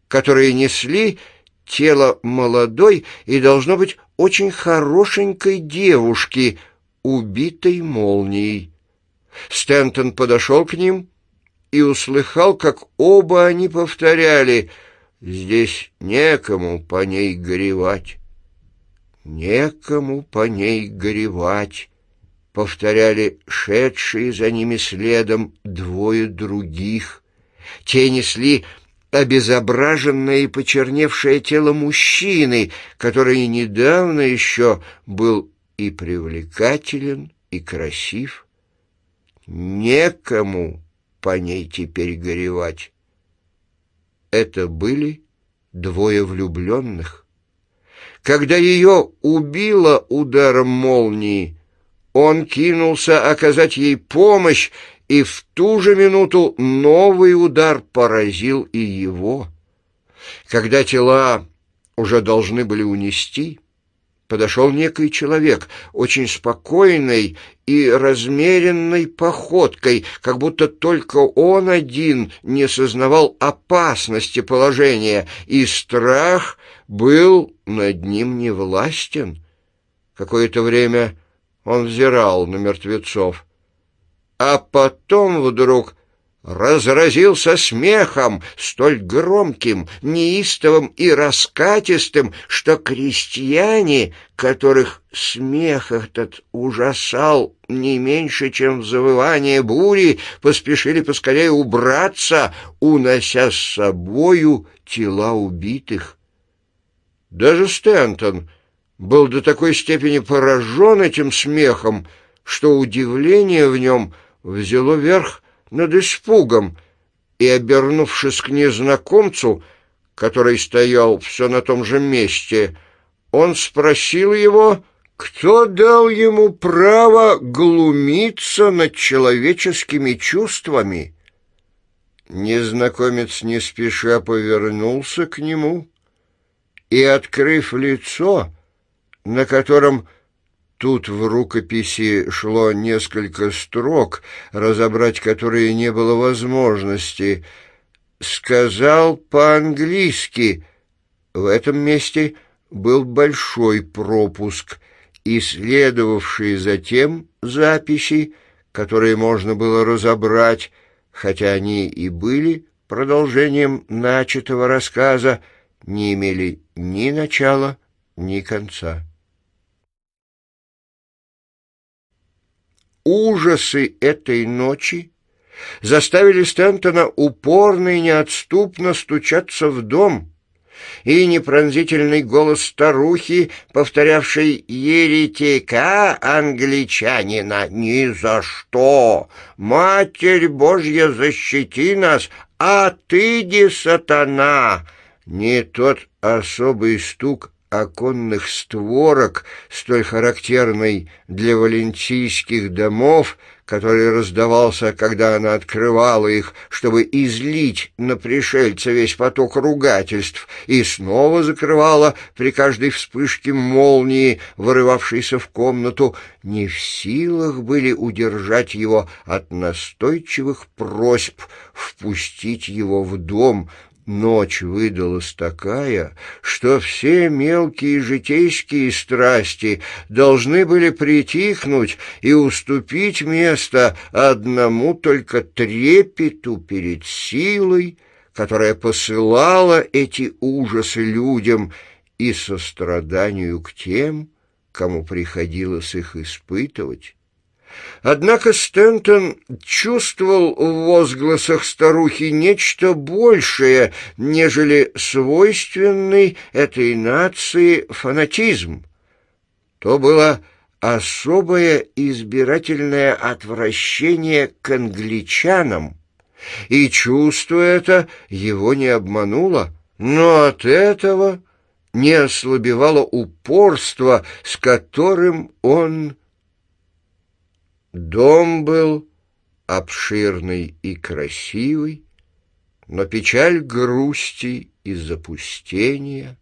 которые несли тело молодой и, должно быть, очень хорошенькой девушки, убитой молнией. Стентон подошел к ним и услыхал, как оба они повторяли «Здесь некому по ней горевать». «Некому по ней горевать», — повторяли шедшие за ними следом двое других. Те несли обезображенное и почерневшее тело мужчины, который недавно еще был и привлекателен, и красив. Некому по ней теперь горевать. Это были двое влюбленных. Когда ее убило ударом молнии, он кинулся оказать ей помощь и в ту же минуту новый удар поразил и его. Когда тела уже должны были унести, подошел некий человек, очень спокойной и размеренной походкой, как будто только он один не сознавал опасности положения, и страх был над ним невластен. Какое-то время он взирал на мертвецов а потом вдруг разразился смехом, столь громким, неистовым и раскатистым, что крестьяне, которых смех этот ужасал не меньше, чем завывание бури, поспешили поскорее убраться, унося с собою тела убитых. Даже Стэнтон был до такой степени поражен этим смехом, что удивление в нем – взяло верх над испугом, и, обернувшись к незнакомцу, который стоял все на том же месте, он спросил его, кто дал ему право глумиться над человеческими чувствами. Незнакомец не спеша повернулся к нему и, открыв лицо, на котором Тут в рукописи шло несколько строк, разобрать которые не было возможности. «Сказал по-английски». В этом месте был большой пропуск, и следовавшие затем записи, которые можно было разобрать, хотя они и были продолжением начатого рассказа, не имели ни начала, ни конца. Ужасы этой ночи заставили Стентона упорно и неотступно стучаться в дом, и непронзительный голос старухи, повторявшей еретика англичанина «Ни за что! Матерь Божья, защити нас! А ты, де сатана!» Не тот особый стук, оконных створок, столь характерной для валенсийских домов, который раздавался, когда она открывала их, чтобы излить на пришельца весь поток ругательств, и снова закрывала при каждой вспышке молнии, вырывавшейся в комнату, не в силах были удержать его от настойчивых просьб впустить его в дом, Ночь выдалась такая, что все мелкие житейские страсти должны были притихнуть и уступить место одному только трепету перед силой, которая посылала эти ужасы людям и состраданию к тем, кому приходилось их испытывать. Однако Стентон чувствовал в возгласах старухи нечто большее, нежели свойственный этой нации фанатизм. То было особое избирательное отвращение к англичанам, и чувство это его не обмануло, но от этого не ослабевало упорство, с которым он Дом был обширный и красивый, но печаль грусти и запустения.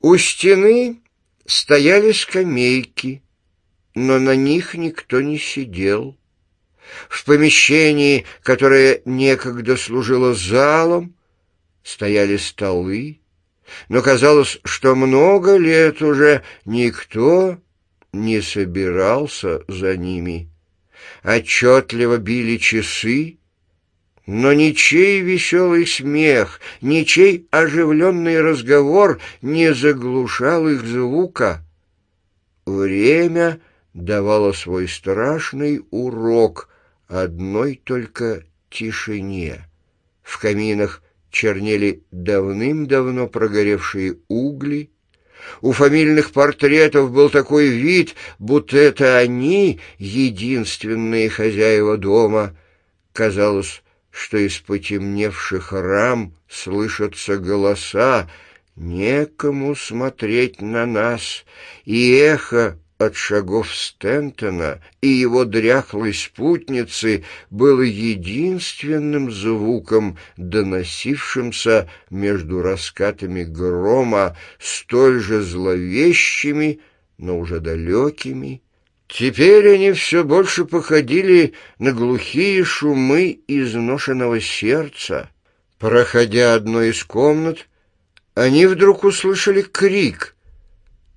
У стены стояли скамейки, но на них никто не сидел. В помещении, которое некогда служило залом, стояли столы, но казалось, что много лет уже никто не собирался за ними. Отчетливо били часы, но ничей веселый смех, ничей оживленный разговор не заглушал их звука. Время давало свой страшный урок одной только тишине. В каминах чернели давным-давно прогоревшие угли, у фамильных портретов был такой вид, будто это они единственные хозяева дома. Казалось, что из потемневших рам слышатся голоса, «Некому смотреть на нас, и эхо от шагов Стентона и его дряхлой спутницы было единственным звуком, доносившимся между раскатами грома, столь же зловещими, но уже далекими. Теперь они все больше походили на глухие шумы изношенного сердца. Проходя одной из комнат, они вдруг услышали крик.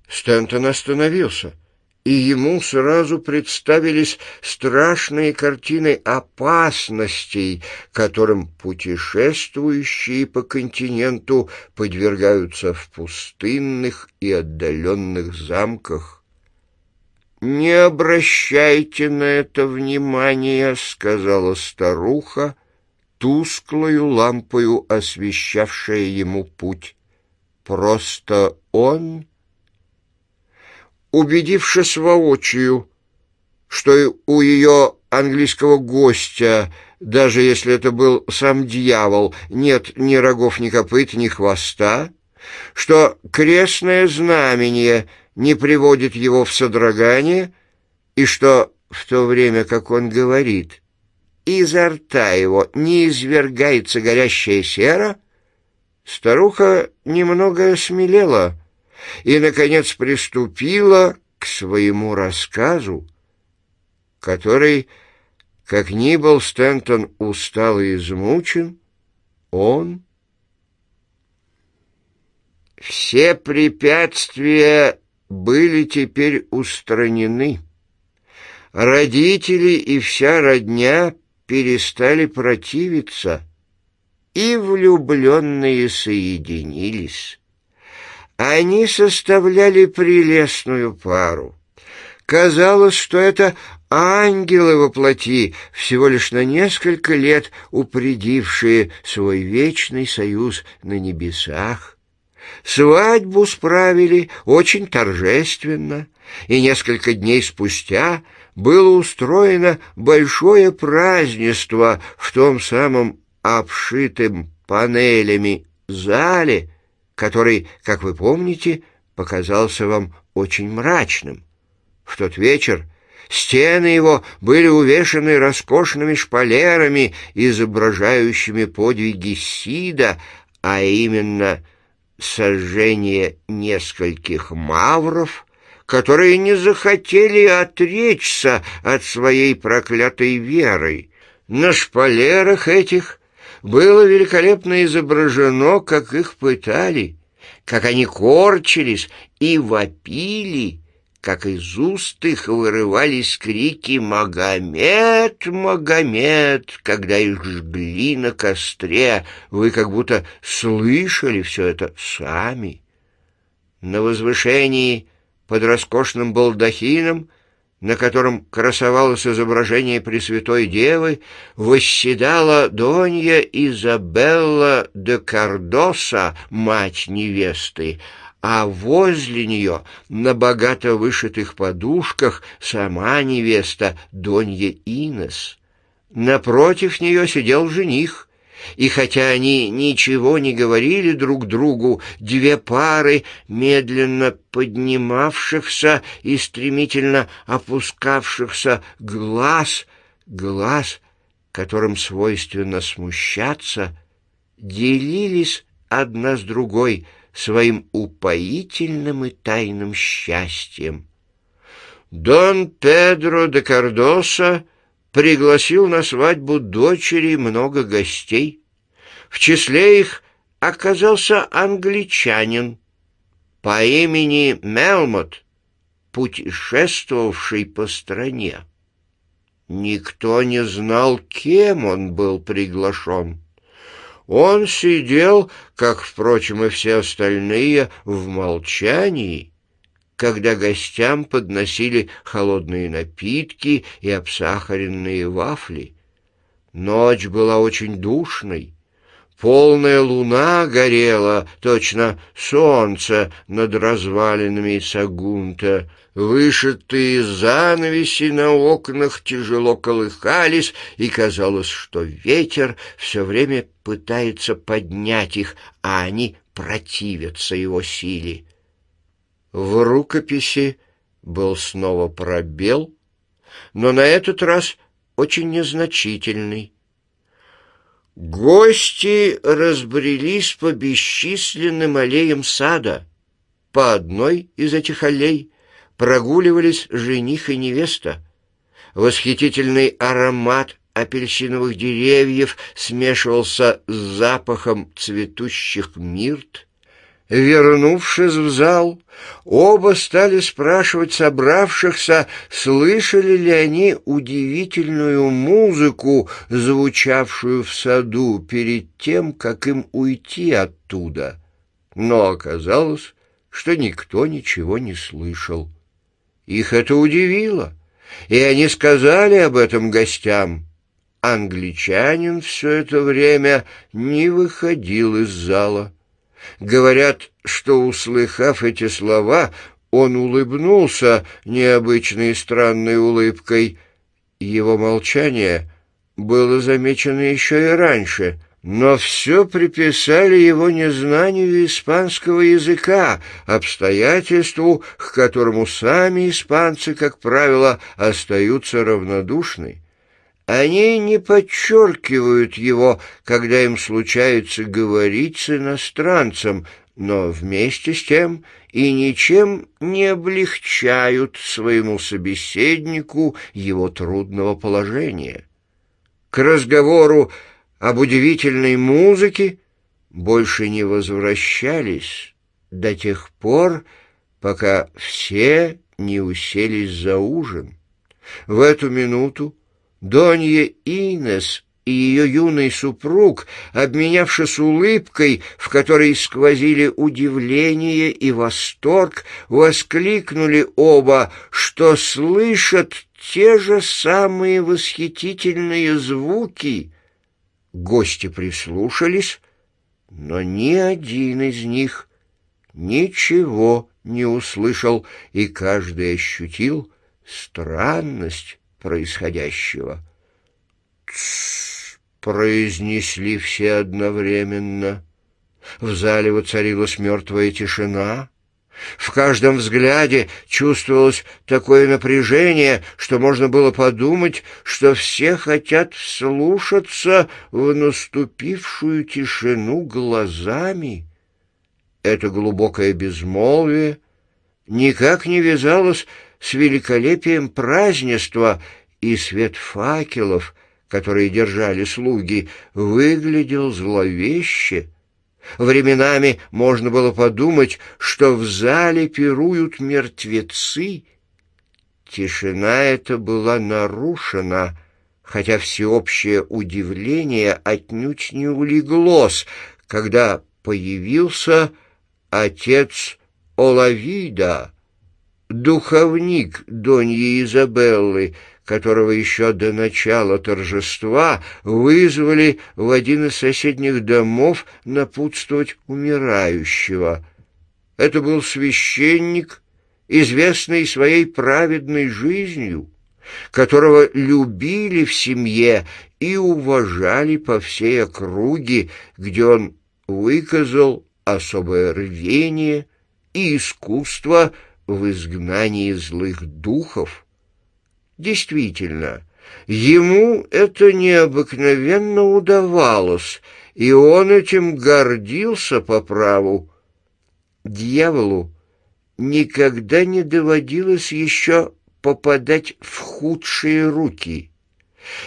Стентон остановился — и ему сразу представились страшные картины опасностей, которым путешествующие по континенту подвергаются в пустынных и отдаленных замках. «Не обращайте на это внимания», — сказала старуха, тусклою лампою освещавшая ему путь. «Просто он...» убедившись воочию, что у ее английского гостя, даже если это был сам дьявол, нет ни рогов, ни копыт, ни хвоста, что крестное знамение не приводит его в содрогание, и что в то время, как он говорит, изо рта его не извергается горящая сера, старуха немного смелела и, наконец, приступила к своему рассказу, который, как ни был Стентон устал и измучен, он... Все препятствия были теперь устранены. Родители и вся родня перестали противиться, и влюбленные соединились. Они составляли прелестную пару. Казалось, что это ангелы воплоти всего лишь на несколько лет упредившие свой вечный союз на небесах. Свадьбу справили очень торжественно, и несколько дней спустя было устроено большое празднество в том самом обшитом панелями зале, который, как вы помните, показался вам очень мрачным. В тот вечер стены его были увешаны роскошными шпалерами, изображающими подвиги Сида, а именно сожжение нескольких мавров, которые не захотели отречься от своей проклятой веры. На шпалерах этих – было великолепно изображено, как их пытали, как они корчились и вопили, как из уст их вырывались крики «Магомед! Магомед!», когда их жгли на костре. Вы как будто слышали все это сами. На возвышении под роскошным балдахином на котором красовалось изображение Пресвятой Девы, восседала Донья Изабелла де Кардоса, мать невесты, а возле нее на богато вышитых подушках сама невеста Донья Инес. Напротив нее сидел жених, и хотя они ничего не говорили друг другу, две пары, медленно поднимавшихся и стремительно опускавшихся глаз, глаз, которым свойственно смущаться, делились одна с другой своим упоительным и тайным счастьем. Дон Педро де Кардоса — пригласил на свадьбу дочери много гостей. В числе их оказался англичанин по имени Мелмот, путешествовавший по стране. Никто не знал, кем он был приглашен. Он сидел, как, впрочем, и все остальные, в молчании — когда гостям подносили холодные напитки и обсахаренные вафли. Ночь была очень душной. Полная луна горела, точно солнце над развалинами Сагунта. Вышитые занавеси на окнах тяжело колыхались, и казалось, что ветер все время пытается поднять их, а они противятся его силе. В рукописи был снова пробел, но на этот раз очень незначительный. Гости разбрелись по бесчисленным аллеям сада. По одной из этих аллей прогуливались жених и невеста. Восхитительный аромат апельсиновых деревьев смешивался с запахом цветущих мирт, Вернувшись в зал, оба стали спрашивать собравшихся, слышали ли они удивительную музыку, звучавшую в саду перед тем, как им уйти оттуда. Но оказалось, что никто ничего не слышал. Их это удивило, и они сказали об этом гостям. Англичанин все это время не выходил из зала. Говорят, что, услыхав эти слова, он улыбнулся необычной и странной улыбкой. Его молчание было замечено еще и раньше, но все приписали его незнанию испанского языка, обстоятельству, к которому сами испанцы, как правило, остаются равнодушны. Они не подчеркивают его, когда им случается говорить с иностранцем, но вместе с тем и ничем не облегчают своему собеседнику его трудного положения. К разговору об удивительной музыке больше не возвращались до тех пор, пока все не уселись за ужин. В эту минуту Донья Инес и ее юный супруг, обменявшись улыбкой, в которой сквозили удивление и восторг, воскликнули оба, что слышат те же самые восхитительные звуки. Гости прислушались, но ни один из них ничего не услышал, и каждый ощутил странность происходящего. произнесли все одновременно. В зале воцарилась мертвая тишина. В каждом взгляде чувствовалось такое напряжение, что можно было подумать, что все хотят вслушаться в наступившую тишину глазами. Это глубокое безмолвие никак не вязалось с великолепием празднества, и свет факелов, которые держали слуги, выглядел зловеще. Временами можно было подумать, что в зале пируют мертвецы. Тишина эта была нарушена, хотя всеобщее удивление отнюдь не улеглось, когда появился отец Олавида духовник Доньи Изабеллы, которого еще до начала торжества вызвали в один из соседних домов напутствовать умирающего. Это был священник, известный своей праведной жизнью, которого любили в семье и уважали по всей округе, где он выказал особое рвение и искусство – в изгнании злых духов? Действительно, ему это необыкновенно удавалось, и он этим гордился по праву. Дьяволу никогда не доводилось еще попадать в худшие руки.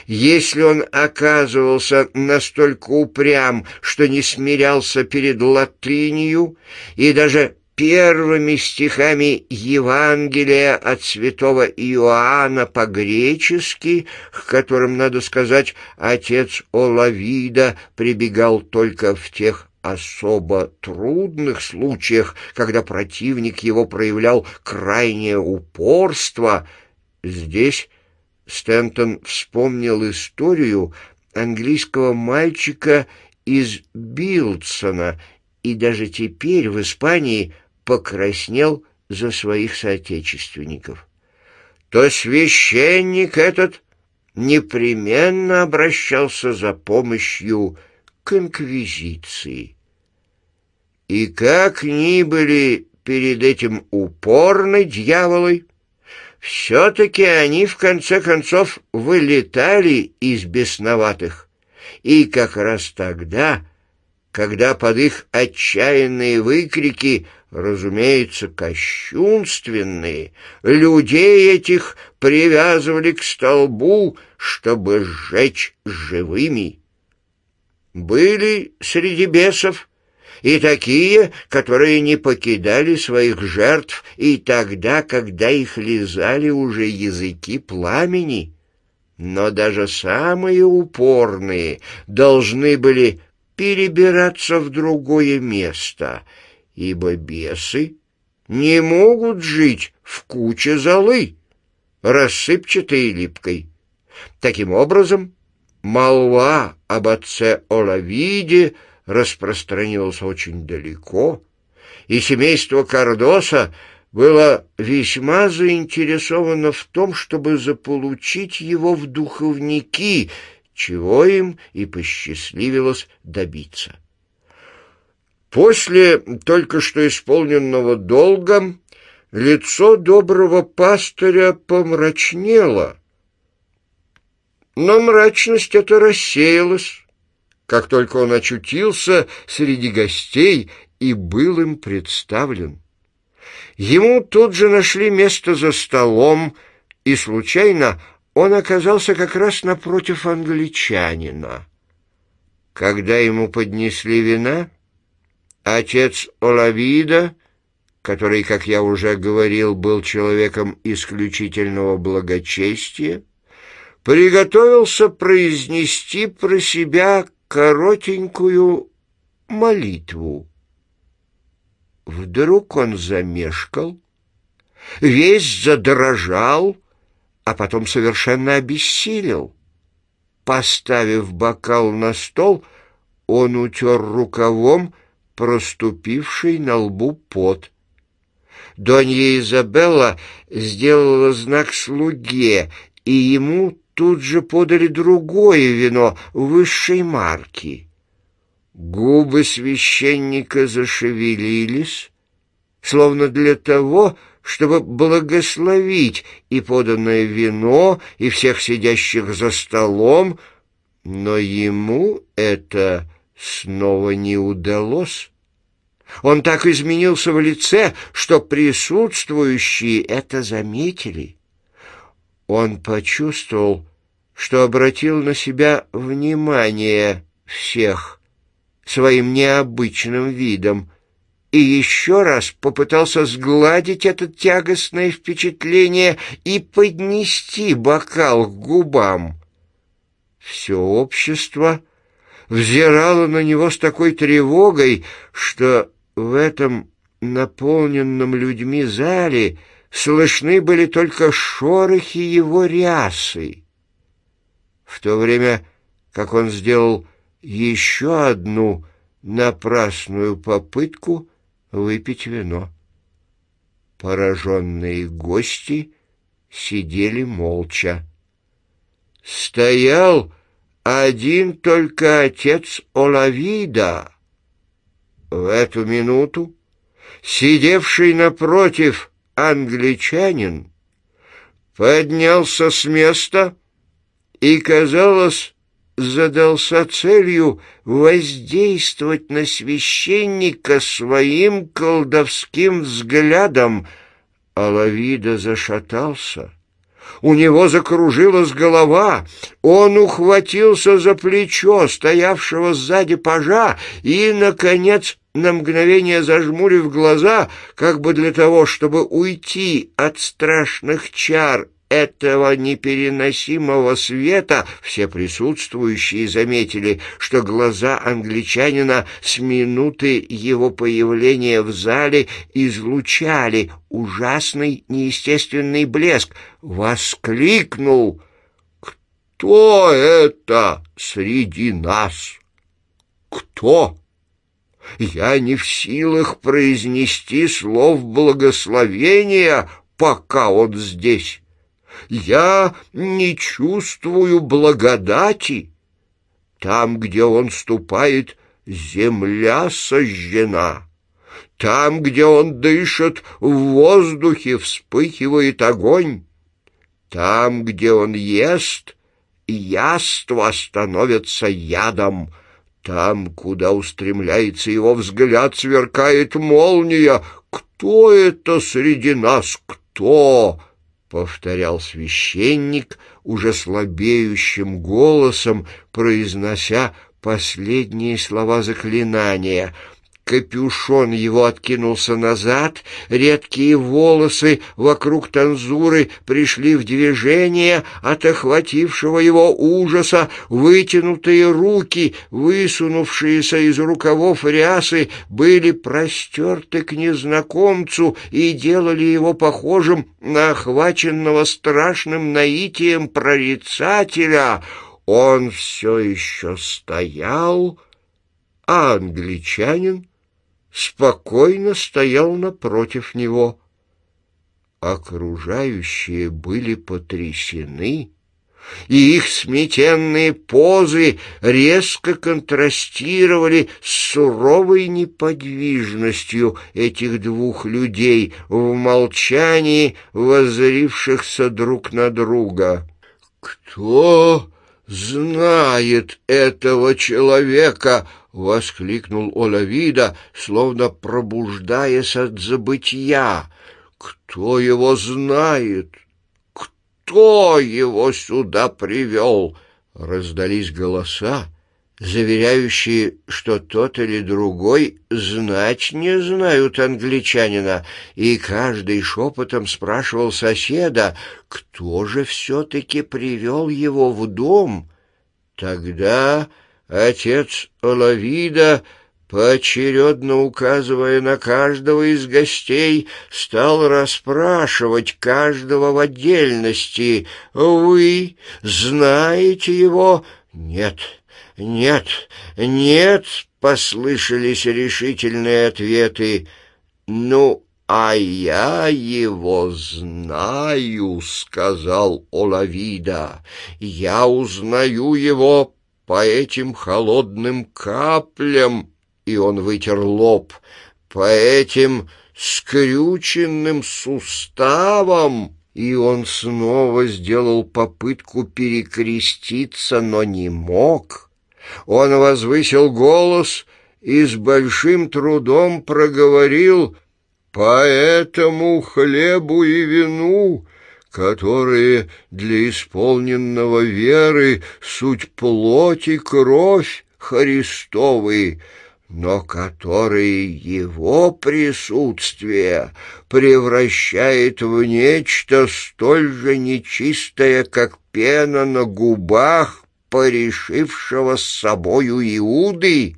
Если он оказывался настолько упрям, что не смирялся перед латынью и даже первыми стихами Евангелия от святого Иоанна по-гречески, к которым, надо сказать, отец Олавида прибегал только в тех особо трудных случаях, когда противник его проявлял крайнее упорство, здесь Стентон вспомнил историю английского мальчика из Билдсона, и даже теперь в Испании – покраснел за своих соотечественников. То священник этот непременно обращался за помощью к инквизиции. И как ни были перед этим упорны дьяволы, все-таки они в конце концов вылетали из бесноватых. И как раз тогда, когда под их отчаянные выкрики – разумеется, кощунственные, людей этих привязывали к столбу, чтобы сжечь живыми. Были среди бесов и такие, которые не покидали своих жертв и тогда, когда их лизали уже языки пламени. Но даже самые упорные должны были перебираться в другое место — ибо бесы не могут жить в куче золы, рассыпчатой и липкой. Таким образом, молва об отце Олавиде распространилась очень далеко, и семейство Кардоса было весьма заинтересовано в том, чтобы заполучить его в духовники, чего им и посчастливилось добиться. После только что исполненного долга лицо доброго пастыря помрачнело. Но мрачность эта рассеялась, как только он очутился среди гостей и был им представлен. Ему тут же нашли место за столом, и случайно он оказался как раз напротив англичанина. Когда ему поднесли вина, Отец Олавида, который, как я уже говорил, был человеком исключительного благочестия, приготовился произнести про себя коротенькую молитву. Вдруг он замешкал, весь задрожал, а потом совершенно обессилел. Поставив бокал на стол, он утер рукавом проступивший на лбу пот. Донья Изабелла сделала знак слуге, и ему тут же подали другое вино высшей марки. Губы священника зашевелились, словно для того, чтобы благословить и поданное вино, и всех сидящих за столом, но ему это снова не удалось. Он так изменился в лице, что присутствующие это заметили. Он почувствовал, что обратил на себя внимание всех своим необычным видом и еще раз попытался сгладить это тягостное впечатление и поднести бокал к губам. Все общество — взирала на него с такой тревогой, что в этом наполненном людьми зале слышны были только шорохи его рясы. В то время, как он сделал еще одну напрасную попытку выпить вино. Пораженные гости сидели молча. Стоял один только отец Олавида. В эту минуту сидевший напротив англичанин поднялся с места и, казалось, задался целью воздействовать на священника своим колдовским взглядом. Алавида зашатался — у него закружилась голова. Он ухватился за плечо стоявшего сзади пажа и, наконец, на мгновение зажмурив глаза, как бы для того, чтобы уйти от страшных чар этого непереносимого света все присутствующие заметили, что глаза англичанина с минуты его появления в зале излучали ужасный неестественный блеск. Воскликнул «Кто это среди нас? Кто?» Я не в силах произнести слов благословения, пока он здесь я не чувствую благодати. Там, где он ступает, земля сожжена. Там, где он дышит, в воздухе вспыхивает огонь. Там, где он ест, яство становится ядом. Там, куда устремляется его взгляд, сверкает молния. Кто это среди нас? Кто? — повторял священник уже слабеющим голосом, произнося последние слова заклинания — Капюшон его откинулся назад, редкие волосы вокруг танзуры пришли в движение от охватившего его ужаса, вытянутые руки, высунувшиеся из рукавов рясы, были простерты к незнакомцу и делали его похожим на охваченного страшным наитием прорицателя. Он все еще стоял, а англичанин спокойно стоял напротив него. Окружающие были потрясены, и их смятенные позы резко контрастировали с суровой неподвижностью этих двух людей в молчании, возрившихся друг на друга. «Кто знает этого человека?» — воскликнул Олавида, словно пробуждаясь от забытия. «Кто его знает? Кто его сюда привел?» Раздались голоса, заверяющие, что тот или другой знать не знают англичанина, и каждый шепотом спрашивал соседа, кто же все-таки привел его в дом. Тогда Отец Олавида поочередно указывая на каждого из гостей, стал расспрашивать каждого в отдельности. «Вы знаете его?» «Нет, нет, нет!» — послышались решительные ответы. «Ну, а я его знаю», — сказал Олавида. «Я узнаю его по этим холодным каплям, и он вытер лоб, по этим скрюченным суставам, и он снова сделал попытку перекреститься, но не мог. Он возвысил голос и с большим трудом проговорил «По этому хлебу и вину которые для исполненного веры суть плоть и кровь Христовой, но которые его присутствие превращает в нечто столь же нечистое, как пена на губах порешившего с собою Иуды,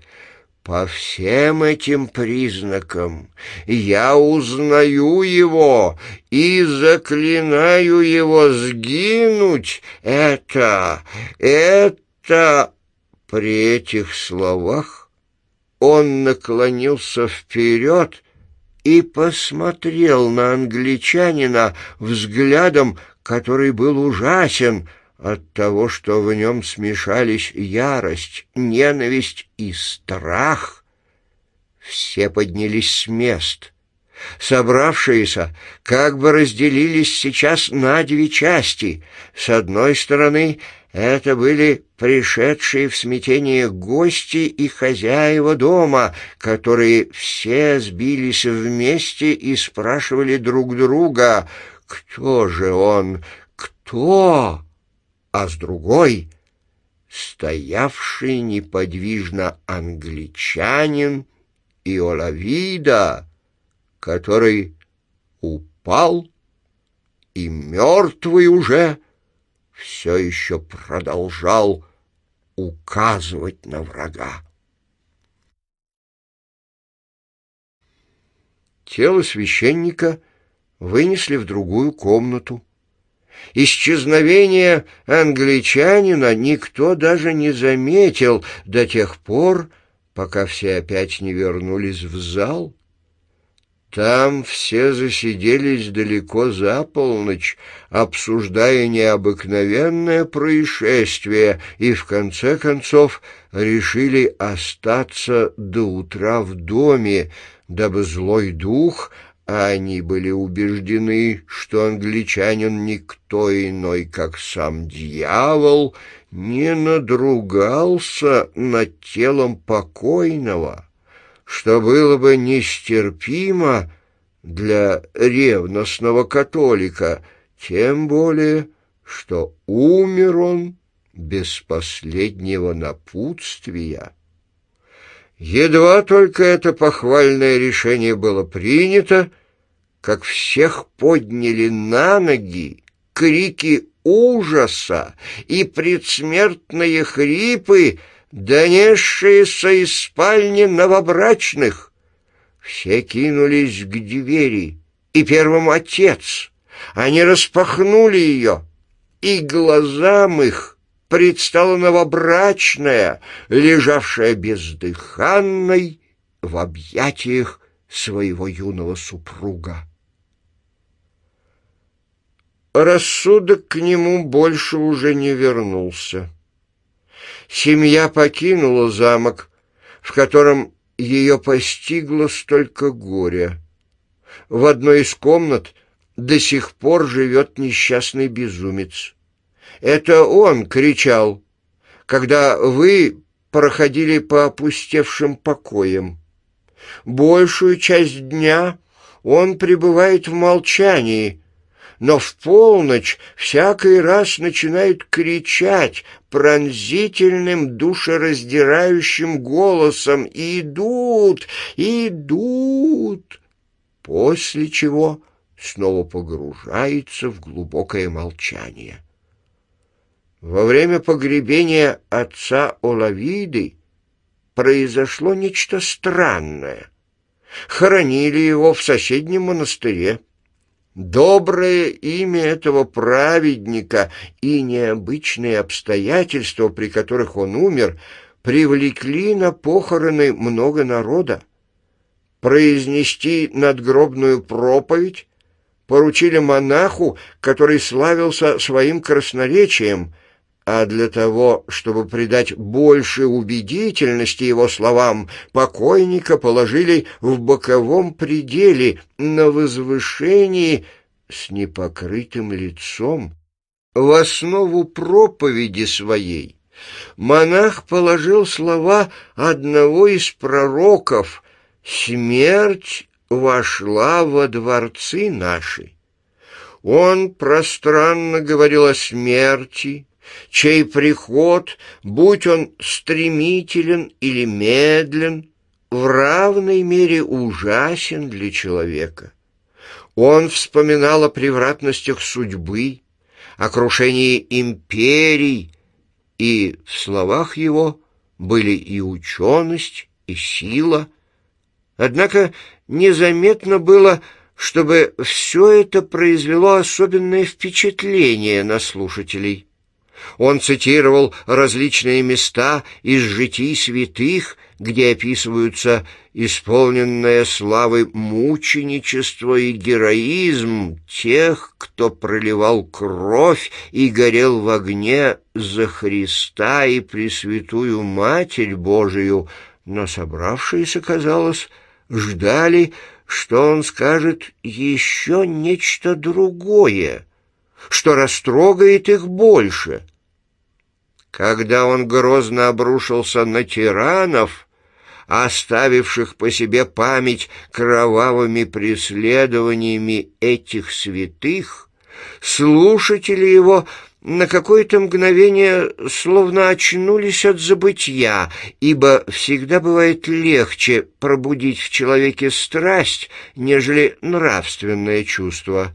по всем этим признакам я узнаю его и заклинаю его сгинуть. Это, это... При этих словах он наклонился вперед и посмотрел на англичанина взглядом, который был ужасен — от того, что в нем смешались ярость, ненависть и страх, все поднялись с мест. Собравшиеся как бы разделились сейчас на две части. С одной стороны, это были пришедшие в смятение гости и хозяева дома, которые все сбились вместе и спрашивали друг друга, кто же он, кто? а с другой — стоявший неподвижно англичанин Иолавида, который упал и мертвый уже все еще продолжал указывать на врага. Тело священника вынесли в другую комнату. Исчезновение англичанина никто даже не заметил до тех пор, пока все опять не вернулись в зал. Там все засиделись далеко за полночь, обсуждая необыкновенное происшествие, и в конце концов решили остаться до утра в доме, дабы злой дух они были убеждены, что англичанин никто иной, как сам дьявол, не надругался над телом покойного, что было бы нестерпимо для ревностного католика, тем более, что умер он без последнего напутствия. Едва только это похвальное решение было принято, как всех подняли на ноги крики ужаса и предсмертные хрипы, донесшиеся из спальни новобрачных. Все кинулись к двери, и первым отец. Они распахнули ее, и глазам их предстала новобрачная, лежавшая бездыханной в объятиях своего юного супруга рассудок к нему больше уже не вернулся. Семья покинула замок, в котором ее постигло столько горя. В одной из комнат до сих пор живет несчастный безумец. Это он кричал, когда вы проходили по опустевшим покоям. Большую часть дня он пребывает в молчании, но в полночь всякий раз начинают кричать пронзительным, душераздирающим голосом «Идут! Идут!» После чего снова погружается в глубокое молчание. Во время погребения отца Олавиды произошло нечто странное. Хоронили его в соседнем монастыре. Доброе имя этого праведника и необычные обстоятельства, при которых он умер, привлекли на похороны много народа. Произнести надгробную проповедь поручили монаху, который славился своим красноречием – а для того, чтобы придать больше убедительности его словам, покойника положили в боковом пределе, на возвышении с непокрытым лицом. В основу проповеди своей монах положил слова одного из пророков «Смерть вошла во дворцы наши». Он пространно говорил о смерти, чей приход, будь он стремителен или медлен, в равной мере ужасен для человека. Он вспоминал о превратностях судьбы, о крушении империй, и в словах его были и ученость, и сила. Однако незаметно было, чтобы все это произвело особенное впечатление на слушателей – он цитировал различные места из житий святых, где описываются исполненное славы мученичество и героизм тех, кто проливал кровь и горел в огне за Христа и Пресвятую Матерь Божию, но собравшиеся, казалось, ждали, что он скажет еще нечто другое, что растрогает их больше когда он грозно обрушился на тиранов, оставивших по себе память кровавыми преследованиями этих святых, слушатели его на какое-то мгновение словно очнулись от забытья, ибо всегда бывает легче пробудить в человеке страсть, нежели нравственное чувство.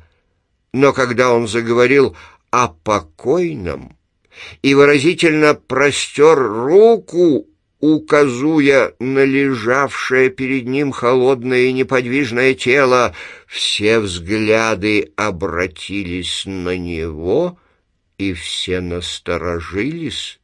Но когда он заговорил о покойном, и выразительно простер руку, указуя на лежавшее перед ним холодное и неподвижное тело. Все взгляды обратились на него, и все насторожились.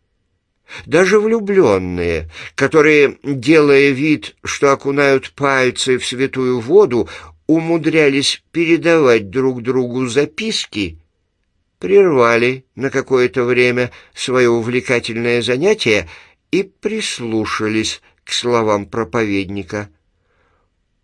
Даже влюбленные, которые, делая вид, что окунают пальцы в святую воду, умудрялись передавать друг другу записки, прервали на какое-то время свое увлекательное занятие и прислушались к словам проповедника.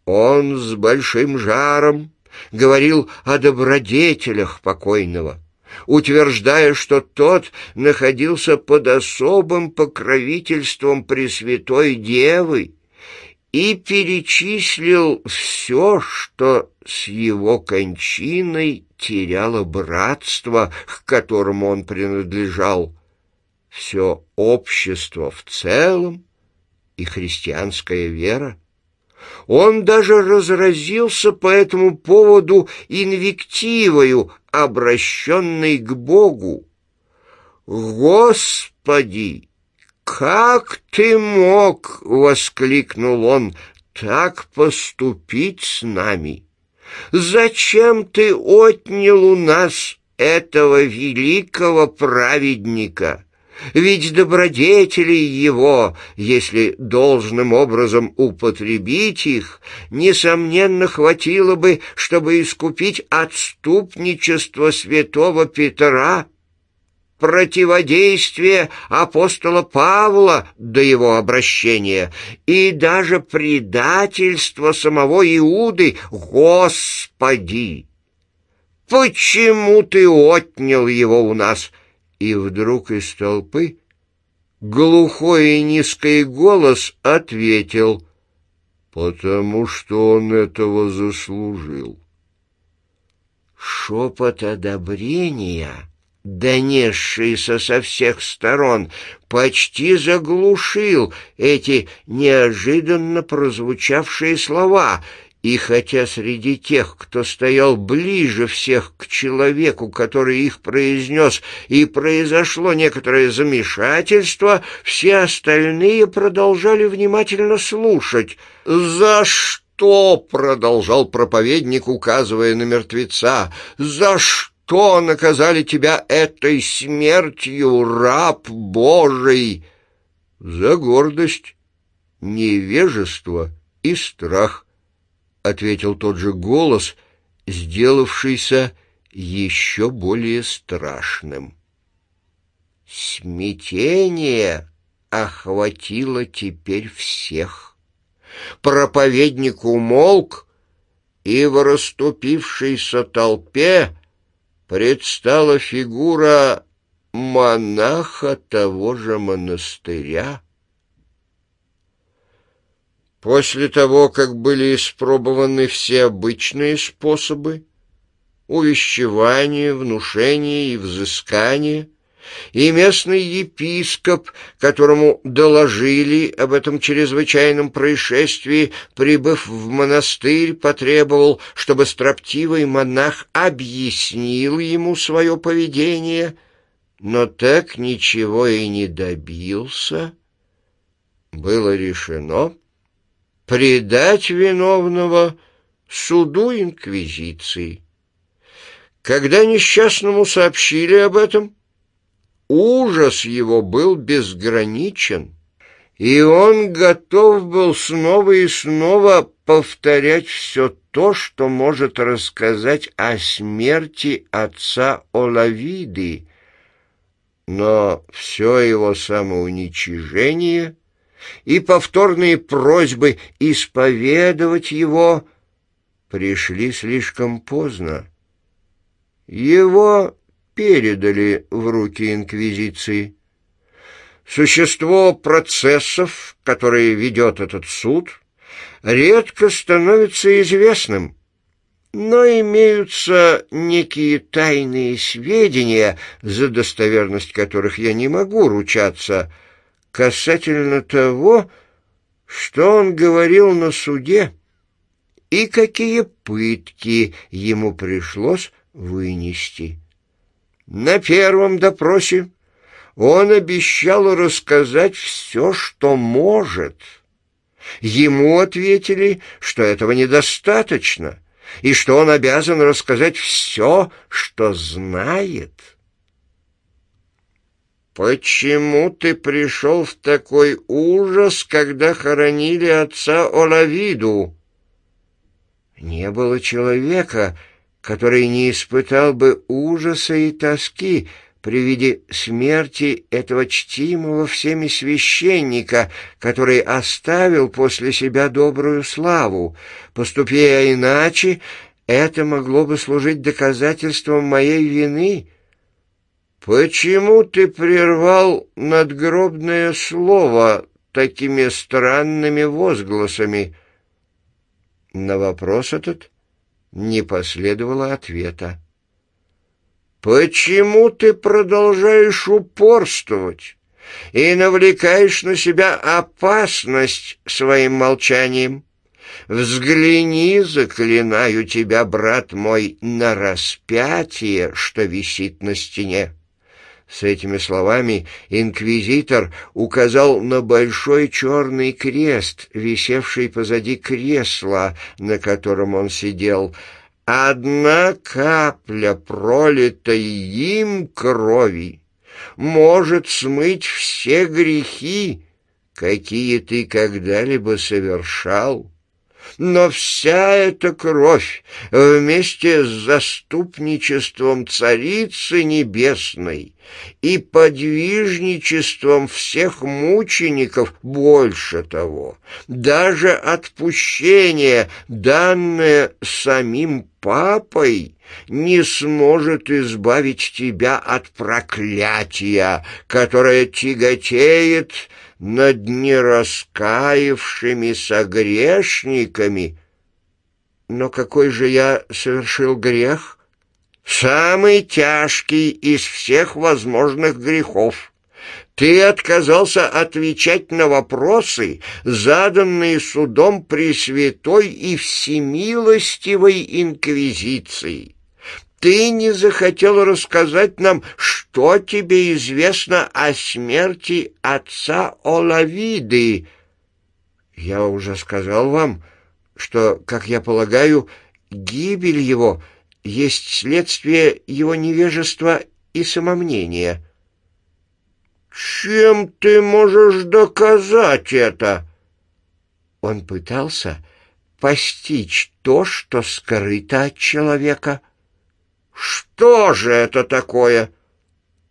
Он с большим жаром говорил о добродетелях покойного, утверждая, что тот находился под особым покровительством Пресвятой Девы и перечислил все, что с его кончиной теряло братство, к которому он принадлежал, все общество в целом и христианская вера. Он даже разразился по этому поводу инвективою, обращенной к Богу. «Господи, «Как ты мог?» — воскликнул он. «Так поступить с нами? Зачем ты отнял у нас этого великого праведника?» Ведь добродетели его, если должным образом употребить их, несомненно, хватило бы, чтобы искупить отступничество святого Петра противодействие апостола Павла до его обращения и даже предательство самого Иуды «Господи!» «Почему ты отнял его у нас?» И вдруг из толпы глухой и низкий голос ответил «Потому что он этого заслужил». Шепот одобрения — донесшийся со всех сторон, почти заглушил эти неожиданно прозвучавшие слова — и хотя среди тех, кто стоял ближе всех к человеку, который их произнес, и произошло некоторое замешательство, все остальные продолжали внимательно слушать. «За что?» — продолжал проповедник, указывая на мертвеца. «За что?» то наказали тебя этой смертью, раб Божий, за гордость, невежество и страх, — ответил тот же голос, сделавшийся еще более страшным. Смятение охватило теперь всех. Проповедник умолк, и в расступившейся толпе предстала фигура монаха того же монастыря. После того, как были испробованы все обычные способы, увещевания, внушения и взыскание — и местный епископ, которому доложили об этом чрезвычайном происшествии, прибыв в монастырь, потребовал, чтобы строптивый монах объяснил ему свое поведение, но так ничего и не добился. Было решено предать виновного суду инквизиции. Когда несчастному сообщили об этом, Ужас его был безграничен, и он готов был снова и снова повторять все то, что может рассказать о смерти отца Олавиды, но все его самоуничижение и повторные просьбы исповедовать его пришли слишком поздно. Его передали в руки инквизиции. Существо процессов, которые ведет этот суд, редко становится известным, но имеются некие тайные сведения, за достоверность которых я не могу ручаться, касательно того, что он говорил на суде и какие пытки ему пришлось вынести. На первом допросе он обещал рассказать все, что может. Ему ответили, что этого недостаточно и что он обязан рассказать все, что знает. «Почему ты пришел в такой ужас, когда хоронили отца Олавиду?» «Не было человека, который не испытал бы ужаса и тоски при виде смерти этого чтимого всеми священника, который оставил после себя добрую славу. Поступя иначе, это могло бы служить доказательством моей вины». «Почему ты прервал надгробное слово такими странными возгласами?» На вопрос этот не последовало ответа. «Почему ты продолжаешь упорствовать и навлекаешь на себя опасность своим молчанием? Взгляни, заклинаю тебя, брат мой, на распятие, что висит на стене. С этими словами инквизитор указал на большой черный крест, висевший позади кресла, на котором он сидел. «Одна капля пролитой им крови может смыть все грехи, какие ты когда-либо совершал». Но вся эта кровь вместе с заступничеством Царицы Небесной и подвижничеством всех мучеников больше того, даже отпущение, данное самим папой, не сможет избавить тебя от проклятия, которое тяготеет над нераскаявшимися грешниками. Но какой же я совершил грех? Самый тяжкий из всех возможных грехов. Ты отказался отвечать на вопросы, заданные судом Пресвятой и Всемилостивой Инквизицией ты не захотел рассказать нам, что тебе известно о смерти отца Олавиды. Я уже сказал вам, что, как я полагаю, гибель его есть следствие его невежества и самомнения. Чем ты можешь доказать это? Он пытался постичь то, что скрыто от человека — что же это такое?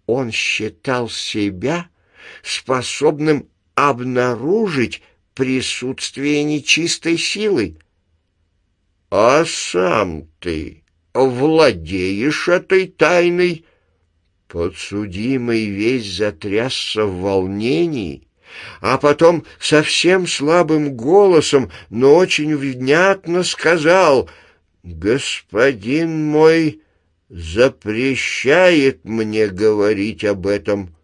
Он считал себя способным обнаружить присутствие нечистой силы. А сам ты владеешь этой тайной? Подсудимый весь затрясся в волнении — а потом совсем слабым голосом, но очень внятно сказал «Господин мой запрещает мне говорить об этом.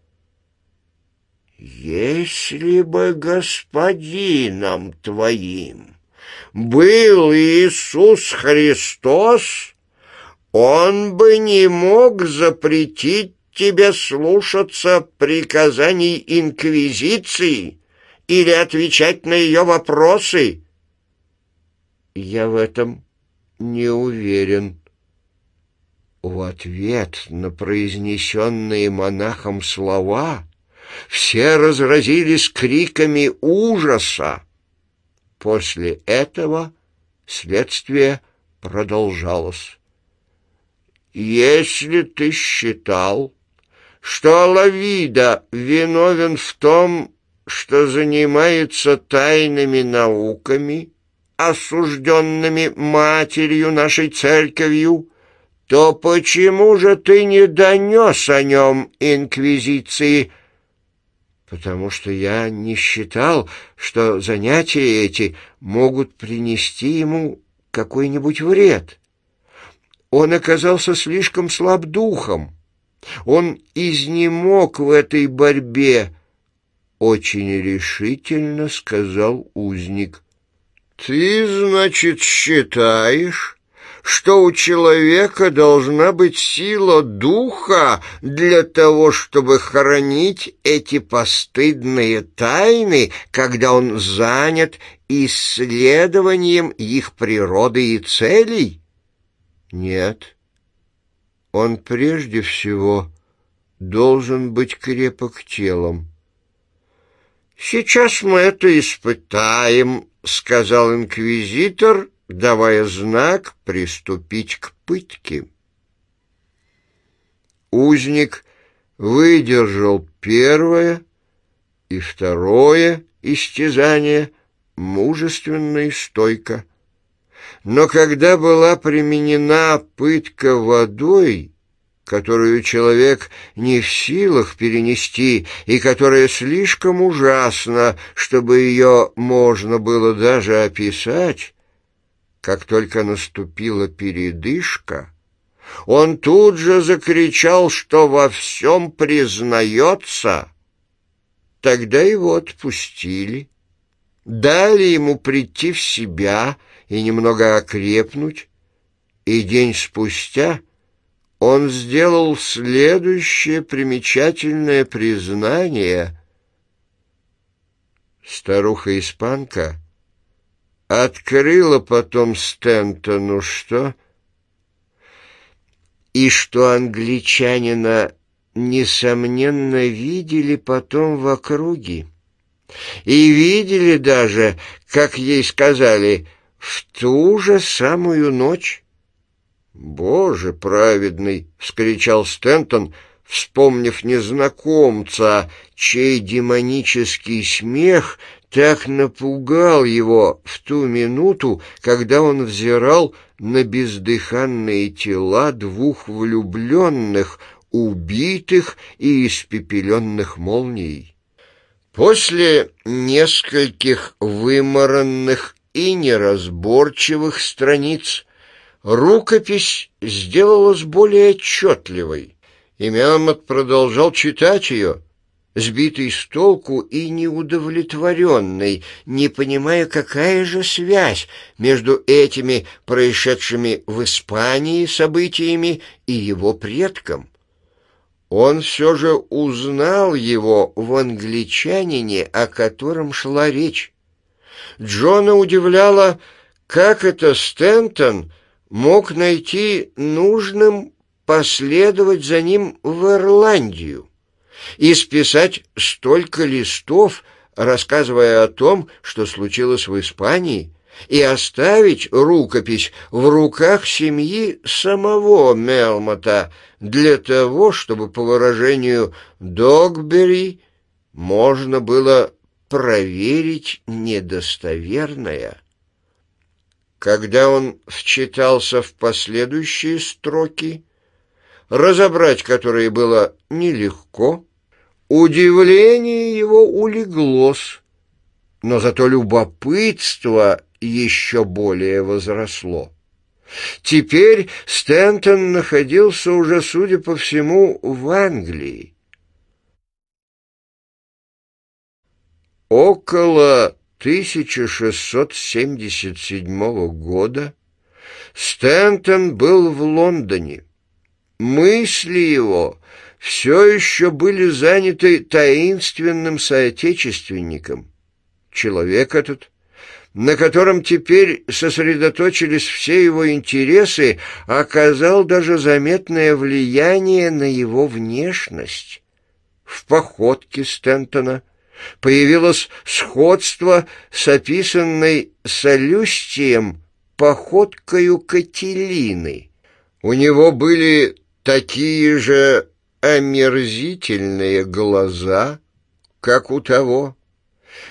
Если бы господином твоим был Иисус Христос, он бы не мог запретить тебе слушаться приказаний инквизиции или отвечать на ее вопросы. Я в этом не уверен. В ответ на произнесенные монахом слова все разразились криками ужаса. После этого следствие продолжалось. «Если ты считал, что Алавида виновен в том, что занимается тайными науками, осужденными матерью нашей церковью, то почему же ты не донес о нем инквизиции? Потому что я не считал, что занятия эти могут принести ему какой-нибудь вред. Он оказался слишком слаб духом. Он изнемог в этой борьбе, — очень решительно сказал узник. — Ты, значит, считаешь, что у человека должна быть сила духа для того, чтобы хранить эти постыдные тайны, когда он занят исследованием их природы и целей? Нет. Он прежде всего должен быть крепок телом. «Сейчас мы это испытаем», — сказал инквизитор, давая знак приступить к пытке. Узник выдержал первое и второе истязание мужественно и стойко. Но когда была применена пытка водой, которую человек не в силах перенести и которая слишком ужасна, чтобы ее можно было даже описать, как только наступила передышка, он тут же закричал, что во всем признается. Тогда его отпустили, дали ему прийти в себя и немного окрепнуть, и день спустя он сделал следующее примечательное признание. Старуха-испанка Открыла потом Стентону что? И что англичанина, несомненно, видели потом в округе. И видели даже, как ей сказали, в ту же самую ночь. «Боже праведный!» — вскричал Стентон, вспомнив незнакомца, чей демонический смех так напугал его в ту минуту, когда он взирал на бездыханные тела двух влюбленных, убитых и испепеленных молнией. После нескольких выморанных и неразборчивых страниц рукопись сделалась более отчетливой, и Мямот продолжал читать ее — сбитый с толку и неудовлетворенный, не понимая, какая же связь между этими происшедшими в Испании событиями и его предком. Он все же узнал его в англичанине, о котором шла речь. Джона удивляло, как это Стентон мог найти нужным последовать за ним в Ирландию и списать столько листов, рассказывая о том, что случилось в Испании, и оставить рукопись в руках семьи самого Мелмота для того, чтобы, по выражению Догбери, можно было проверить недостоверное. Когда он вчитался в последующие строки, разобрать которые было нелегко, Удивление его улеглось, но зато любопытство еще более возросло. Теперь Стентон находился уже, судя по всему, в Англии. Около 1677 года Стентон был в Лондоне. Мысли его все еще были заняты таинственным соотечественником. Человек этот, на котором теперь сосредоточились все его интересы, оказал даже заметное влияние на его внешность. В походке Стентона появилось сходство с описанной Солюстием походкою Катилины. У него были такие же омерзительные глаза, как у того.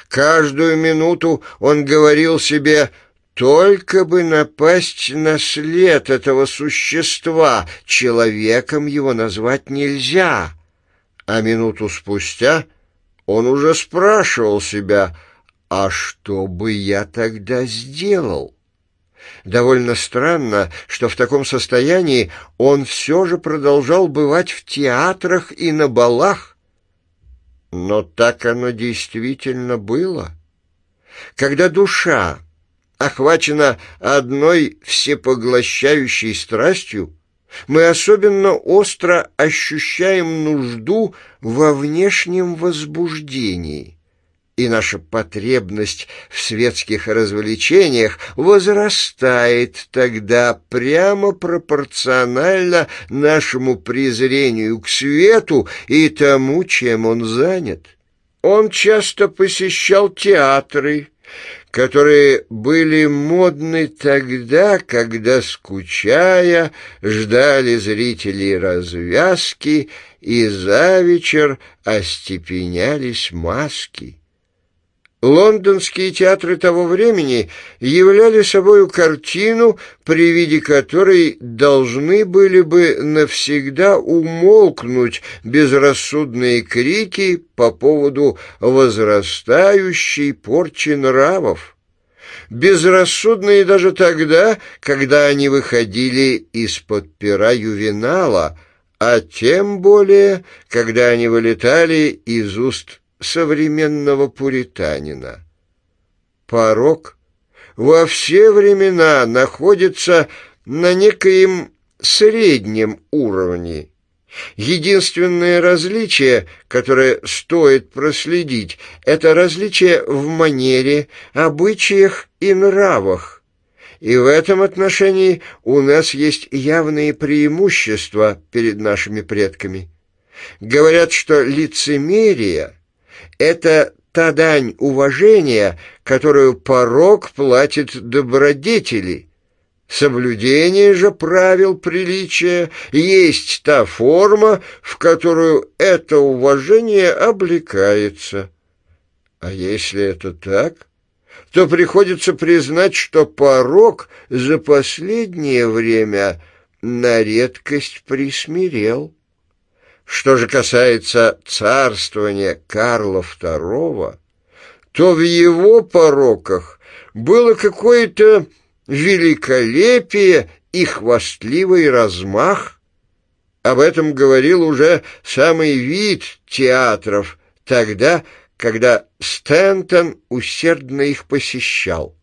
Каждую минуту он говорил себе «Только бы напасть на след этого существа, человеком его назвать нельзя». А минуту спустя он уже спрашивал себя «А что бы я тогда сделал?» Довольно странно, что в таком состоянии он все же продолжал бывать в театрах и на балах. Но так оно действительно было. Когда душа охвачена одной всепоглощающей страстью, мы особенно остро ощущаем нужду во внешнем возбуждении и наша потребность в светских развлечениях возрастает тогда прямо пропорционально нашему презрению к свету и тому, чем он занят. Он часто посещал театры, которые были модны тогда, когда, скучая, ждали зрителей развязки и за вечер остепенялись маски. Лондонские театры того времени являли собою картину, при виде которой должны были бы навсегда умолкнуть безрассудные крики по поводу возрастающей порчи нравов. Безрассудные даже тогда, когда они выходили из-под пера ювенала, а тем более, когда они вылетали из уст современного пуританина. Порог во все времена находится на некоем среднем уровне. Единственное различие, которое стоит проследить, это различие в манере, обычаях и нравах. И в этом отношении у нас есть явные преимущества перед нашими предками. Говорят, что лицемерие – это та дань уважения, которую порог платит добродетели. Соблюдение же правил приличия есть та форма, в которую это уважение облекается. А если это так, то приходится признать, что порог за последнее время на редкость присмирел. Что же касается царствования Карла II, то в его пороках было какое-то великолепие и хвастливый размах. Об этом говорил уже самый вид театров тогда, когда Стентон усердно их посещал.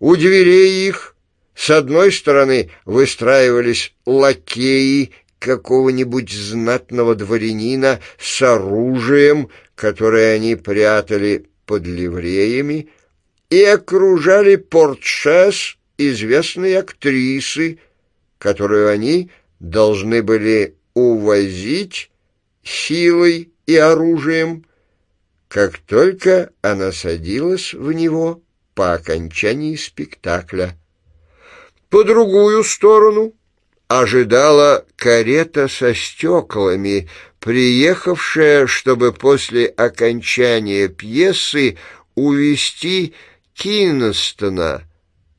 У дверей их с одной стороны выстраивались лакеи какого-нибудь знатного дворянина с оружием, которое они прятали под ливреями, и окружали портшес известной актрисы, которую они должны были увозить силой и оружием, как только она садилась в него по окончании спектакля. По другую сторону — ожидала карета со стеклами, приехавшая, чтобы после окончания пьесы увести Кинстона,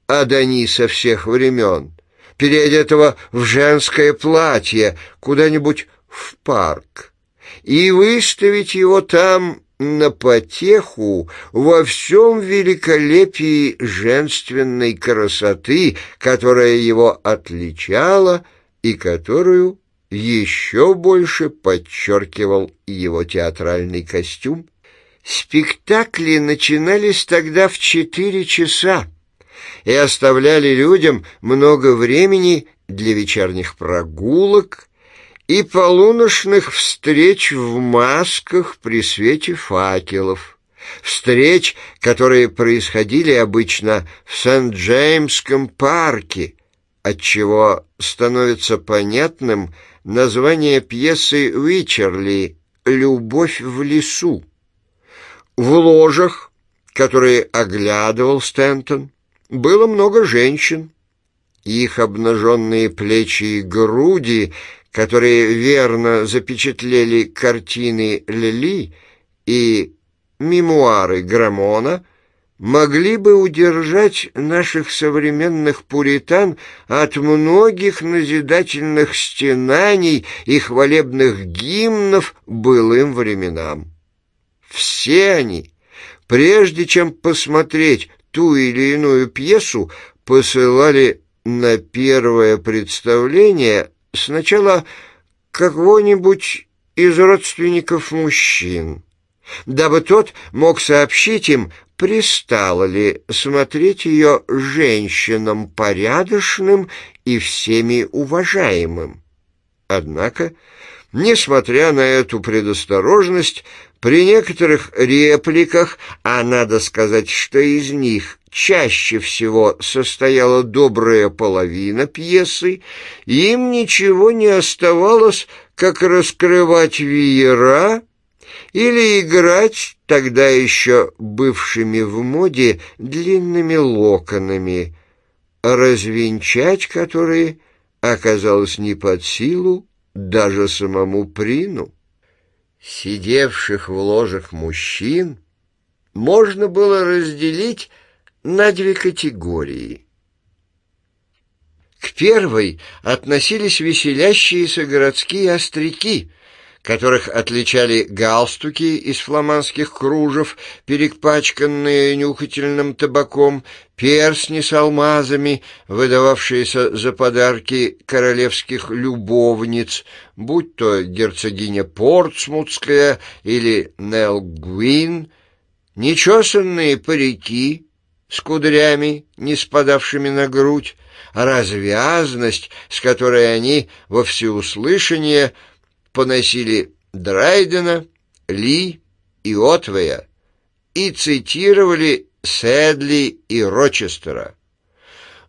Адониса всех времен, переодетого в женское платье, куда-нибудь в парк, и выставить его там на потеху во всем великолепии женственной красоты, которая его отличала и которую еще больше подчеркивал его театральный костюм. Спектакли начинались тогда в четыре часа и оставляли людям много времени для вечерних прогулок и полуношных встреч в масках при свете факелов. Встреч, которые происходили обычно в Сент-Джеймском парке, отчего становится понятным название пьесы Уичерли «Любовь в лесу». В ложах, которые оглядывал Стентон, было много женщин. Их обнаженные плечи и груди которые верно запечатлели картины Лили и мемуары Грамона, могли бы удержать наших современных пуритан от многих назидательных стенаний и хвалебных гимнов былым временам. Все они, прежде чем посмотреть ту или иную пьесу, посылали на первое представление сначала какого-нибудь из родственников мужчин, дабы тот мог сообщить им, пристало ли смотреть ее женщинам порядочным и всеми уважаемым. Однако, несмотря на эту предосторожность, при некоторых репликах, а надо сказать, что из них чаще всего состояла добрая половина пьесы, им ничего не оставалось, как раскрывать веера или играть тогда еще бывшими в моде длинными локонами, развенчать которые оказалось не под силу даже самому Прину. Сидевших в ложах мужчин можно было разделить на две категории. К первой относились веселящиеся городские остряки, которых отличали галстуки из фламандских кружев, перепачканные нюхательным табаком, персни с алмазами, выдававшиеся за подарки королевских любовниц, будь то герцогиня Портсмутская или Нел Гвин, нечесанные парики, с кудрями, не спадавшими на грудь, а развязность, с которой они во всеуслышание поносили Драйдена, Ли и Отвея и цитировали Сэдли и Рочестера.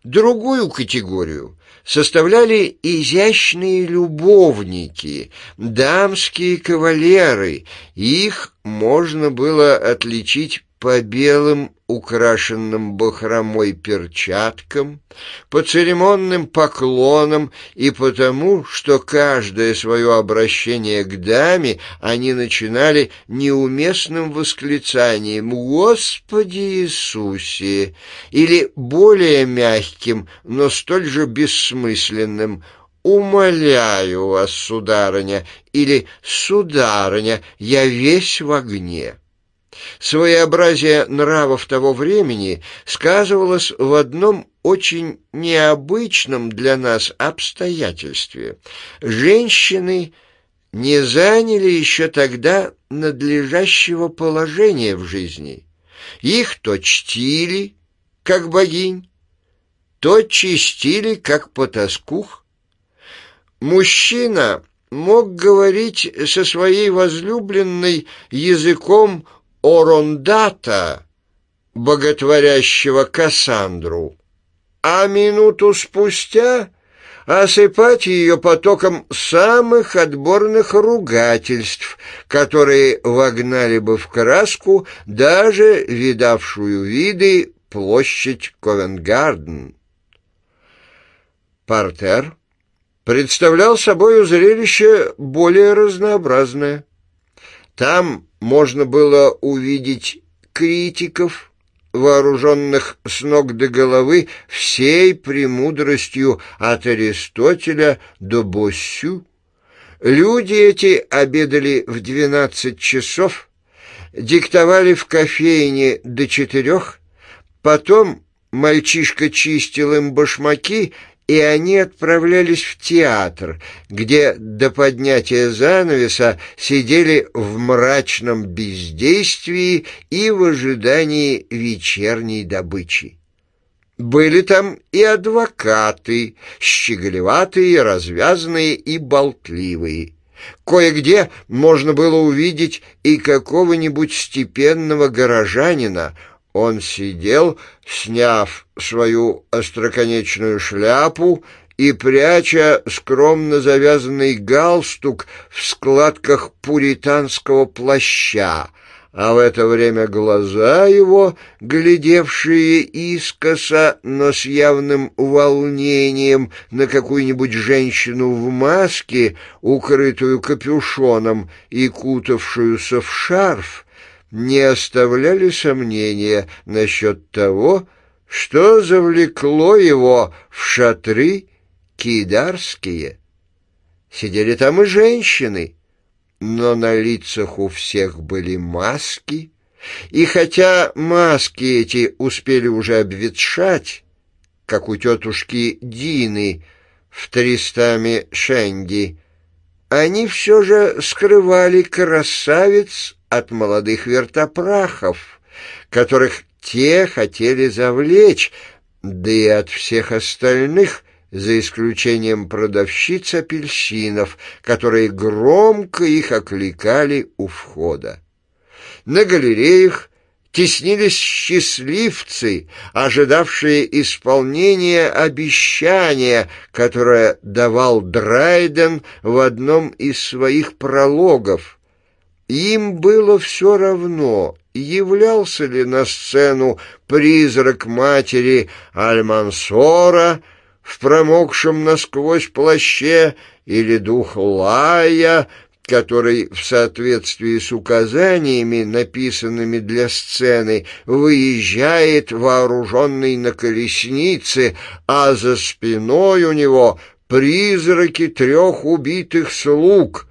Другую категорию составляли изящные любовники, дамские кавалеры. Их можно было отличить по белым, украшенным бахромой перчаткам, по церемонным поклонам и потому, что каждое свое обращение к даме они начинали неуместным восклицанием «Господи Иисусе!» или более мягким, но столь же бессмысленным «Умоляю вас, сударыня!» или «Сударыня, я весь в огне!» Своеобразие нравов того времени сказывалось в одном очень необычном для нас обстоятельстве. Женщины не заняли еще тогда надлежащего положения в жизни. Их то чтили, как богинь, то чистили, как потаскух. Мужчина мог говорить со своей возлюбленной языком Орондата, боготворящего Кассандру, а минуту спустя осыпать ее потоком самых отборных ругательств, которые вогнали бы в краску даже видавшую виды площадь Ковенгарден. Партер представлял собой зрелище более разнообразное. Там можно было увидеть критиков, вооруженных с ног до головы всей премудростью от Аристотеля до Боссю. Люди эти обедали в двенадцать часов, диктовали в кофейне до четырех, потом мальчишка чистил им башмаки и они отправлялись в театр, где до поднятия занавеса сидели в мрачном бездействии и в ожидании вечерней добычи. Были там и адвокаты, щеголеватые, развязанные и болтливые. Кое-где можно было увидеть и какого-нибудь степенного горожанина — он сидел, сняв свою остроконечную шляпу и пряча скромно завязанный галстук в складках пуританского плаща, а в это время глаза его, глядевшие искоса, но с явным волнением на какую-нибудь женщину в маске, укрытую капюшоном и кутавшуюся в шарф, не оставляли сомнения насчет того, что завлекло его в шатры кидарские. Сидели там и женщины, но на лицах у всех были маски, и хотя маски эти успели уже обветшать, как у тетушки Дины в Тристаме Шенди, они все же скрывали красавиц от молодых вертопрахов, которых те хотели завлечь, да и от всех остальных, за исключением продавщиц апельсинов, которые громко их окликали у входа. На галереях теснились счастливцы, ожидавшие исполнения обещания, которое давал Драйден в одном из своих прологов — им было все равно, являлся ли на сцену призрак матери Альмансора в промокшем насквозь плаще или дух Лая, который в соответствии с указаниями, написанными для сцены, выезжает вооруженный на колеснице, а за спиной у него призраки трех убитых слуг.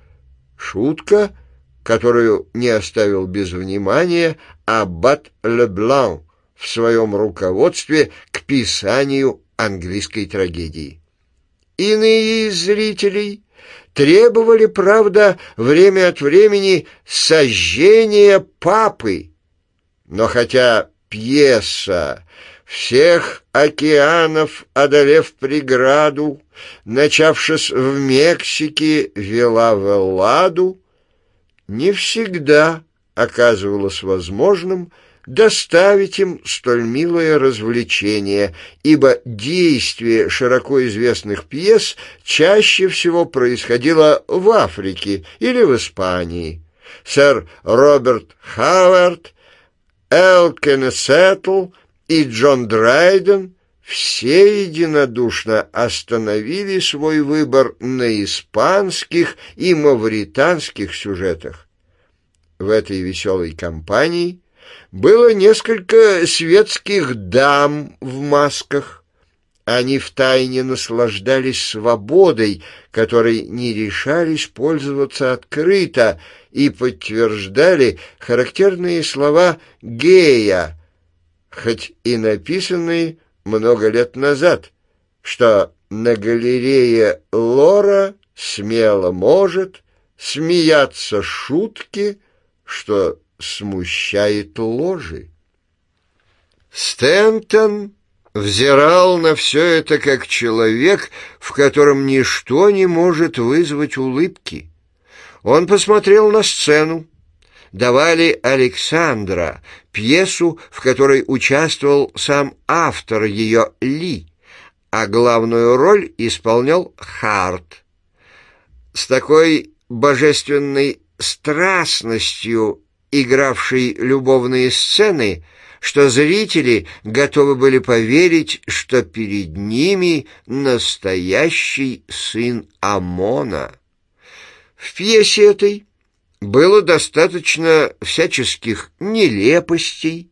Шутка — которую не оставил без внимания аббат Леблан в своем руководстве к писанию английской трагедии. Иные из зрителей требовали, правда, время от времени сожжения папы, но хотя пьеса всех океанов, одолев преграду, начавшись в Мексике, вела в Элладу, не всегда оказывалось возможным доставить им столь милое развлечение, ибо действие широко известных пьес чаще всего происходило в Африке или в Испании. Сэр Роберт Хавард, Элкен Сеттл и Джон Драйден – все единодушно остановили свой выбор на испанских и мавританских сюжетах. В этой веселой компании было несколько светских дам в масках. Они втайне наслаждались свободой, которой не решались пользоваться открыто, и подтверждали характерные слова «гея», хоть и написанные много лет назад, что на галерее Лора смело может смеяться шутки, что смущает ложи. Стентон взирал на все это как человек, в котором ничто не может вызвать улыбки. Он посмотрел на сцену. Давали Александра, пьесу, в которой участвовал сам автор ее Ли, а главную роль исполнял Харт. С такой божественной страстностью игравший любовные сцены, что зрители готовы были поверить, что перед ними настоящий сын Амона. В пьесе этой было достаточно всяческих нелепостей,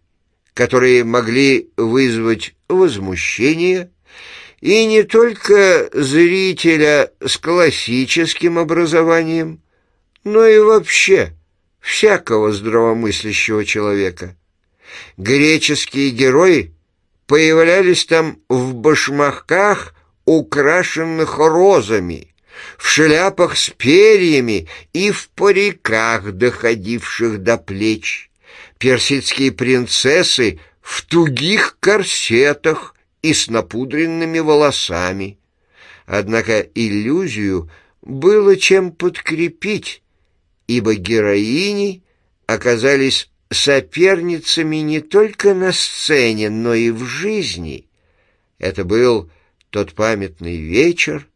которые могли вызвать возмущение, и не только зрителя с классическим образованием, но и вообще всякого здравомыслящего человека. Греческие герои появлялись там в башмаках, украшенных розами – в шляпах с перьями и в париках, доходивших до плеч. Персидские принцессы в тугих корсетах и с напудренными волосами. Однако иллюзию было чем подкрепить, ибо героини оказались соперницами не только на сцене, но и в жизни. Это был тот памятный вечер,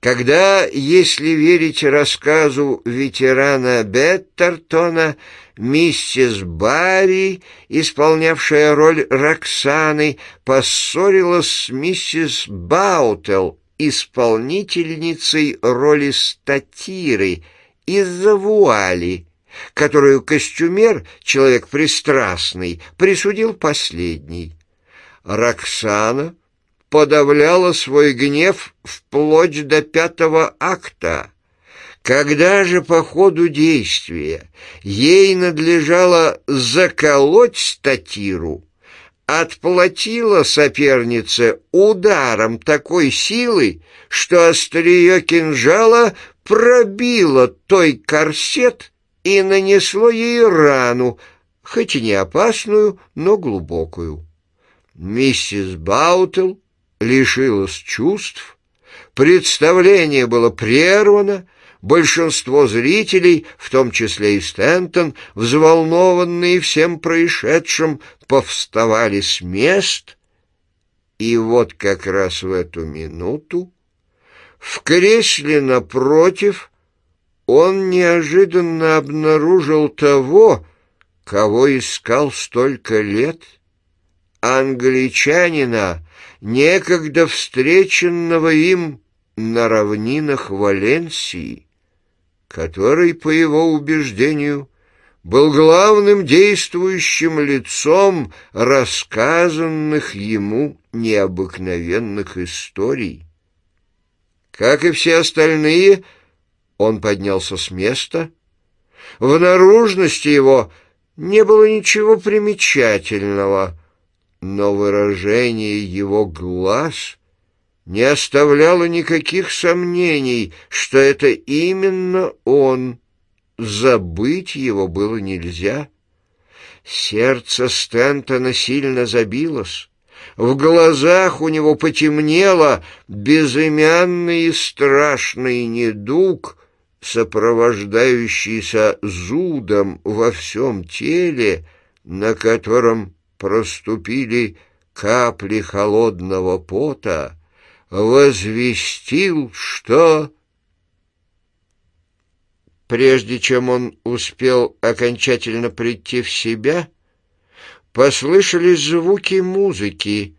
когда, если верить рассказу ветерана Беттертона, миссис Барри, исполнявшая роль Роксаны, поссорилась с миссис Баутел, исполнительницей роли статиры, из-за вуали, которую костюмер, человек пристрастный, присудил последний. Роксана подавляла свой гнев вплоть до пятого акта. Когда же по ходу действия ей надлежало заколоть статиру, отплатила сопернице ударом такой силы, что острие кинжала пробило той корсет и нанесло ей рану, хоть и не опасную, но глубокую. Миссис Баутел лишилось чувств, представление было прервано, большинство зрителей, в том числе и Стентон, взволнованные всем происшедшим, повставали с мест, и вот как раз в эту минуту в кресле напротив он неожиданно обнаружил того, кого искал столько лет, англичанина некогда встреченного им на равнинах Валенсии, который, по его убеждению, был главным действующим лицом рассказанных ему необыкновенных историй. Как и все остальные, он поднялся с места. В наружности его не было ничего примечательного, но выражение его глаз не оставляло никаких сомнений, что это именно он. Забыть его было нельзя. Сердце Стентона сильно забилось. В глазах у него потемнело безымянный и страшный недуг, сопровождающийся зудом во всем теле, на котором проступили капли холодного пота, возвестил, что... Прежде чем он успел окончательно прийти в себя, послышались звуки музыки,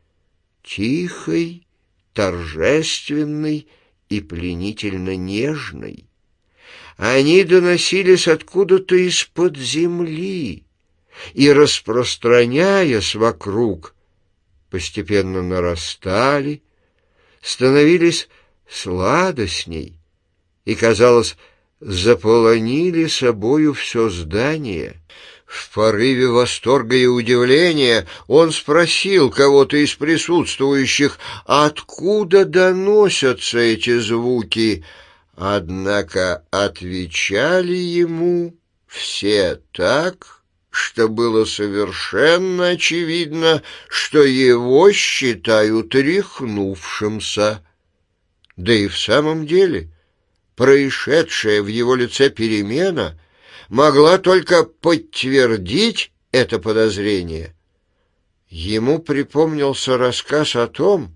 тихой, торжественной и пленительно нежной. Они доносились откуда-то из-под земли, и, распространяясь вокруг, постепенно нарастали, становились сладостней и, казалось, заполонили собою все здание. В порыве восторга и удивления он спросил кого-то из присутствующих, откуда доносятся эти звуки. Однако отвечали ему все так, что было совершенно очевидно, что его считают рехнувшимся. Да и в самом деле происшедшая в его лице перемена могла только подтвердить это подозрение. Ему припомнился рассказ о том,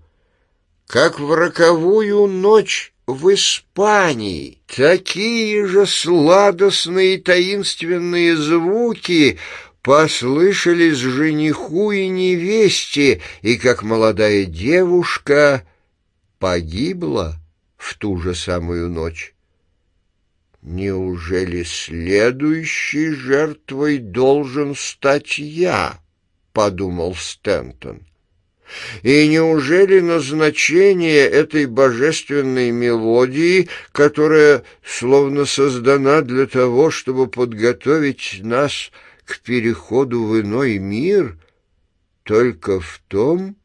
как в роковую ночь в Испании. Такие же сладостные таинственные звуки послышались жениху и невесте, и как молодая девушка погибла в ту же самую ночь. Неужели следующей жертвой должен стать я? — подумал Стентон. И неужели назначение этой божественной мелодии, которая словно создана для того, чтобы подготовить нас к переходу в иной мир, только в том,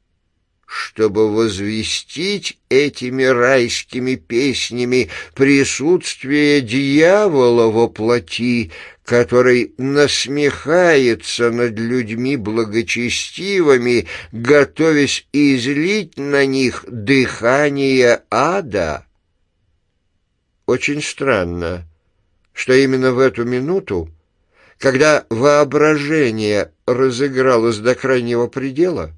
чтобы возвестить этими райскими песнями присутствие дьявола во плоти, который насмехается над людьми благочестивыми, готовясь излить на них дыхание ада. Очень странно, что именно в эту минуту, когда воображение разыгралось до крайнего предела,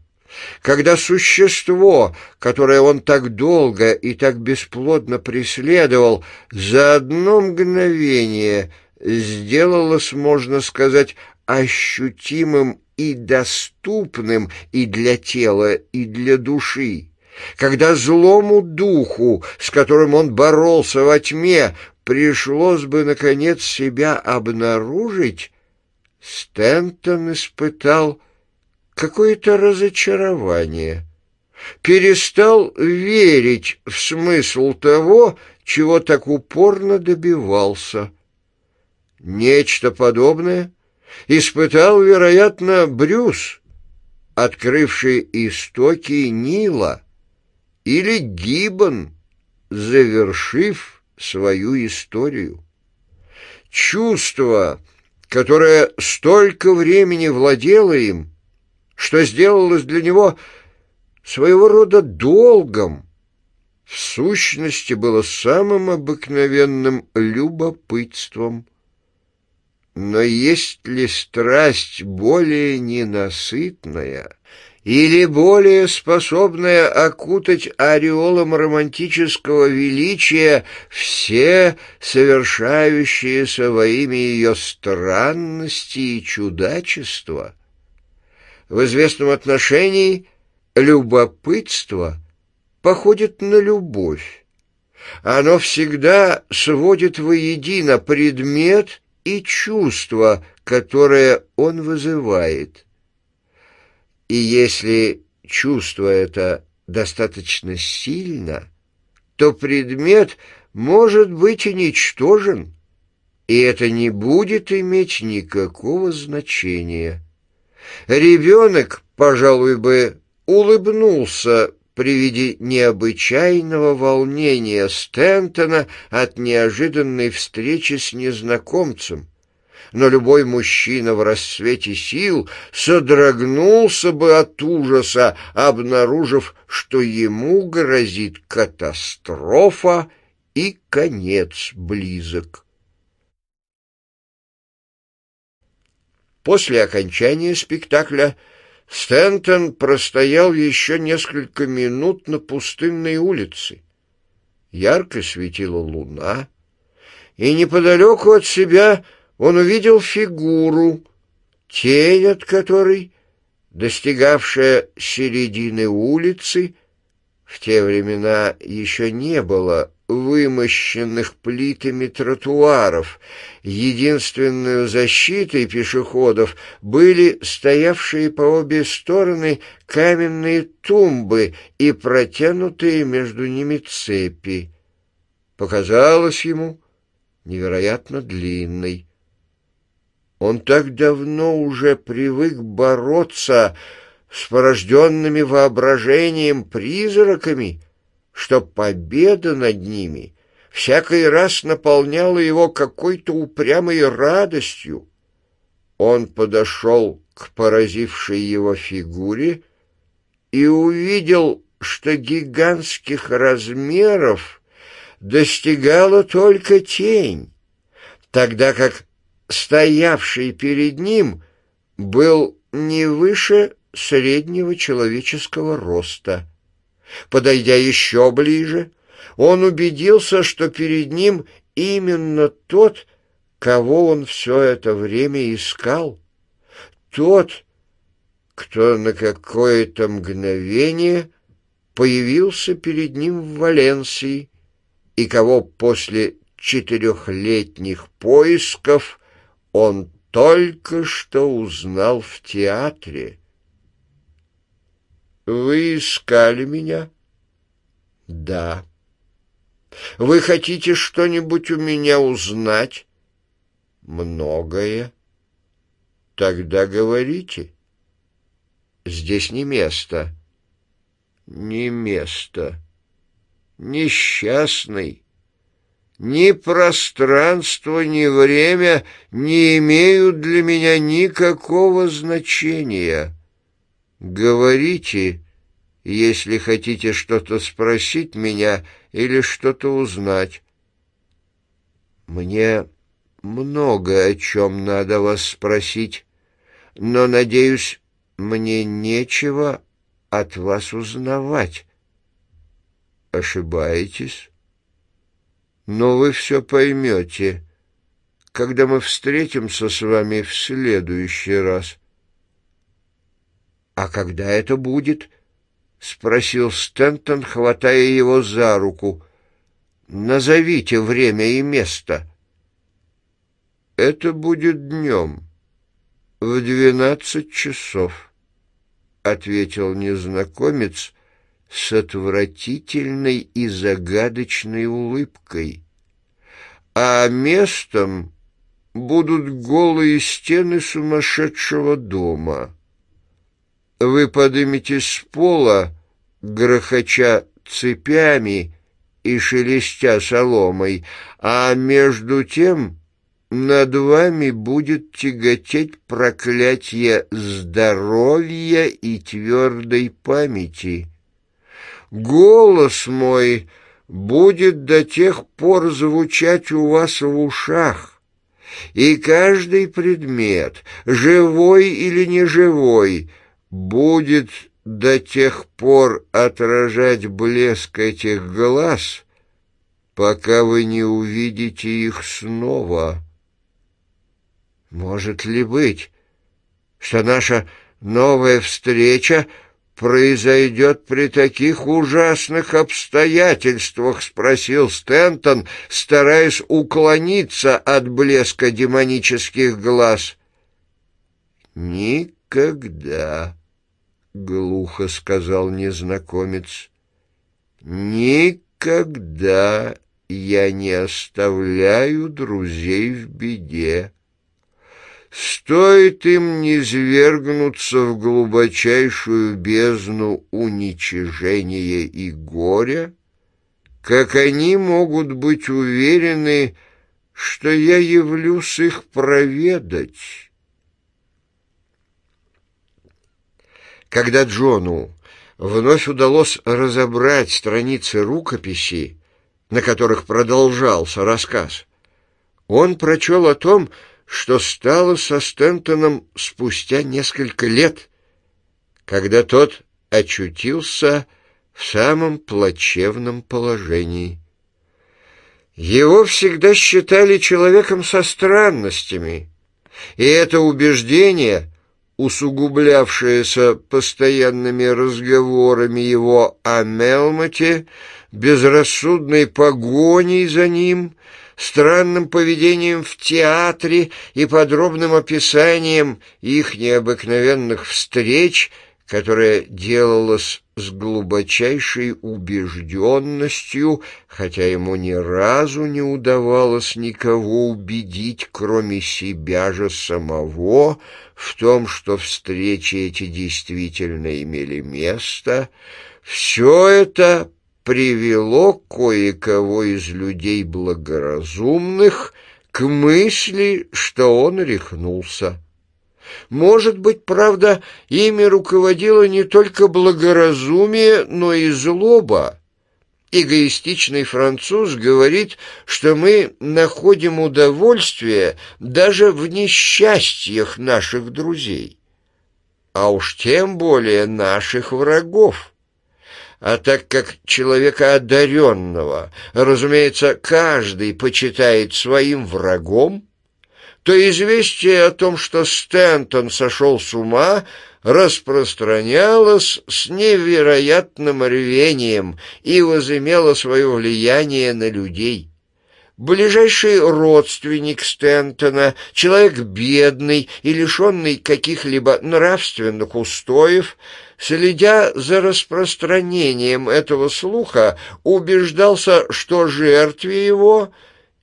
когда существо, которое он так долго и так бесплодно преследовал, за одно мгновение сделалось, можно сказать, ощутимым и доступным и для тела, и для души. Когда злому духу, с которым он боролся во тьме, пришлось бы, наконец, себя обнаружить, Стентон испытал какое-то разочарование. Перестал верить в смысл того, чего так упорно добивался. Нечто подобное испытал, вероятно, Брюс, открывший истоки Нила, или Гиббон, завершив свою историю. Чувство, которое столько времени владело им, что сделалось для него своего рода долгом, в сущности было самым обыкновенным любопытством. Но есть ли страсть более ненасытная или более способная окутать ореолом романтического величия все совершающиеся во имя ее странности и чудачества? в известном отношении любопытство походит на любовь. Оно всегда сводит воедино предмет и чувство, которое он вызывает. И если чувство это достаточно сильно, то предмет может быть и ничтожен, и это не будет иметь никакого значения. Ребенок, пожалуй бы, улыбнулся при виде необычайного волнения Стентона от неожиданной встречи с незнакомцем. Но любой мужчина в расцвете сил содрогнулся бы от ужаса, обнаружив, что ему грозит катастрофа и конец близок. После окончания спектакля Стентон простоял еще несколько минут на пустынной улице. Ярко светила луна, и неподалеку от себя он увидел фигуру, тень от которой, достигавшая середины улицы, в те времена еще не было вымощенных плитами тротуаров. Единственной защитой пешеходов были стоявшие по обе стороны каменные тумбы и протянутые между ними цепи. Показалось ему невероятно длинной. Он так давно уже привык бороться с порожденными воображением призраками — что победа над ними всякий раз наполняла его какой-то упрямой радостью. Он подошел к поразившей его фигуре и увидел, что гигантских размеров достигала только тень, тогда как стоявший перед ним был не выше среднего человеческого роста. Подойдя еще ближе, он убедился, что перед ним именно тот, кого он все это время искал. Тот, кто на какое-то мгновение появился перед ним в Валенсии и кого после четырехлетних поисков он только что узнал в театре. Вы искали меня? Да. Вы хотите что-нибудь у меня узнать? Многое. Тогда говорите. Здесь не место. Не место. Несчастный. Ни пространство, ни время не имеют для меня никакого значения говорите, если хотите что-то спросить меня или что-то узнать. Мне много о чем надо вас спросить, но, надеюсь, мне нечего от вас узнавать. Ошибаетесь? Но вы все поймете, когда мы встретимся с вами в следующий раз». «А когда это будет?» — спросил Стентон, хватая его за руку. «Назовите время и место». «Это будет днем, в двенадцать часов», — ответил незнакомец с отвратительной и загадочной улыбкой. «А местом...» будут голые стены сумасшедшего дома вы подымете с пола, грохоча цепями и шелестя соломой, а между тем над вами будет тяготеть проклятие здоровья и твердой памяти. Голос мой будет до тех пор звучать у вас в ушах, и каждый предмет, живой или неживой, будет до тех пор отражать блеск этих глаз, пока вы не увидите их снова. Может ли быть, что наша новая встреча произойдет при таких ужасных обстоятельствах?» — спросил Стентон, стараясь уклониться от блеска демонических глаз. «Никогда», — глухо сказал незнакомец. «Никогда я не оставляю друзей в беде. Стоит им низвергнуться в глубочайшую бездну уничижения и горя, как они могут быть уверены, что я явлюсь их проведать». Когда Джону вновь удалось разобрать страницы рукописи, на которых продолжался рассказ, он прочел о том, что стало со Стентоном спустя несколько лет, когда тот очутился в самом плачевном положении. Его всегда считали человеком со странностями, и это убеждение усугублявшееся постоянными разговорами его о Мелмоте, безрассудной погоней за ним, странным поведением в театре и подробным описанием их необыкновенных встреч, которое делалась с глубочайшей убежденностью, хотя ему ни разу не удавалось никого убедить, кроме себя же самого, в том, что встречи эти действительно имели место, все это привело кое-кого из людей благоразумных к мысли, что он рехнулся. Может быть, правда, ими руководило не только благоразумие, но и злоба. Эгоистичный француз говорит, что мы находим удовольствие даже в несчастьях наших друзей, а уж тем более наших врагов. А так как человека одаренного, разумеется, каждый почитает своим врагом, то известие о том, что Стентон сошел с ума, распространялось с невероятным рвением и возымело свое влияние на людей. Ближайший родственник Стентона, человек бедный и лишенный каких-либо нравственных устоев, следя за распространением этого слуха, убеждался, что жертве его —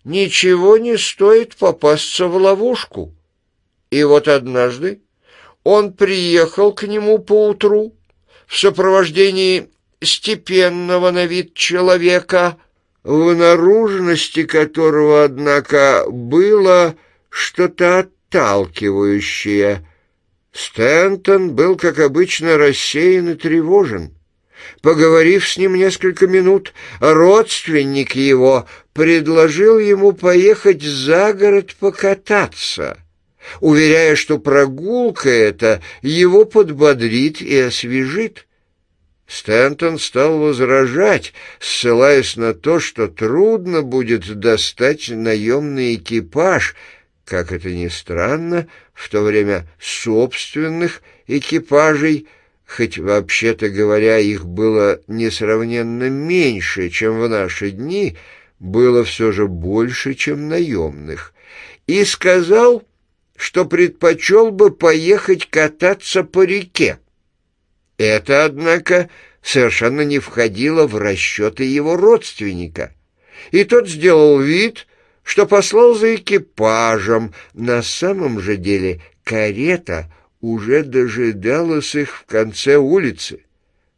ничего не стоит попасться в ловушку. И вот однажды он приехал к нему поутру в сопровождении степенного на вид человека, в наружности которого, однако, было что-то отталкивающее. Стэнтон был, как обычно, рассеян и тревожен. Поговорив с ним несколько минут, родственник его предложил ему поехать за город покататься, уверяя, что прогулка эта его подбодрит и освежит. Стэнтон стал возражать, ссылаясь на то, что трудно будет достать наемный экипаж, как это ни странно, в то время собственных экипажей – хоть вообще-то говоря их было несравненно меньше, чем в наши дни, было все же больше, чем наемных, и сказал, что предпочел бы поехать кататься по реке. Это, однако, совершенно не входило в расчеты его родственника. И тот сделал вид, что послал за экипажем. На самом же деле карета уже дожидалась их в конце улицы.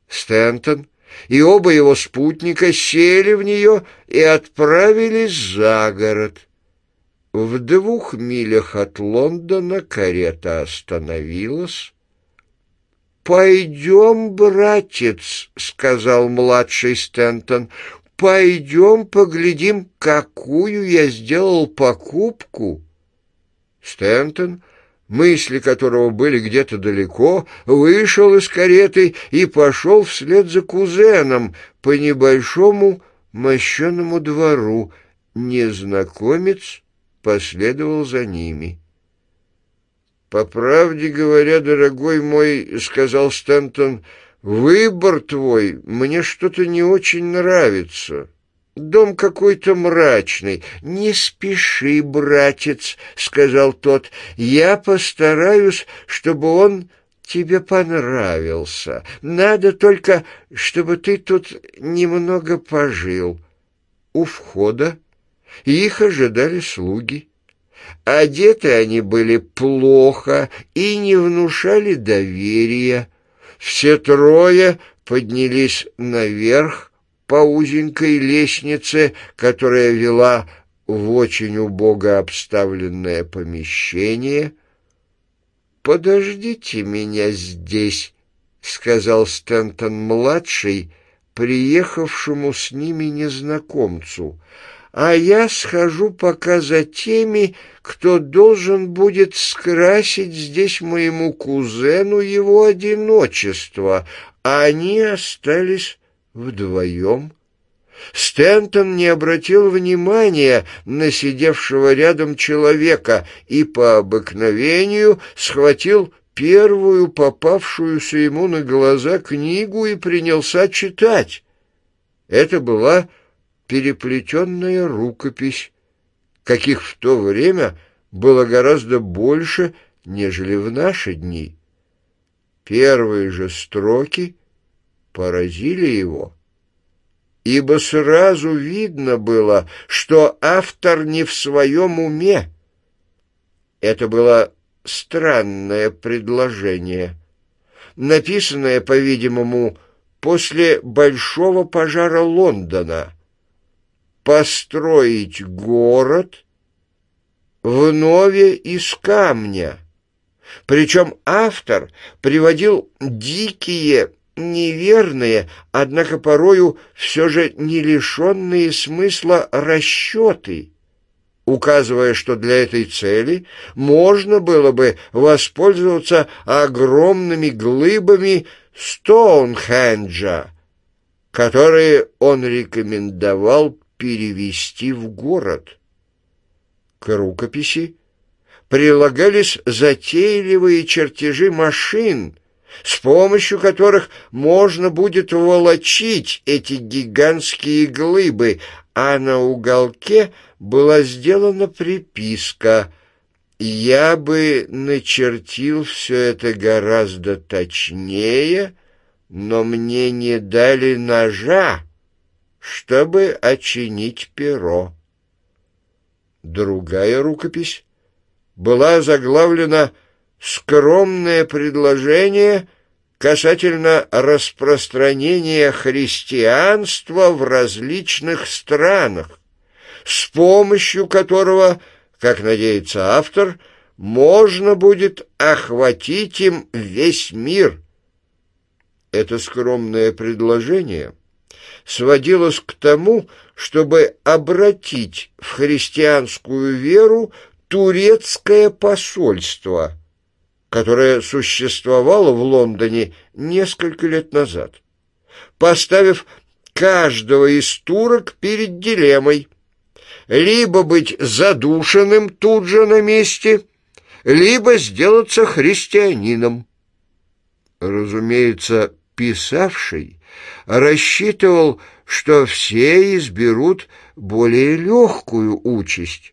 Стэнтон и оба его спутника сели в нее и отправились за город. В двух милях от Лондона карета остановилась. «Пойдем, братец», — сказал младший Стэнтон. — «пойдем поглядим, какую я сделал покупку». Стэнтон мысли которого были где-то далеко, вышел из кареты и пошел вслед за кузеном по небольшому мощеному двору. Незнакомец последовал за ними. «По правде говоря, дорогой мой, — сказал Стэнтон, — выбор твой мне что-то не очень нравится». Дом какой-то мрачный. Не спеши, братец, сказал тот. Я постараюсь, чтобы он тебе понравился. Надо только, чтобы ты тут немного пожил. У входа их ожидали слуги. Одеты они были плохо и не внушали доверия. Все трое поднялись наверх, по узенькой лестнице, которая вела в очень убого обставленное помещение. «Подождите меня здесь», — сказал Стентон-младший, приехавшему с ними незнакомцу, «а я схожу пока за теми, кто должен будет скрасить здесь моему кузену его одиночество, а они остались вдвоем. Стентон не обратил внимания на сидевшего рядом человека и по обыкновению схватил первую попавшуюся ему на глаза книгу и принялся читать. Это была переплетенная рукопись, каких в то время было гораздо больше, нежели в наши дни. Первые же строки поразили его, ибо сразу видно было, что автор не в своем уме. Это было странное предложение, написанное, по-видимому, после большого пожара Лондона. Построить город вновь из камня. Причем автор приводил дикие неверные, однако порою все же не лишенные смысла расчеты, указывая, что для этой цели можно было бы воспользоваться огромными глыбами Стоунхенджа, которые он рекомендовал перевести в город. К рукописи прилагались затейливые чертежи машин, с помощью которых можно будет волочить эти гигантские глыбы, а на уголке была сделана приписка «Я бы начертил все это гораздо точнее, но мне не дали ножа, чтобы очинить перо». Другая рукопись была заглавлена «Перо» скромное предложение касательно распространения христианства в различных странах, с помощью которого, как надеется автор, можно будет охватить им весь мир. Это скромное предложение сводилось к тому, чтобы обратить в христианскую веру турецкое посольство – которая существовала в Лондоне несколько лет назад, поставив каждого из турок перед дилеммой либо быть задушенным тут же на месте, либо сделаться христианином. Разумеется, писавший рассчитывал, что все изберут более легкую участь,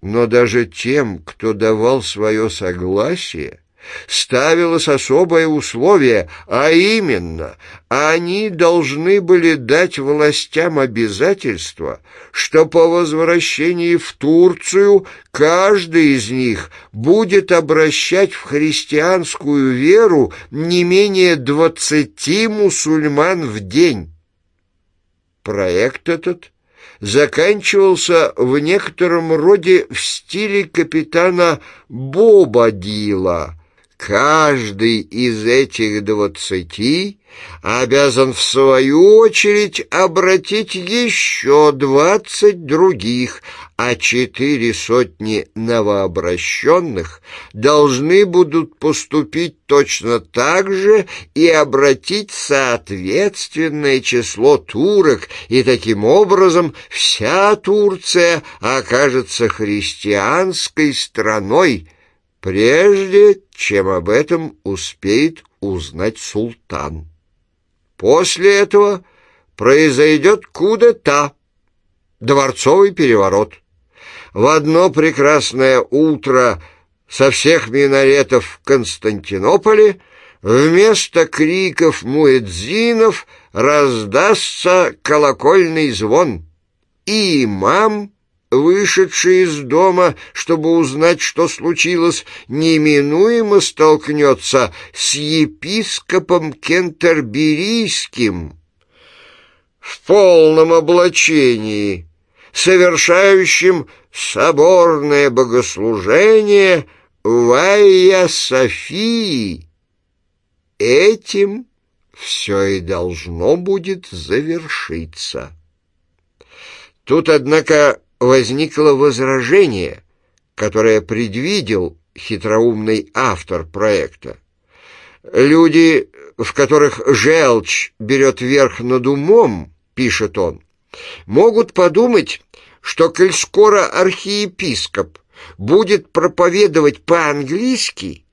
но даже тем, кто давал свое согласие, ставилось особое условие, а именно, они должны были дать властям обязательство, что по возвращении в Турцию каждый из них будет обращать в христианскую веру не менее двадцати мусульман в день. Проект этот заканчивался в некотором роде в стиле капитана Бобадила – Каждый из этих двадцати обязан в свою очередь обратить еще двадцать других, а четыре сотни новообращенных должны будут поступить точно так же и обратить соответственное число турок, и таким образом вся Турция окажется христианской страной, прежде чем об этом успеет узнать султан. После этого произойдет куда-то дворцовый переворот. В одно прекрасное утро со всех минаретов в Константинополе вместо криков муэдзинов раздастся колокольный звон, и имам вышедший из дома, чтобы узнать, что случилось, неминуемо столкнется с епископом Кентерберийским в полном облачении, совершающим соборное богослужение в Айя Софии. Этим все и должно будет завершиться. Тут, однако, возникло возражение, которое предвидел хитроумный автор проекта. «Люди, в которых желчь берет верх над умом, — пишет он, — могут подумать, что, коль скоро архиепископ будет проповедовать по-английски,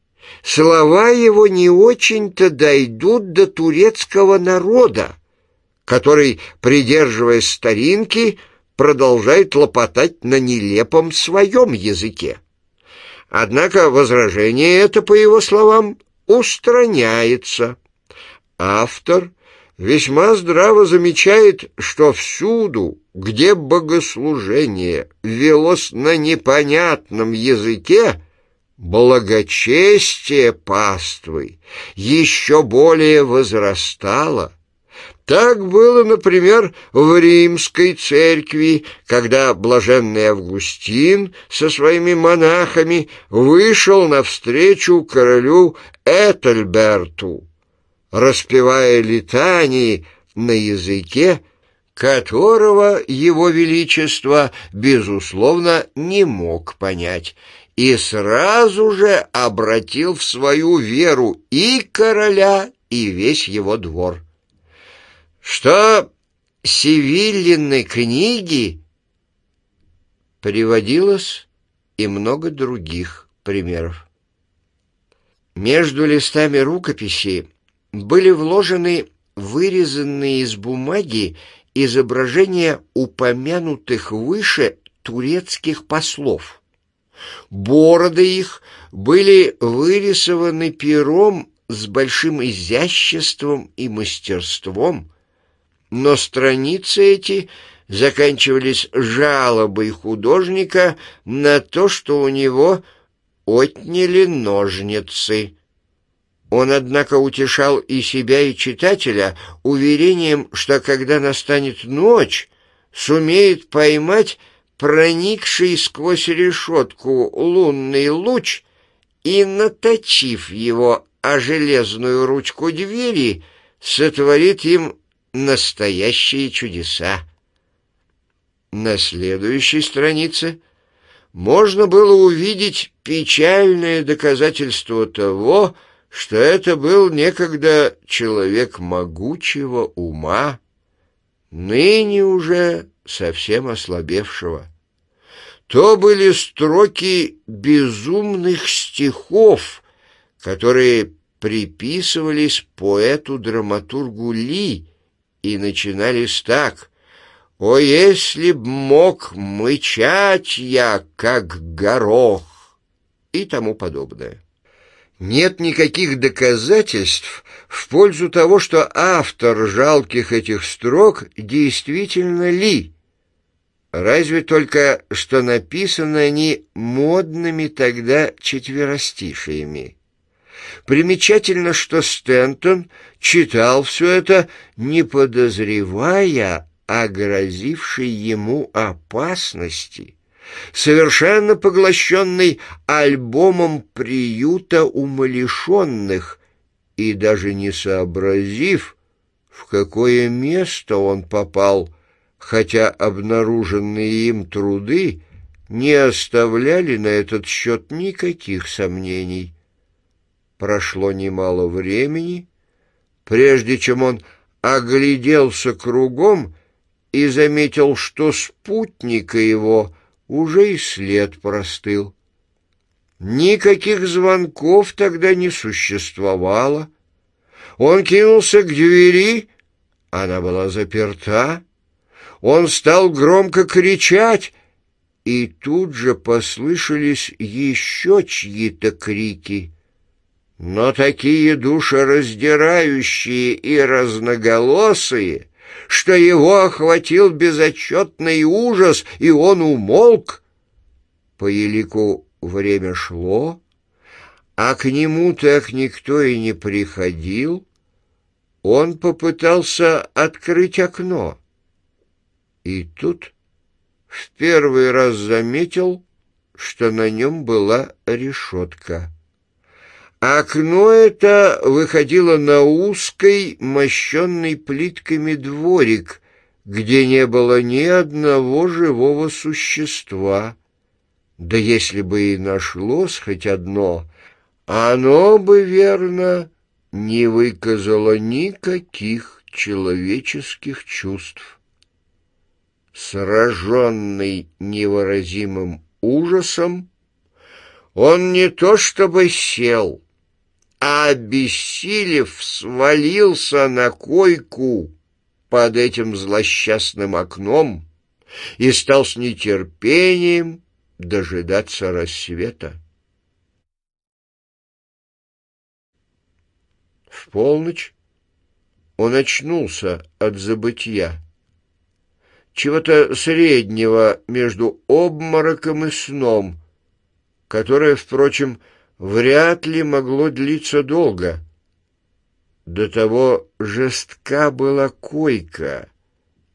слова его не очень-то дойдут до турецкого народа, который, придерживаясь старинки, — продолжает лопотать на нелепом своем языке. Однако возражение это, по его словам, устраняется. Автор весьма здраво замечает, что всюду, где богослужение велось на непонятном языке, благочестие паствы еще более возрастало, так было, например, в римской церкви, когда блаженный Августин со своими монахами вышел навстречу королю Этельберту, распевая летании на языке, которого его величество, безусловно, не мог понять, и сразу же обратил в свою веру и короля, и весь его двор что Севиллины книги приводилось и много других примеров. Между листами рукописи были вложены вырезанные из бумаги изображения упомянутых выше турецких послов. Бороды их были вырисованы пером с большим изяществом и мастерством, но страницы эти заканчивались жалобой художника на то, что у него отняли ножницы. Он, однако, утешал и себя, и читателя уверением, что когда настанет ночь, сумеет поймать проникший сквозь решетку лунный луч и, наточив его о железную ручку двери, сотворит им настоящие чудеса. На следующей странице можно было увидеть печальное доказательство того, что это был некогда человек могучего ума, ныне уже совсем ослабевшего. То были строки безумных стихов, которые приписывались поэту-драматургу Ли, и начинались так. «О, если б мог мычать я, как горох!» и тому подобное. Нет никаких доказательств в пользу того, что автор жалких этих строк действительно Ли. Разве только, что написаны они модными тогда четверостишиями. Примечательно, что Стентон читал все это, не подозревая о грозившей ему опасности, совершенно поглощенный альбомом приюта умалишенных и даже не сообразив, в какое место он попал, хотя обнаруженные им труды не оставляли на этот счет никаких сомнений. Прошло немало времени, прежде чем он огляделся кругом и заметил, что спутника его уже и след простыл. Никаких звонков тогда не существовало. Он кинулся к двери, она была заперта. Он стал громко кричать, и тут же послышались еще чьи-то крики — но такие душераздирающие и разноголосые, что его охватил безотчетный ужас, и он умолк. По елику время шло, а к нему так никто и не приходил. Он попытался открыть окно. И тут в первый раз заметил, что на нем была решетка. Окно это выходило на узкий, мощенный плитками дворик, где не было ни одного живого существа. Да если бы и нашлось хоть одно, оно бы, верно, не выказало никаких человеческих чувств. Сраженный невыразимым ужасом, он не то чтобы сел, а обессилев свалился на койку под этим злосчастным окном и стал с нетерпением дожидаться рассвета. В полночь он очнулся от забытья, чего-то среднего между обмороком и сном, которое, впрочем, вряд ли могло длиться долго. До того жестка была койка,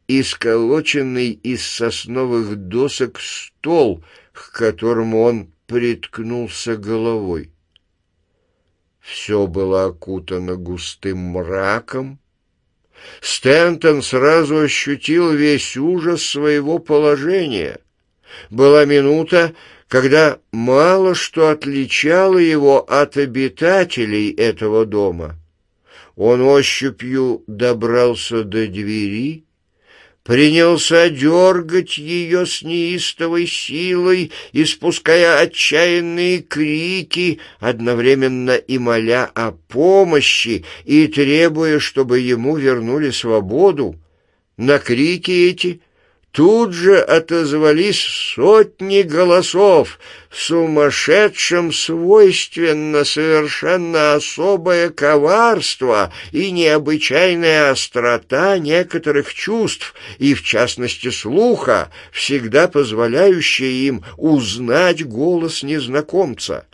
исколоченный из сосновых досок стол, к которому он приткнулся головой. Все было окутано густым мраком. Стентон сразу ощутил весь ужас своего положения. Была минута, когда мало что отличало его от обитателей этого дома. Он ощупью добрался до двери, принялся дергать ее с неистовой силой, испуская отчаянные крики, одновременно и моля о помощи, и требуя, чтобы ему вернули свободу. На крики эти Тут же отозвались сотни голосов. Сумасшедшим свойственно совершенно особое коварство и необычайная острота некоторых чувств, и в частности слуха, всегда позволяющая им узнать голос незнакомца.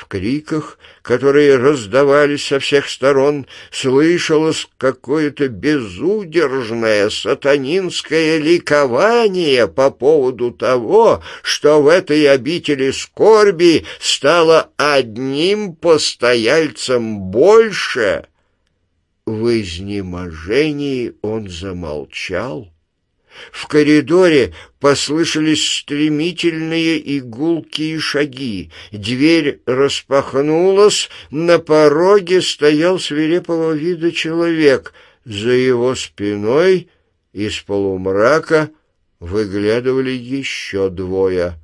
В криках, которые раздавались со всех сторон, слышалось какое-то безудержное сатанинское ликование по поводу того, что в этой обители скорби стало одним постояльцем больше. В изнеможении он замолчал в коридоре послышались стремительные игулкие шаги. Дверь распахнулась, на пороге стоял свирепого вида человек. За его спиной из полумрака выглядывали еще двое.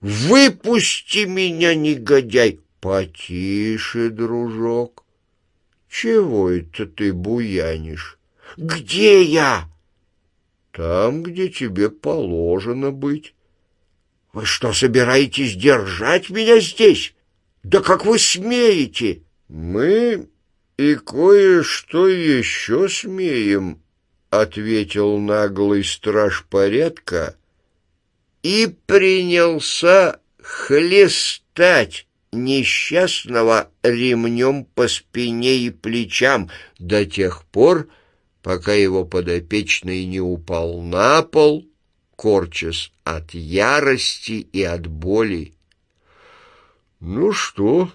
«Выпусти меня, негодяй!» «Потише, дружок! Чего это ты буянишь?» «Где я?» там, где тебе положено быть. — Вы что, собираетесь держать меня здесь? Да как вы смеете? — Мы и кое-что еще смеем, — ответил наглый страж порядка и принялся хлестать несчастного ремнем по спине и плечам до тех пор, пока его подопечный не упал на пол, Корчес от ярости и от боли. «Ну что,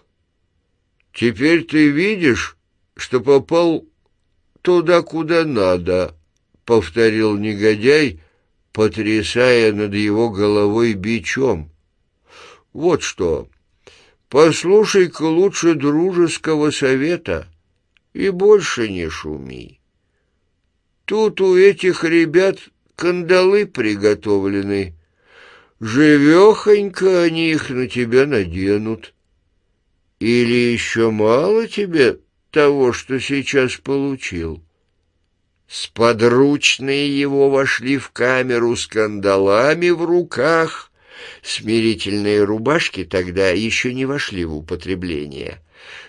теперь ты видишь, что попал туда, куда надо», — повторил негодяй, потрясая над его головой бичом. «Вот что, послушай-ка лучше дружеского совета и больше не шуми». Тут у этих ребят кандалы приготовлены. Живехонько они их на тебя наденут. Или еще мало тебе того, что сейчас получил?» Сподручные его вошли в камеру с кандалами в руках. Смирительные рубашки тогда еще не вошли в употребление.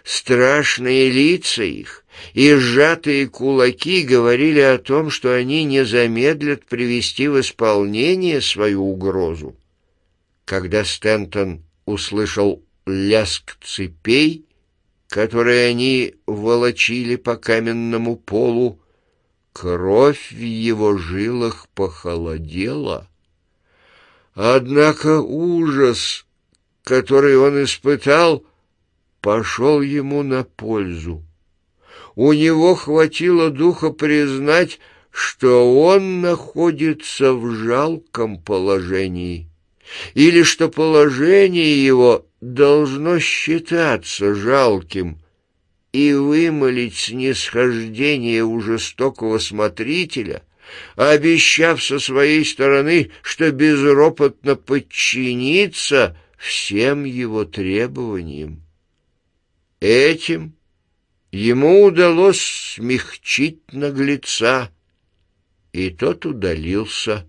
Страшные лица их и сжатые кулаки говорили о том, что они не замедлят привести в исполнение свою угрозу. Когда Стентон услышал лязг цепей, которые они волочили по каменному полу, кровь в его жилах похолодела. Однако ужас, который он испытал, пошел ему на пользу у него хватило духа признать, что он находится в жалком положении, или что положение его должно считаться жалким, и вымолить снисхождение у жестокого смотрителя, обещав со своей стороны, что безропотно подчинится всем его требованиям. Этим Ему удалось смягчить наглеца, и тот удалился.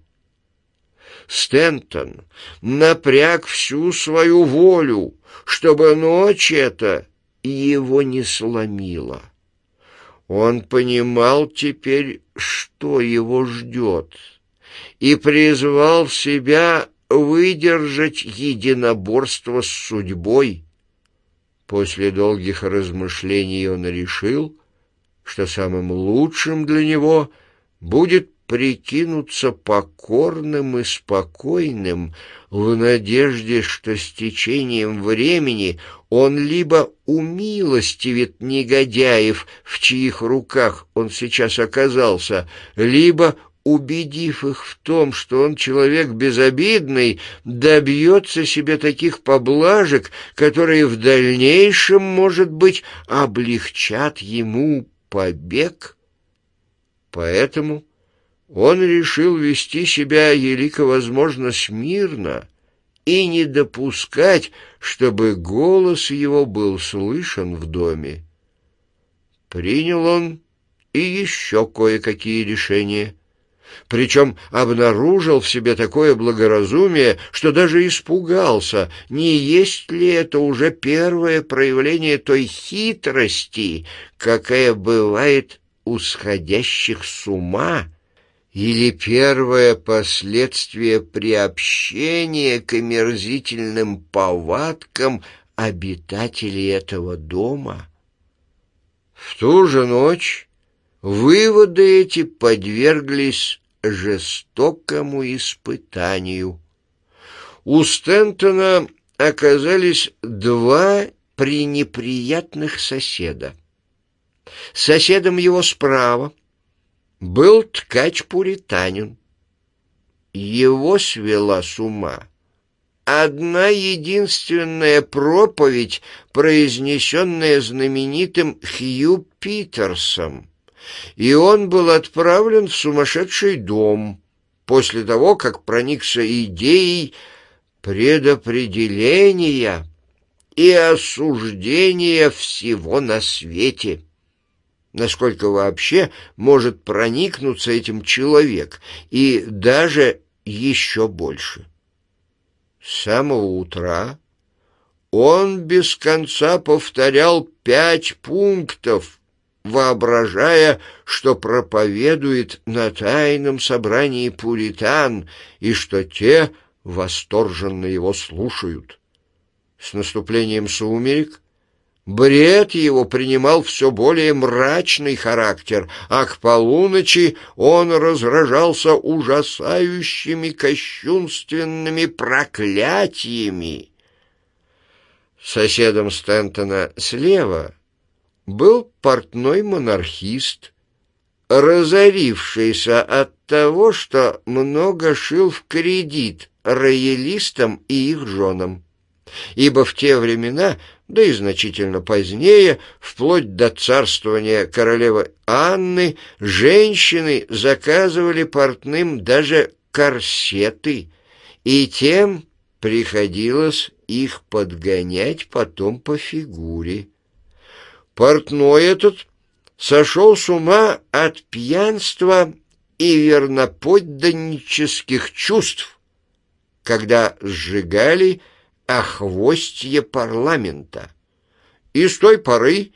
Стентон напряг всю свою волю, чтобы ночь эта его не сломила. Он понимал теперь, что его ждет, и призвал себя выдержать единоборство с судьбой, После долгих размышлений он решил, что самым лучшим для него будет прикинуться покорным и спокойным в надежде, что с течением времени он либо умилостивит негодяев, в чьих руках он сейчас оказался, либо убедив их в том, что он человек безобидный, добьется себе таких поблажек, которые в дальнейшем, может быть, облегчат ему побег. Поэтому он решил вести себя, елико возможно, смирно и не допускать, чтобы голос его был слышен в доме. Принял он и еще кое-какие решения причем обнаружил в себе такое благоразумие, что даже испугался, не есть ли это уже первое проявление той хитрости, какая бывает у сходящих с ума, или первое последствие приобщения к омерзительным повадкам обитателей этого дома. В ту же ночь Выводы эти подверглись жестокому испытанию. У Стентона оказались два пренеприятных соседа. Соседом его справа был ткач-пуританин. Его свела с ума одна единственная проповедь, произнесенная знаменитым Хью Питерсом и он был отправлен в сумасшедший дом после того, как проникся идеей предопределения и осуждения всего на свете. Насколько вообще может проникнуться этим человек, и даже еще больше. С самого утра он без конца повторял пять пунктов, воображая, что проповедует на тайном собрании пуритан и что те восторженно его слушают. С наступлением сумерек бред его принимал все более мрачный характер, а к полуночи он разражался ужасающими кощунственными проклятиями. Соседом Стентона слева — был портной-монархист, разорившийся от того, что много шил в кредит роялистам и их женам. Ибо в те времена, да и значительно позднее, вплоть до царствования королевы Анны, женщины заказывали портным даже корсеты, и тем приходилось их подгонять потом по фигуре. Портной этот сошел с ума от пьянства и верноподданнических чувств, когда сжигали охвостье парламента. И с той поры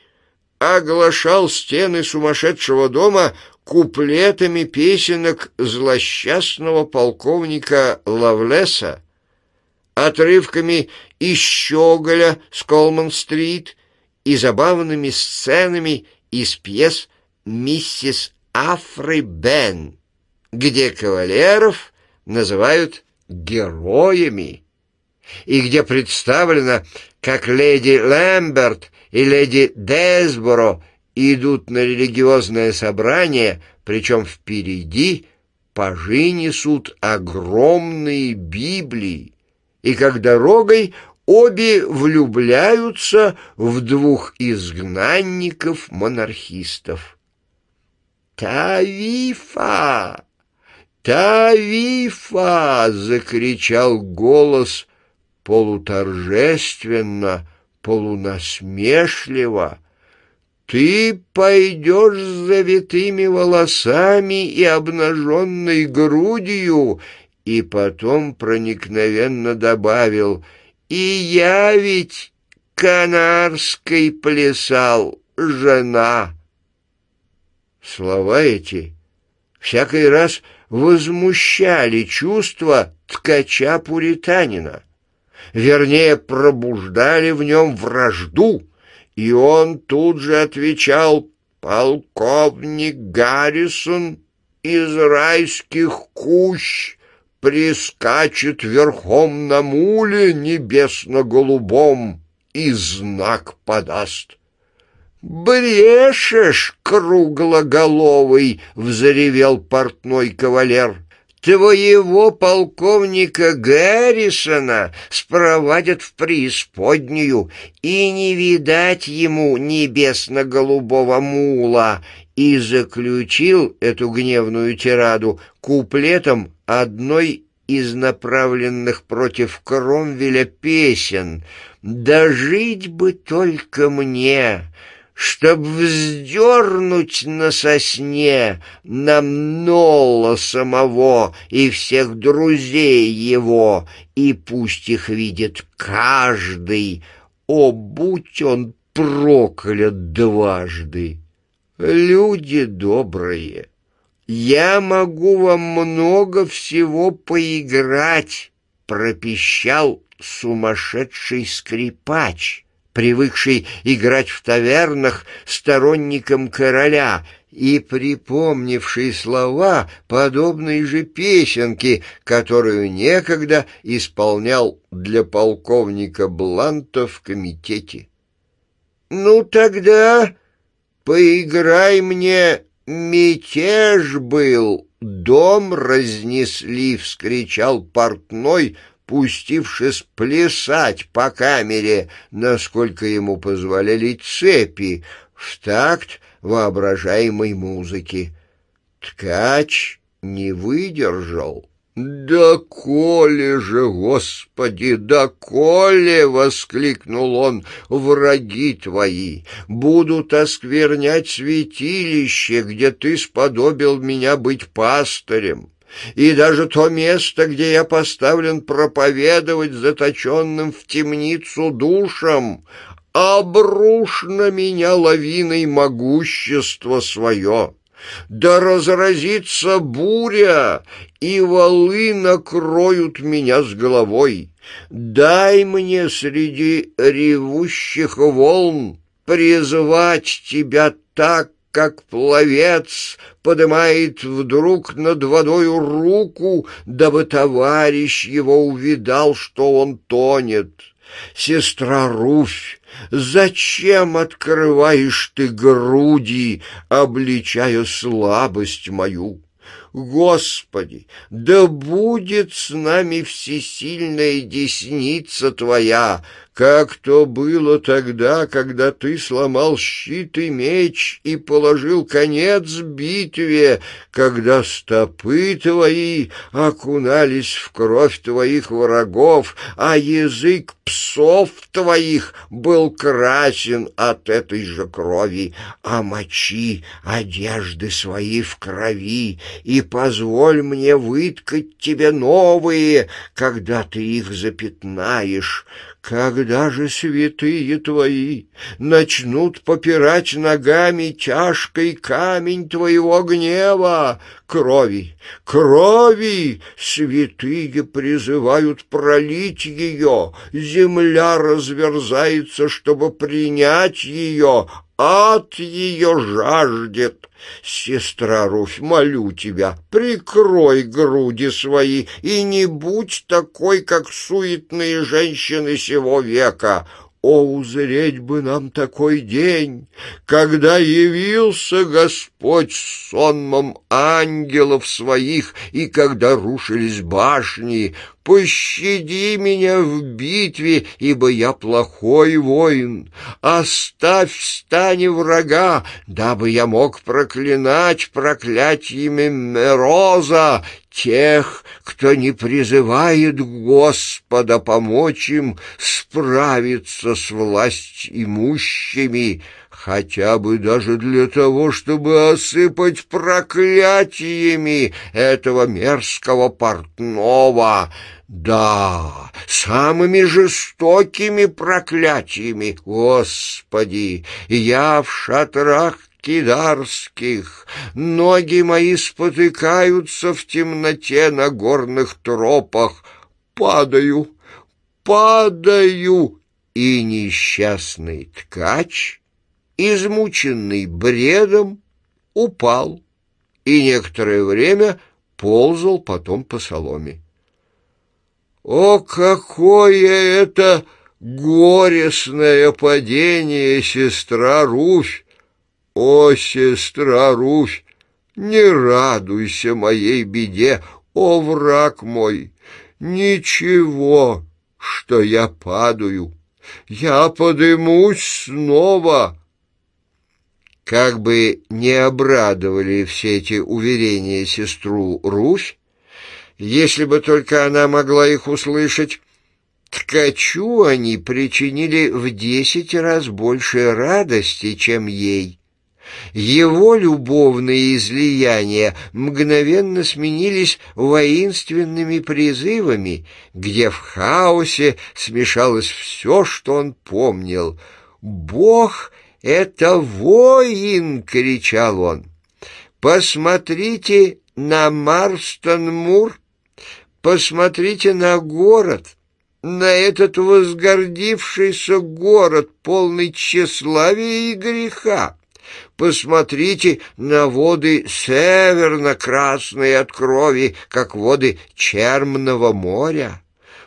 оглашал стены сумасшедшего дома куплетами песенок злосчастного полковника Лавлеса, отрывками из «Щеголя» с Колман-стрит и забавными сценами из пьес «Миссис Афры Бен», где кавалеров называют героями, и где представлено, как леди Лэмберт и леди Десборо идут на религиозное собрание, причем впереди пажи несут огромные Библии, и как дорогой обе влюбляются в двух изгнанников-монархистов. «Тавифа! Тавифа!» — закричал голос полуторжественно, полунасмешливо. «Ты пойдешь с завитыми волосами и обнаженной грудью!» И потом проникновенно добавил — и я ведь канарской плясал, жена. Слова эти всякий раз возмущали чувства ткача-пуританина. Вернее, пробуждали в нем вражду, и он тут же отвечал «Полковник Гаррисон из райских кущ» прискачет верхом на муле небесно-голубом и знак подаст. «Брешешь, круглоголовый!» — взревел портной кавалер. «Твоего полковника Гаррисона спровадят в преисподнюю, и не видать ему небесно-голубого мула, и заключил эту гневную тираду куплетом одной из направленных против Кромвеля песен «Да жить бы только мне!» Чтоб вздернуть на сосне нам Нола самого и всех друзей его, и пусть их видит каждый, о, будь он проклят дважды! люди добрые, я могу вам много всего поиграть, пропищал сумасшедший скрипач, привыкший играть в тавернах сторонником короля и припомнивший слова подобной же песенки, которую некогда исполнял для полковника Бланта в комитете. «Ну тогда Поиграй мне, мятеж был, дом разнесли, вскричал портной, пустившись плясать по камере, насколько ему позволяли цепи, в такт воображаемой музыки. Ткач не выдержал. «Да коли же, Господи, да коли!» — воскликнул он. «Враги твои будут осквернять святилище, где ты сподобил меня быть пастырем, и даже то место, где я поставлен проповедовать заточенным в темницу душам, обрушь на меня лавиной могущество свое». Да разразится буря, и валы накроют меня с головой. Дай мне среди ревущих волн призвать тебя так, как пловец поднимает вдруг над водою руку, дабы товарищ его увидал, что он тонет. Сестра Руфь, зачем открываешь ты груди, обличая слабость мою? Господи, да будет с нами всесильная десница Твоя, как то было тогда, когда ты сломал щит и меч и положил конец битве, когда стопы твои окунались в кровь твоих врагов, а язык псов твоих был красен от этой же крови, а мочи одежды свои в крови, и позволь мне выткать тебе новые, когда ты их запятнаешь». Когда же святые твои начнут попирать ногами чашкой камень твоего гнева, крови, крови, святые призывают пролить ее, земля разверзается, чтобы принять ее, ад ее жаждет. «Сестра Руфь, молю тебя, прикрой груди свои и не будь такой, как суетные женщины сего века. О, узреть бы нам такой день, когда явился Господь с сонмом ангелов своих, и когда рушились башни. Пощади меня в битве, ибо я плохой воин. Оставь в стане врага, дабы я мог проклинать проклятиями Мероза тех, кто не призывает Господа помочь им справиться с власть имущими, хотя бы даже для того, чтобы осыпать проклятиями этого мерзкого портного, да, самыми жестокими проклятиями, Господи, я в шатрах кидарских. Ноги мои спотыкаются в темноте на горных тропах. Падаю, падаю, и несчастный ткач, измученный бредом, упал и некоторое время ползал потом по соломе. О, какое это горестное падение, сестра Руфь! «О, сестра Русь, не радуйся моей беде, о, враг мой! Ничего, что я падаю, я подымусь снова!» Как бы не обрадовали все эти уверения сестру Русь, если бы только она могла их услышать, ткачу они причинили в десять раз больше радости, чем ей. Его любовные излияния мгновенно сменились воинственными призывами, где в хаосе смешалось все, что он помнил. «Бог — это воин!» — кричал он. «Посмотрите на Марстон-Мур, посмотрите на город» на этот возгордившийся город, полный тщеславия и греха. Посмотрите на воды северно-красные от крови, как воды Черного моря.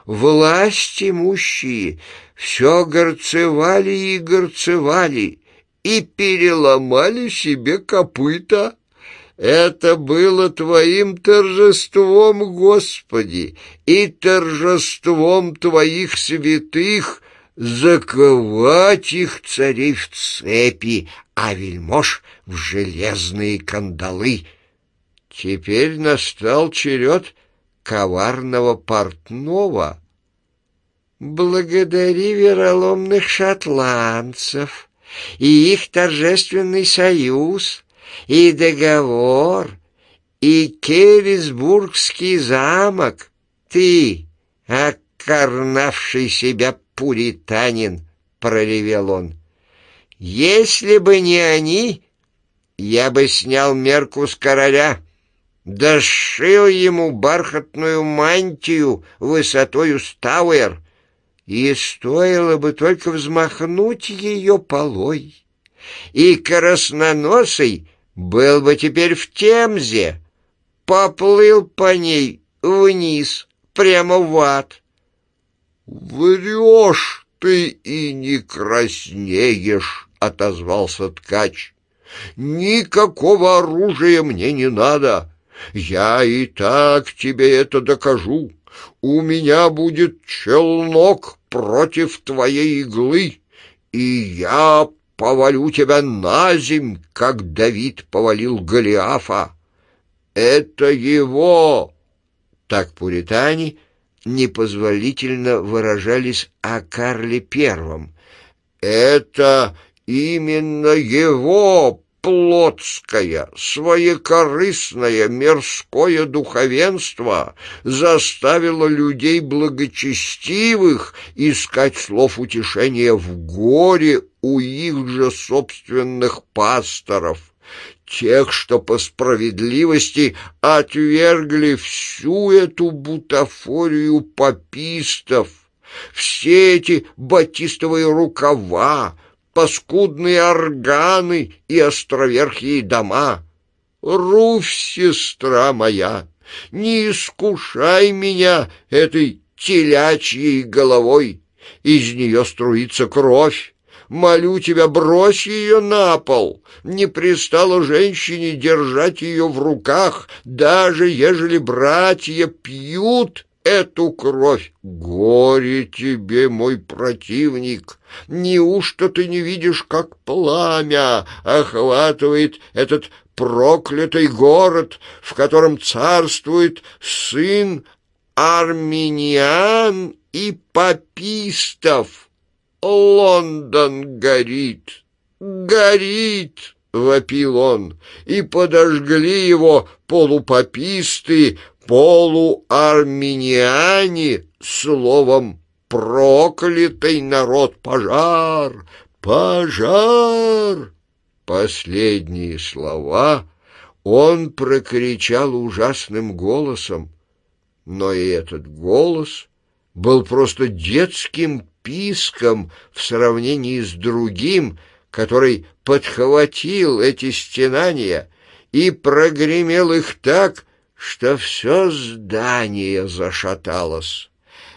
Власть имущие все горцевали и горцевали и переломали себе копыта. Это было Твоим торжеством, Господи, и торжеством Твоих святых — заковать их царей в цепи, а вельмож в железные кандалы. Теперь настал черед коварного портного. «Благодари вероломных шотландцев и их торжественный союз, и договор, и Керрисбургский замок. Ты, окорнавший себя пуританин!» — проревел он. Если бы не они, я бы снял мерку с короля, дошил ему бархатную мантию высотою с тауэр, и стоило бы только взмахнуть ее полой. И красноносый был бы теперь в Темзе, поплыл по ней вниз, прямо в ад. «Врешь ты и не краснеешь!» — отозвался ткач. «Никакого оружия мне не надо. Я и так тебе это докажу. У меня будет челнок против твоей иглы, и я повалю тебя на земь, как Давид повалил Голиафа. Это его!» Так пуритане непозволительно выражались о Карле Первом. «Это Именно его плотское, своекорыстное мирское духовенство заставило людей благочестивых искать слов утешения в горе у их же собственных пасторов, тех, что по справедливости отвергли всю эту бутафорию папистов, все эти батистовые рукава, паскудные органы и островерхие дома. Руфь, сестра моя, не искушай меня этой телячьей головой, из нее струится кровь. Молю тебя, брось ее на пол. Не пристало женщине держать ее в руках, даже ежели братья пьют эту кровь. Горе тебе, мой противник! Неужто ты не видишь, как пламя охватывает этот проклятый город, в котором царствует сын армяниан и попистов? Лондон горит, горит!» — вопил он, и подожгли его полупописты, полуармяниане словом проклятый народ, пожар, пожар!» Последние слова он прокричал ужасным голосом, но и этот голос был просто детским писком в сравнении с другим, который подхватил эти стенания и прогремел их так, что все здание зашаталось.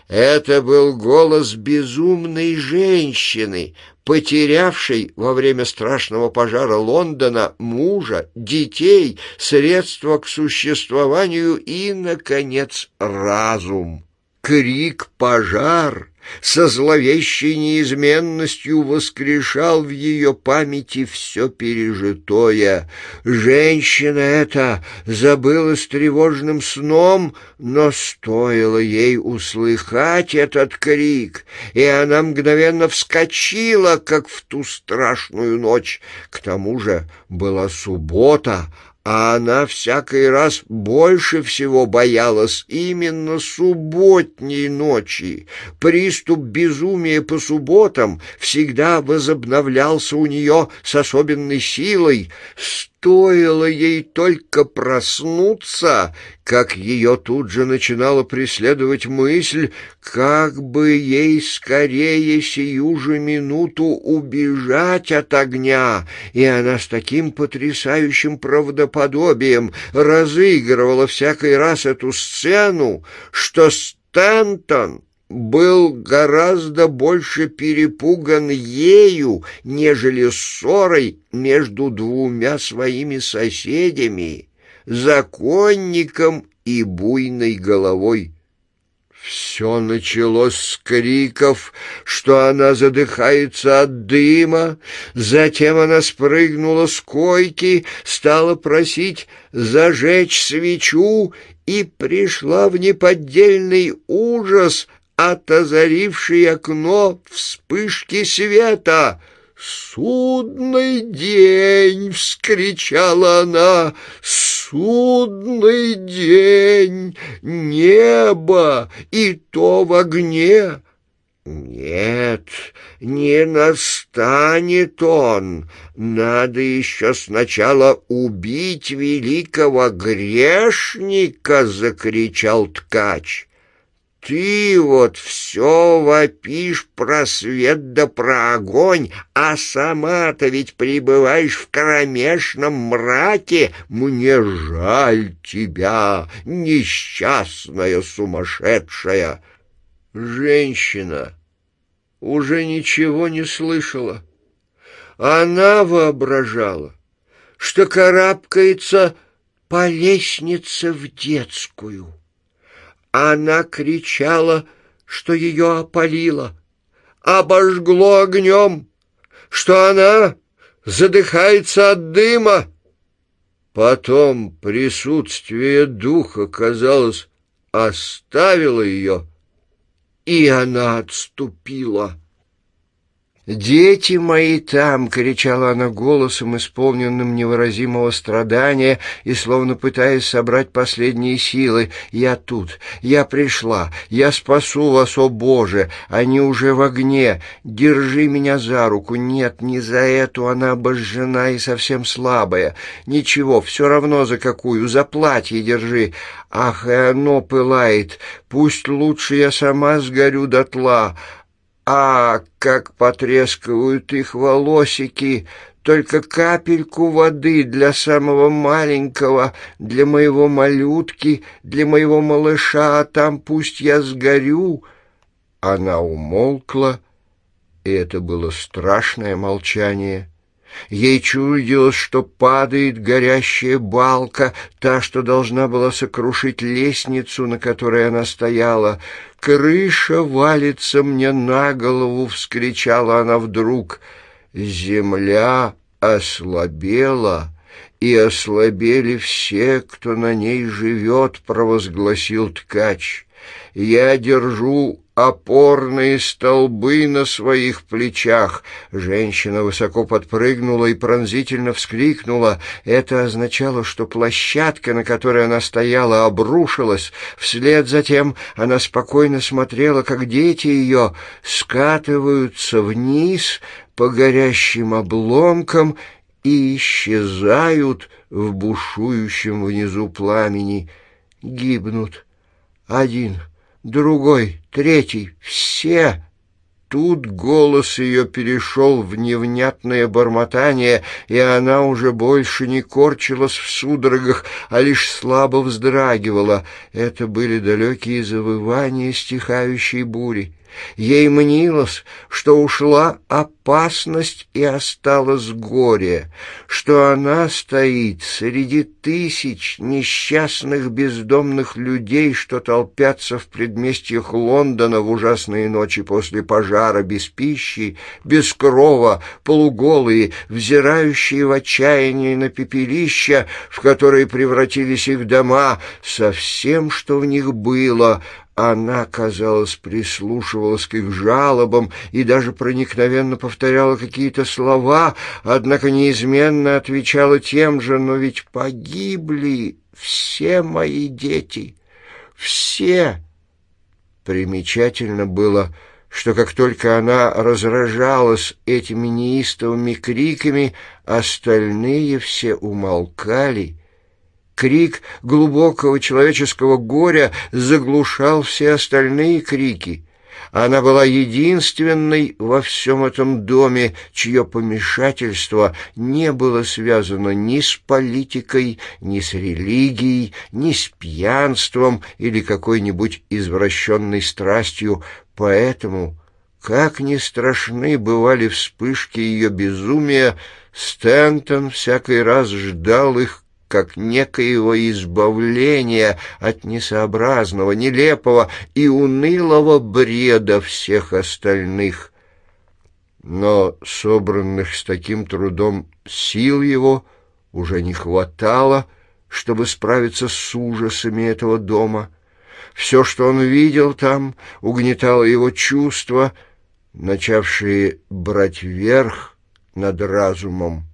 Это был голос безумной женщины, потерявшей во время страшного пожара Лондона мужа, детей, средства к существованию и, наконец, разум. Крик «Пожар!» со зловещей неизменностью воскрешал в ее памяти все пережитое. Женщина эта забыла с тревожным сном, но стоило ей услыхать этот крик, и она мгновенно вскочила, как в ту страшную ночь. К тому же была суббота, а она всякий раз больше всего боялась именно субботней ночи. Приступ безумия по субботам всегда возобновлялся у нее с особенной силой — Стоило ей только проснуться, как ее тут же начинала преследовать мысль, как бы ей скорее сию же минуту убежать от огня, и она с таким потрясающим правдоподобием разыгрывала всякий раз эту сцену, что Стентон был гораздо больше перепуган ею, нежели ссорой между двумя своими соседями, законником и буйной головой. Все началось с криков, что она задыхается от дыма. Затем она спрыгнула с койки, стала просить зажечь свечу и пришла в неподдельный ужас от озарившей окно вспышки света. «Судный день!» — вскричала она. «Судный день! Небо! И то в огне!» «Нет, не настанет он. Надо еще сначала убить великого грешника!» — закричал ткач ты вот все вопишь про свет да про огонь, а сама-то ведь пребываешь в кромешном мраке. Мне жаль тебя, несчастная сумасшедшая. Женщина уже ничего не слышала. Она воображала, что карабкается по лестнице в детскую. Она кричала, что ее опалило, обожгло огнем, что она задыхается от дыма. Потом присутствие духа, казалось, оставило ее, и она отступила. «Дети мои там!» — кричала она голосом, исполненным невыразимого страдания и словно пытаясь собрать последние силы. «Я тут! Я пришла! Я спасу вас, о Боже! Они уже в огне! Держи меня за руку! Нет, не за эту! Она обожжена и совсем слабая! Ничего, все равно за какую! За платье держи! Ах, и оно пылает! Пусть лучше я сама сгорю дотла!» А как потрескивают их волосики, только капельку воды для самого маленького, для моего малютки, для моего малыша, а там пусть я сгорю. Она умолкла, и это было страшное молчание. Ей чудилось, что падает горящая балка, та, что должна была сокрушить лестницу, на которой она стояла — крыша валится мне на голову!» — вскричала она вдруг. Земля ослабела, и ослабели все, кто на ней живет, — провозгласил ткач. Я держу опорные столбы на своих плечах. Женщина высоко подпрыгнула и пронзительно вскрикнула. Это означало, что площадка, на которой она стояла, обрушилась. Вслед за тем она спокойно смотрела, как дети ее скатываются вниз по горящим обломкам и исчезают в бушующем внизу пламени, гибнут. Один — другой, третий, все. Тут голос ее перешел в невнятное бормотание, и она уже больше не корчилась в судорогах, а лишь слабо вздрагивала. Это были далекие завывания стихающей бури. Ей мнилось, что ушла опасность и осталось горе, что она стоит среди тысяч несчастных бездомных людей, что толпятся в предместьях Лондона в ужасные ночи после пожара, без пищи, без крова, полуголые, взирающие в отчаянии на пепелища, в которые превратились их дома, со всем, что в них было, она, казалось, прислушивалась к их жалобам и даже проникновенно повторяла какие-то слова, однако неизменно отвечала тем же, «Но ведь погибли все мои дети, все!» Примечательно было, что как только она разражалась этими неистовыми криками, остальные все умолкали Крик глубокого человеческого горя заглушал все остальные крики. Она была единственной во всем этом доме, чье помешательство не было связано ни с политикой, ни с религией, ни с пьянством или какой-нибудь извращенной страстью. Поэтому, как ни страшны бывали вспышки ее безумия, Стентон всякий раз ждал их как некоего избавления от несообразного, нелепого и унылого бреда всех остальных. Но собранных с таким трудом сил его уже не хватало, чтобы справиться с ужасами этого дома. Все, что он видел там, угнетало его чувства, начавшие брать верх над разумом.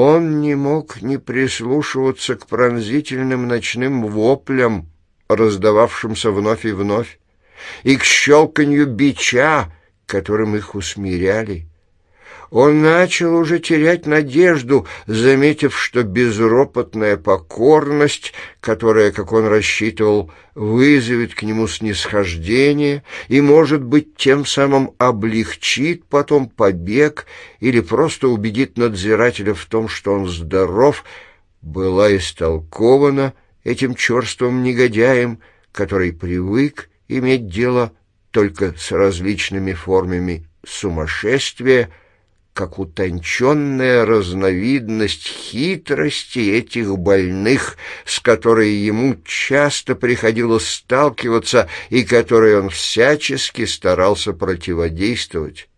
Он не мог не прислушиваться к пронзительным ночным воплям, раздававшимся вновь и вновь, и к щелканью бича, которым их усмиряли. Он начал уже терять надежду, заметив, что безропотная покорность, которая, как он рассчитывал, вызовет к нему снисхождение и, может быть, тем самым облегчит потом побег или просто убедит надзирателя в том, что он здоров, была истолкована этим черствым негодяем, который привык иметь дело только с различными формами сумасшествия, как утонченная разновидность хитрости этих больных, с которой ему часто приходилось сталкиваться и которой он всячески старался противодействовать.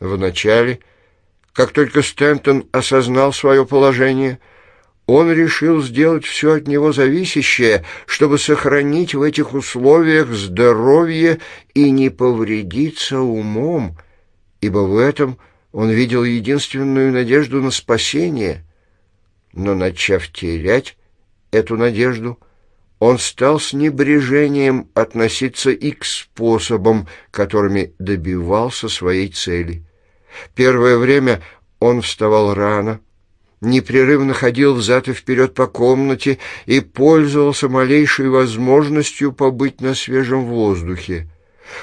Вначале, как только Стентон осознал свое положение, — он решил сделать все от него зависящее, чтобы сохранить в этих условиях здоровье и не повредиться умом, ибо в этом он видел единственную надежду на спасение. Но, начав терять эту надежду, он стал с небрежением относиться и к способам, которыми добивался своей цели. Первое время он вставал рано, непрерывно ходил взад и вперед по комнате и пользовался малейшей возможностью побыть на свежем воздухе.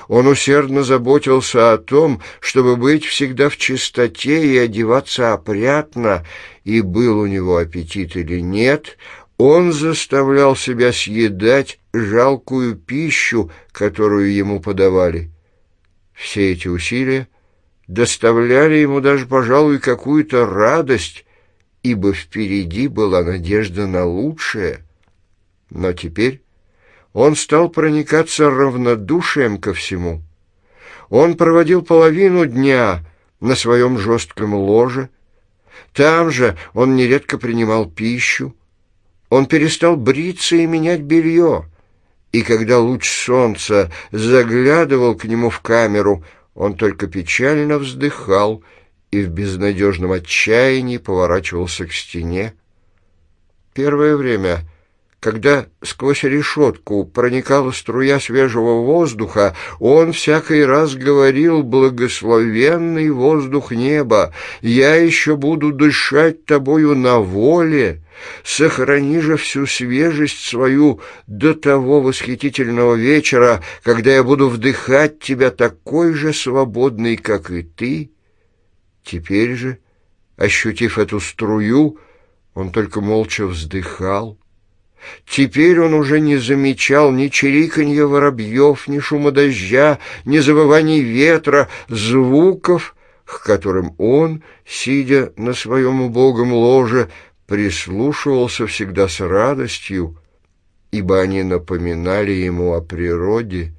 Он усердно заботился о том, чтобы быть всегда в чистоте и одеваться опрятно, и был у него аппетит или нет, он заставлял себя съедать жалкую пищу, которую ему подавали. Все эти усилия доставляли ему даже, пожалуй, какую-то радость, ибо впереди была надежда на лучшее. Но теперь он стал проникаться равнодушием ко всему. Он проводил половину дня на своем жестком ложе. Там же он нередко принимал пищу. Он перестал бриться и менять белье. И когда луч солнца заглядывал к нему в камеру, он только печально вздыхал — и в безнадежном отчаянии поворачивался к стене. Первое время, когда сквозь решетку проникала струя свежего воздуха, он всякий раз говорил «Благословенный воздух неба, я еще буду дышать тобою на воле, сохрани же всю свежесть свою до того восхитительного вечера, когда я буду вдыхать тебя такой же свободный, как и ты» Теперь же, ощутив эту струю, он только молча вздыхал. Теперь он уже не замечал ни чириканья воробьев, ни шума дождя, ни завываний ветра, звуков, к которым он, сидя на своем убогом ложе, прислушивался всегда с радостью, ибо они напоминали ему о природе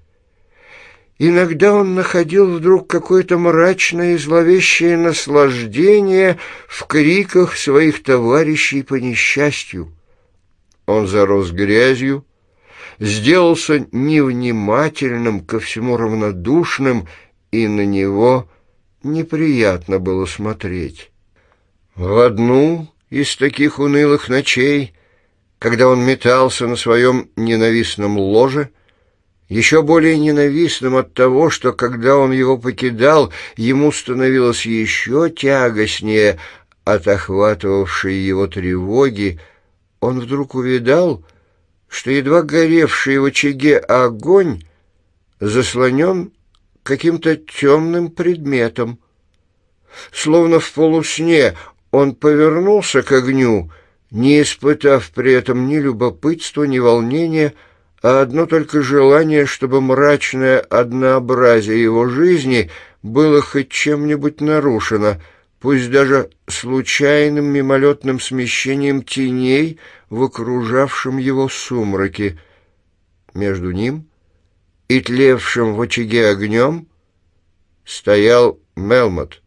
Иногда он находил вдруг какое-то мрачное и зловещее наслаждение в криках своих товарищей по несчастью. Он зарос грязью, сделался невнимательным, ко всему равнодушным, и на него неприятно было смотреть. В одну из таких унылых ночей, когда он метался на своем ненавистном ложе, еще более ненавистным от того, что, когда он его покидал, ему становилось еще тягостнее от охватывавшей его тревоги, он вдруг увидал, что едва горевший в очаге огонь заслонен каким-то темным предметом. Словно в полусне он повернулся к огню, не испытав при этом ни любопытства, ни волнения, а одно только желание, чтобы мрачное однообразие его жизни было хоть чем-нибудь нарушено, пусть даже случайным мимолетным смещением теней в окружавшем его сумраке. Между ним и тлевшим в очаге огнем стоял Мелмот.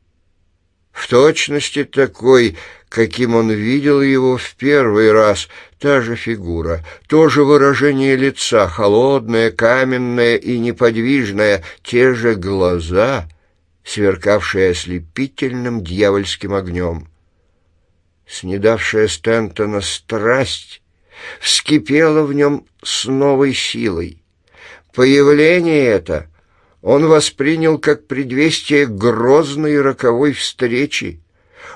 В точности такой, каким он видел его в первый раз, та же фигура, то же выражение лица, холодное, каменное и неподвижное, те же глаза, сверкавшие ослепительным дьявольским огнем. Снедавшая Стентона страсть вскипела в нем с новой силой. Появление это — он воспринял как предвестие грозной роковой встречи.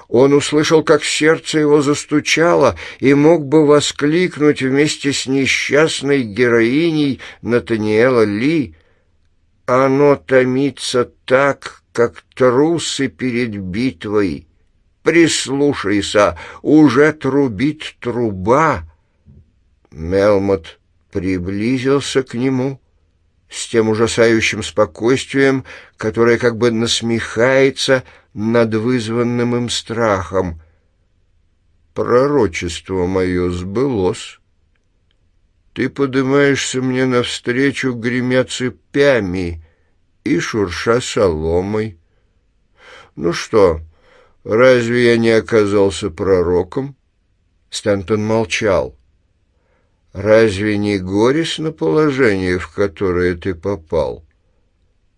Он услышал, как сердце его застучало, и мог бы воскликнуть вместе с несчастной героиней Натаниэла Ли. «Оно томится так, как трусы перед битвой. Прислушайся, уже трубит труба». Мелмот приблизился к нему с тем ужасающим спокойствием, которое как бы насмехается, — над вызванным им страхом. «Пророчество мое сбылось. Ты поднимаешься мне навстречу, гремя цепями и шурша соломой. Ну что, разве я не оказался пророком?» Стэнтон молчал. «Разве не горестно положение, в которое ты попал?»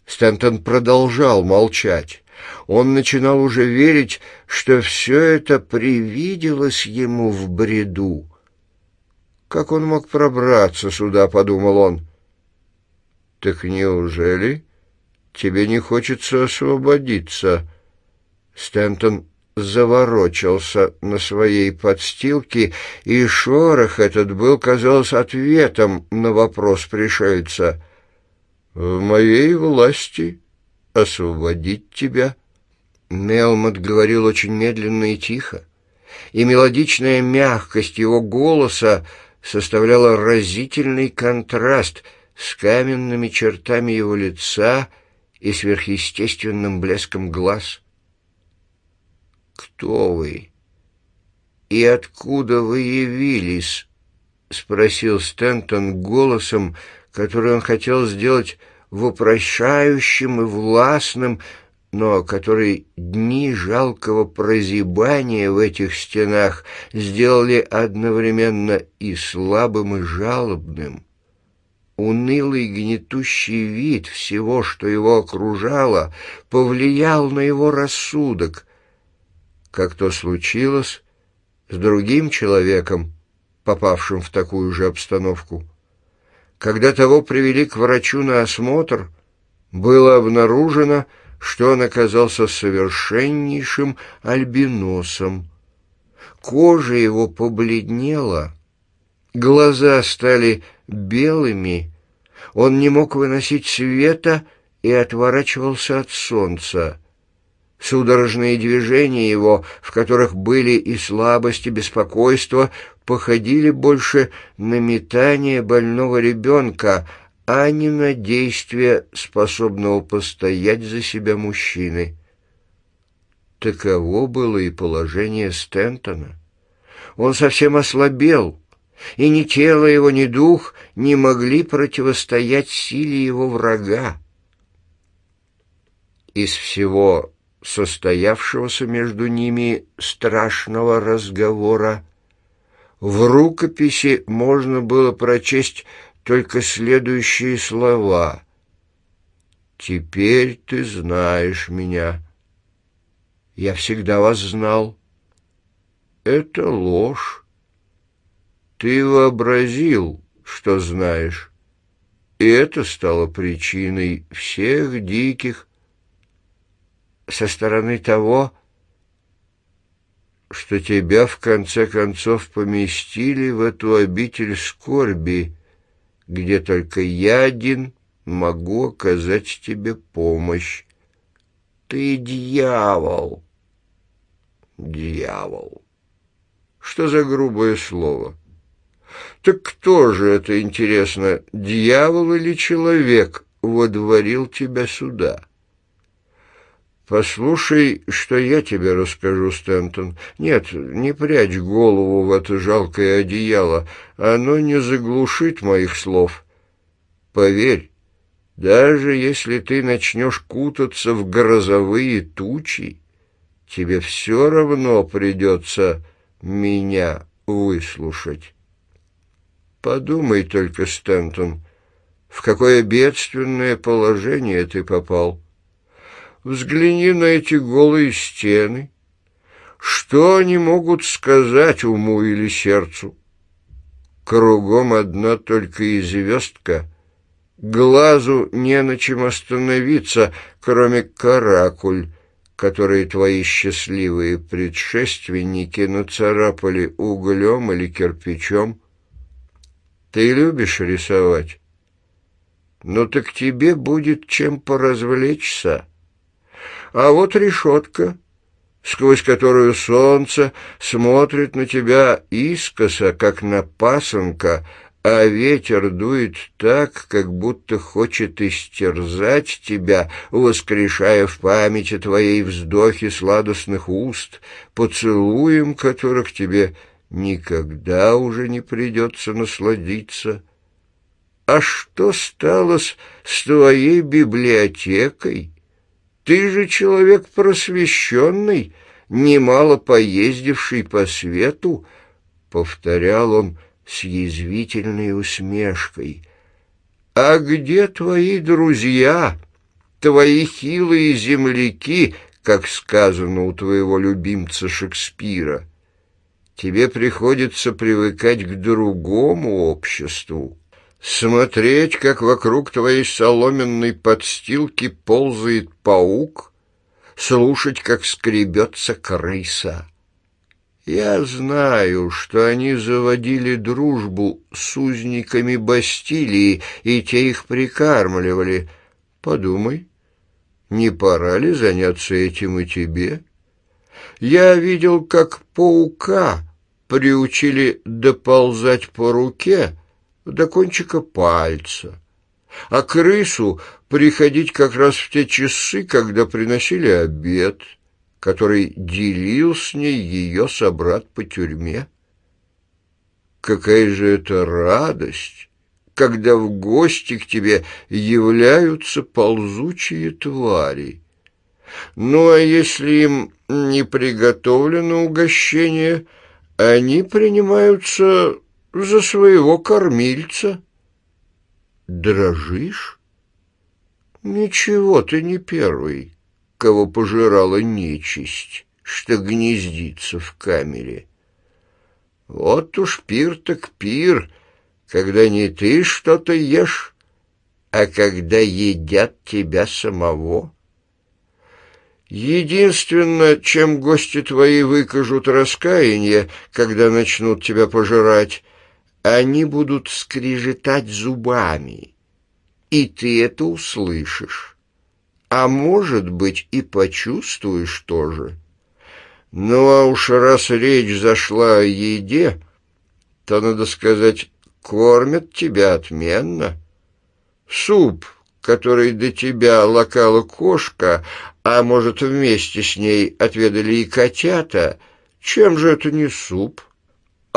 Стэнтон продолжал молчать. Он начинал уже верить, что все это привиделось ему в бреду. «Как он мог пробраться сюда?» — подумал он. «Так неужели тебе не хочется освободиться?» Стентон заворочился на своей подстилке, и шорох этот был, казалось, ответом на вопрос пришельца. «В моей власти освободить тебя». Мелмот говорил очень медленно и тихо, и мелодичная мягкость его голоса составляла разительный контраст с каменными чертами его лица и сверхъестественным блеском глаз. «Кто вы? И откуда вы явились?» — спросил Стентон голосом, который он хотел сделать вопрошающим и властным, но который дни жалкого прозябания в этих стенах сделали одновременно и слабым, и жалобным. Унылый гнетущий вид всего, что его окружало, повлиял на его рассудок, как то случилось с другим человеком, попавшим в такую же обстановку. Когда того привели к врачу на осмотр, было обнаружено, что что он оказался совершеннейшим альбиносом. Кожа его побледнела, глаза стали белыми, он не мог выносить света и отворачивался от солнца. Судорожные движения его, в которых были и слабость, и беспокойство, походили больше на метание больного ребенка — а не на действие способного постоять за себя мужчины. Таково было и положение Стентона. Он совсем ослабел, и ни тело его, ни дух не могли противостоять силе его врага. Из всего состоявшегося между ними страшного разговора в рукописи можно было прочесть только следующие слова. «Теперь ты знаешь меня». «Я всегда вас знал». «Это ложь. Ты вообразил, что знаешь». И это стало причиной всех диких со стороны того, что тебя в конце концов поместили в эту обитель скорби, где только я один могу оказать тебе помощь. Ты дьявол. Дьявол. Что за грубое слово? Так кто же это, интересно, дьявол или человек водворил тебя сюда?» «Послушай, что я тебе расскажу, Стэнтон. Нет, не прячь голову в это жалкое одеяло. Оно не заглушит моих слов. Поверь, даже если ты начнешь кутаться в грозовые тучи, тебе все равно придется меня выслушать. Подумай только, Стэнтон, в какое бедственное положение ты попал». Взгляни на эти голые стены. Что они могут сказать уму или сердцу? Кругом одна только известка. Глазу не на чем остановиться, кроме каракуль, которые твои счастливые предшественники нацарапали углем или кирпичом. Ты любишь рисовать? но Ну так тебе будет чем поразвлечься. А вот решетка, сквозь которую солнце смотрит на тебя искоса, как на пасынка, а ветер дует так, как будто хочет истерзать тебя, воскрешая в памяти твоей вздохи сладостных уст, поцелуем которых тебе никогда уже не придется насладиться. А что стало с твоей библиотекой? Ты же человек просвещенный, немало поездивший по свету, — повторял он с язвительной усмешкой. «А где твои друзья, твои хилые земляки, как сказано у твоего любимца Шекспира? Тебе приходится привыкать к другому обществу, Смотреть, как вокруг твоей соломенной подстилки ползает паук, слушать, как скребется крыса. Я знаю, что они заводили дружбу с узниками Бастилии, и те их прикармливали. Подумай, не пора ли заняться этим и тебе? Я видел, как паука приучили доползать по руке, до кончика пальца. А крысу приходить как раз в те часы, когда приносили обед, который делил с ней ее собрат по тюрьме. Какая же это радость, когда в гости к тебе являются ползучие твари! Ну, а если им не приготовлено угощение, они принимаются за своего кормильца. Дрожишь? Ничего, ты не первый, кого пожирала нечисть, что гнездится в камере. Вот уж пир так пир, когда не ты что-то ешь, а когда едят тебя самого. Единственное, чем гости твои выкажут раскаяние, когда начнут тебя пожирать, они будут скрежетать зубами, и ты это услышишь. А может быть, и почувствуешь тоже. Ну а уж раз речь зашла о еде, то, надо сказать, кормят тебя отменно. Суп, который до тебя лакала кошка, а может, вместе с ней отведали и котята, чем же это не суп?»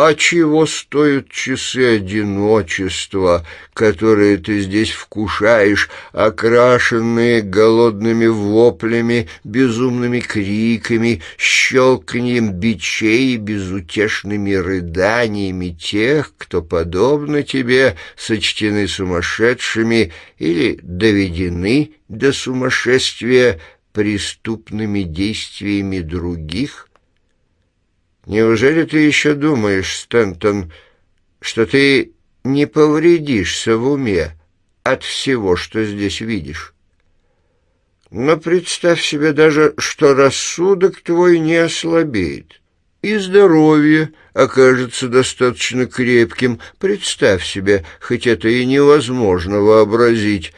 А чего стоят часы одиночества, которые ты здесь вкушаешь, окрашенные голодными воплями, безумными криками, щелканьем бичей и безутешными рыданиями тех, кто, подобно тебе, сочтены сумасшедшими или доведены до сумасшествия преступными действиями других? Неужели ты еще думаешь, Стэнтон, что ты не повредишься в уме от всего, что здесь видишь? Но представь себе даже, что рассудок твой не ослабеет, и здоровье окажется достаточно крепким. Представь себе, хоть это и невозможно вообразить,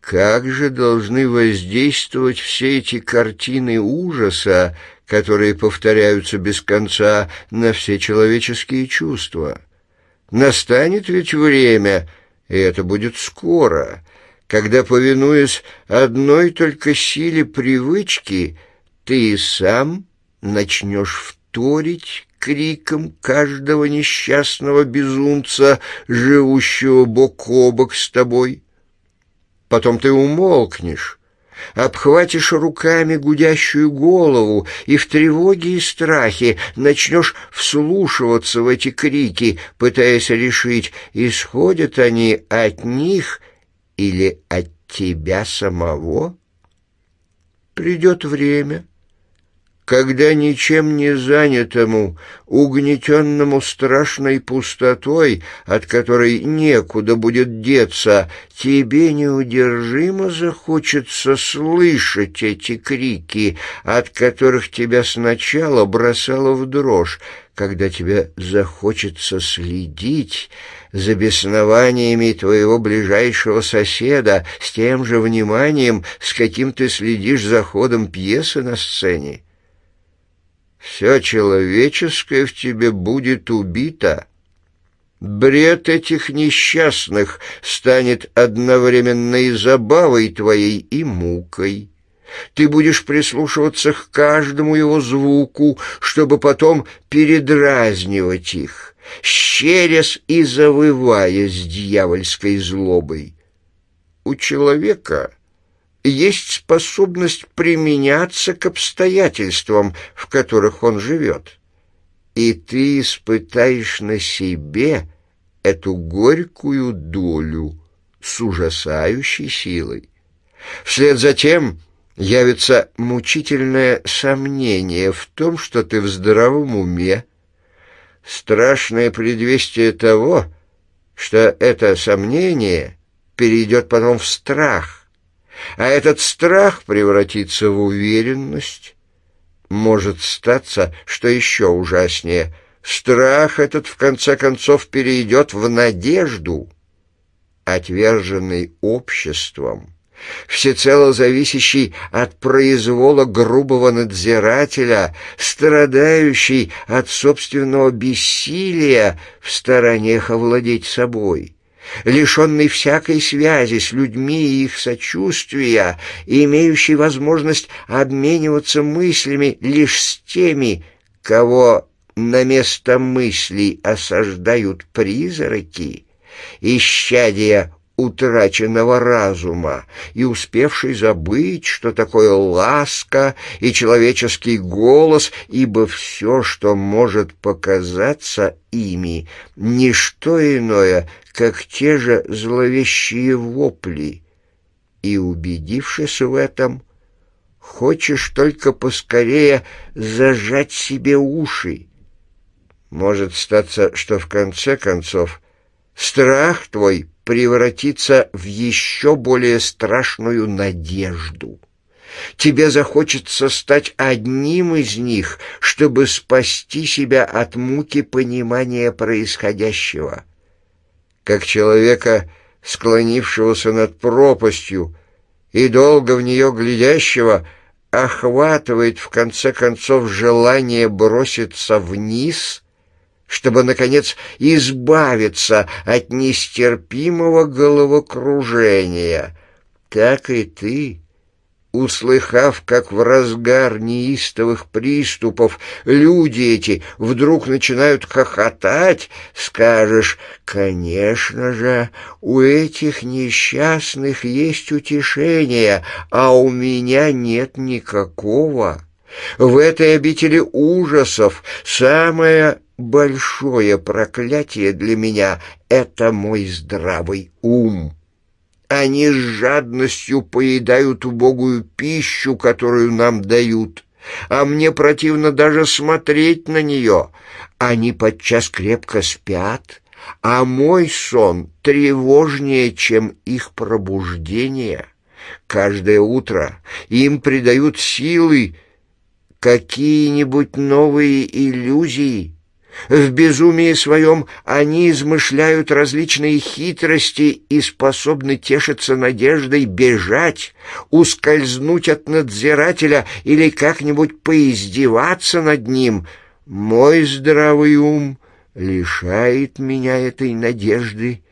как же должны воздействовать все эти картины ужаса, которые повторяются без конца на все человеческие чувства. Настанет ведь время, и это будет скоро, когда, повинуясь одной только силе привычки, ты и сам начнешь вторить криком каждого несчастного безумца, живущего бок о бок с тобой. Потом ты умолкнешь, обхватишь руками гудящую голову и в тревоге и страхе начнешь вслушиваться в эти крики, пытаясь решить, исходят они от них или от тебя самого. Придет время, когда ничем не занятому, угнетенному страшной пустотой, от которой некуда будет деться, тебе неудержимо захочется слышать эти крики, от которых тебя сначала бросало в дрожь, когда тебе захочется следить за беснованиями твоего ближайшего соседа с тем же вниманием, с каким ты следишь за ходом пьесы на сцене все человеческое в тебе будет убито. Бред этих несчастных станет одновременно и забавой твоей, и мукой. Ты будешь прислушиваться к каждому его звуку, чтобы потом передразнивать их, щерясь и завывая с дьявольской злобой. У человека есть способность применяться к обстоятельствам, в которых он живет. И ты испытаешь на себе эту горькую долю с ужасающей силой. Вслед за тем явится мучительное сомнение в том, что ты в здравом уме, страшное предвестие того, что это сомнение перейдет потом в страх, а этот страх превратится в уверенность. Может статься, что еще ужаснее. Страх этот, в конце концов, перейдет в надежду, отверженный обществом всецело зависящий от произвола грубого надзирателя, страдающий от собственного бессилия в стараниях овладеть собой лишенный всякой связи с людьми и их сочувствия, и имеющий возможность обмениваться мыслями лишь с теми, кого на место мыслей осаждают призраки, исчадия утраченного разума и успевший забыть, что такое ласка и человеческий голос, ибо все, что может показаться ими, ничто иное, как те же зловещие вопли. И, убедившись в этом, хочешь только поскорее зажать себе уши. Может статься, что в конце концов страх твой превратится в еще более страшную надежду. Тебе захочется стать одним из них, чтобы спасти себя от муки понимания происходящего. Как человека, склонившегося над пропастью и долго в нее глядящего, охватывает в конце концов желание броситься вниз — чтобы, наконец, избавиться от нестерпимого головокружения. Так и ты, услыхав, как в разгар неистовых приступов люди эти вдруг начинают хохотать, скажешь, конечно же, у этих несчастных есть утешение, а у меня нет никакого». В этой обители ужасов самое большое проклятие для меня — это мой здравый ум. Они с жадностью поедают убогую пищу, которую нам дают, а мне противно даже смотреть на нее. Они подчас крепко спят, а мой сон тревожнее, чем их пробуждение. Каждое утро им придают силы какие-нибудь новые иллюзии — в безумии своем они измышляют различные хитрости и способны тешиться надеждой бежать, ускользнуть от надзирателя или как-нибудь поиздеваться над ним. Мой здравый ум лишает меня этой надежды.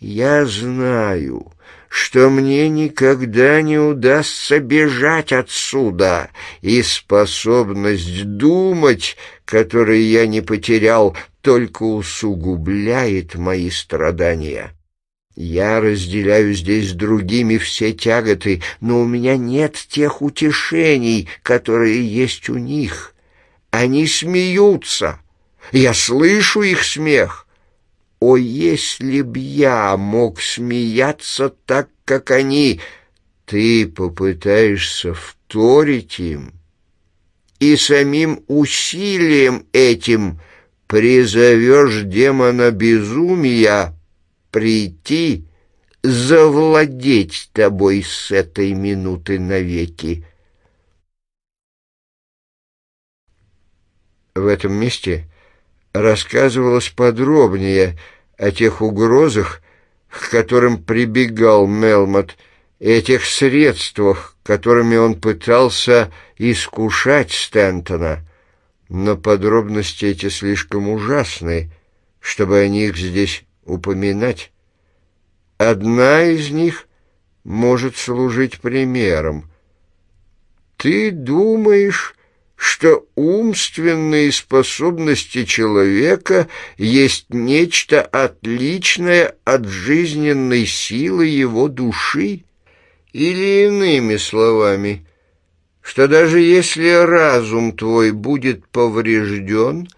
Я знаю, что мне никогда не удастся бежать отсюда, и способность думать, которой я не потерял, только усугубляет мои страдания. Я разделяю здесь с другими все тяготы, но у меня нет тех утешений, которые есть у них. Они смеются. Я слышу их смех. О, если б я мог смеяться так, как они! Ты попытаешься вторить им, и самим усилием этим призовешь демона безумия прийти, завладеть тобой с этой минуты навеки. В этом месте рассказывалось подробнее о тех угрозах, к которым прибегал Мелмот, и о тех средствах, которыми он пытался искушать Стентона. Но подробности эти слишком ужасны, чтобы о них здесь упоминать. Одна из них может служить примером. «Ты думаешь, что умственные способности человека есть нечто отличное от жизненной силы его души? Или иными словами, что даже если разум твой будет поврежден,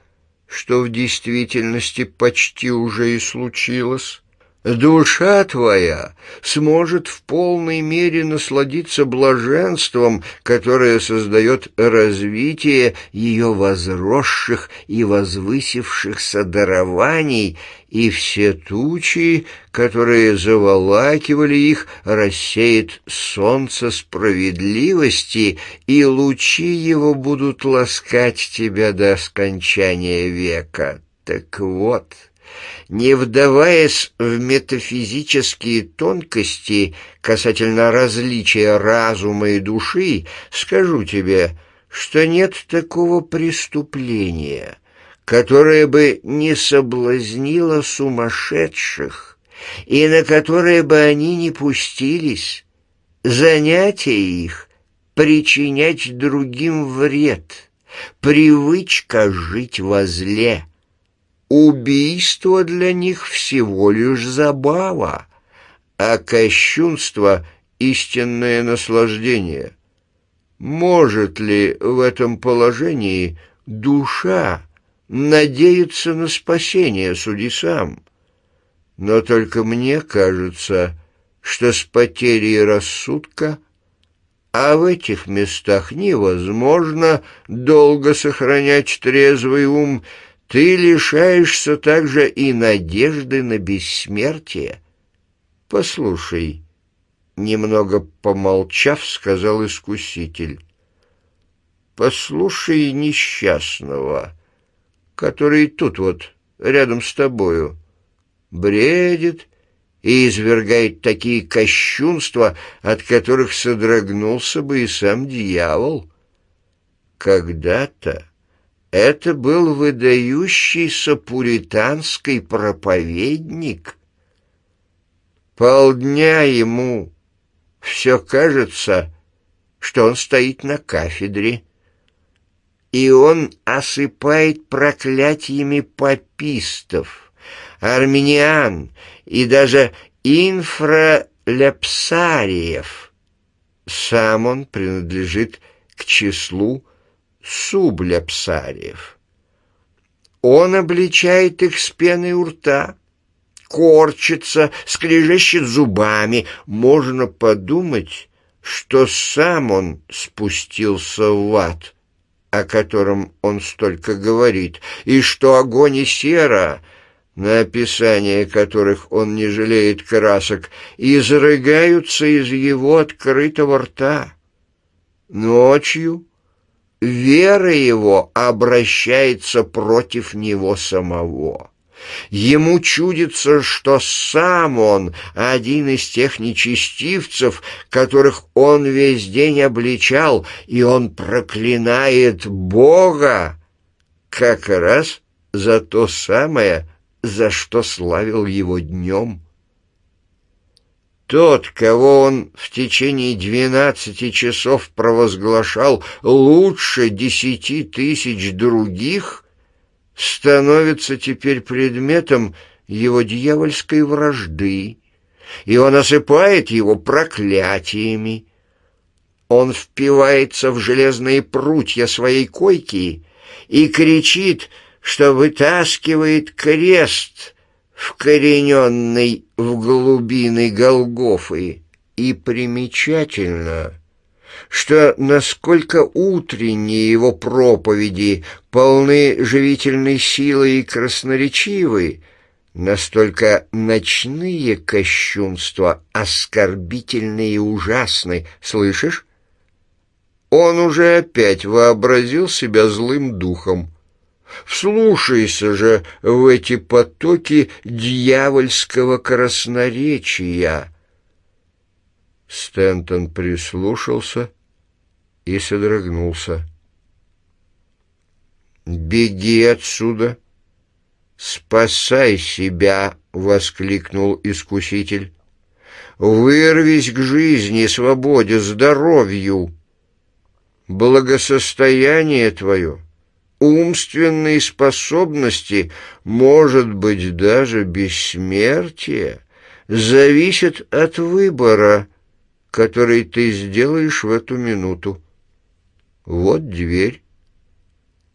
что в действительности почти уже и случилось, Душа твоя сможет в полной мере насладиться блаженством, которое создает развитие ее возросших и возвысившихся дарований, и все тучи, которые заволакивали их, рассеет солнце справедливости, и лучи его будут ласкать тебя до скончания века. Так вот... Не вдаваясь в метафизические тонкости касательно различия разума и души, скажу тебе, что нет такого преступления, которое бы не соблазнило сумасшедших и на которое бы они не пустились. Занятие их — причинять другим вред, привычка жить во зле — Убийство для них всего лишь забава, а кощунство — истинное наслаждение. Может ли в этом положении душа надеяться на спасение, суди Но только мне кажется, что с потерей рассудка — а в этих местах невозможно долго сохранять трезвый ум, ты лишаешься также и надежды на бессмертие. Послушай, немного помолчав, сказал искуситель, послушай несчастного, который тут вот рядом с тобою бредит и извергает такие кощунства, от которых содрогнулся бы и сам дьявол. Когда-то это был выдающийся пуританский проповедник. Полдня ему все кажется, что он стоит на кафедре, и он осыпает проклятиями папистов, армяниан и даже инфраляпсариев. Сам он принадлежит к числу субля Он обличает их с пеной у рта, корчится, скрежещет зубами. Можно подумать, что сам он спустился в ад, о котором он столько говорит, и что огонь и сера на описание которых он не жалеет красок, изрыгаются из его открытого рта. Ночью вера его обращается против него самого. Ему чудится, что сам он один из тех нечестивцев, которых он весь день обличал, и он проклинает Бога как раз за то самое, за что славил его днем. Тот, кого он в течение двенадцати часов провозглашал лучше десяти тысяч других, становится теперь предметом его дьявольской вражды, и он осыпает его проклятиями. Он впивается в железные прутья своей койки и кричит, что вытаскивает крест вкорененный в глубины Голгофы, и примечательно, что насколько утренние его проповеди полны живительной силы и красноречивы, настолько ночные кощунства оскорбительны и ужасны, слышишь? Он уже опять вообразил себя злым духом. Вслушайся же в эти потоки дьявольского красноречия. Стентон прислушался и содрогнулся. «Беги отсюда! Спасай себя!» — воскликнул искуситель. «Вырвись к жизни, свободе, здоровью! Благосостояние твое!» Умственные способности, может быть, даже бессмертие, зависит от выбора, который ты сделаешь в эту минуту. Вот дверь.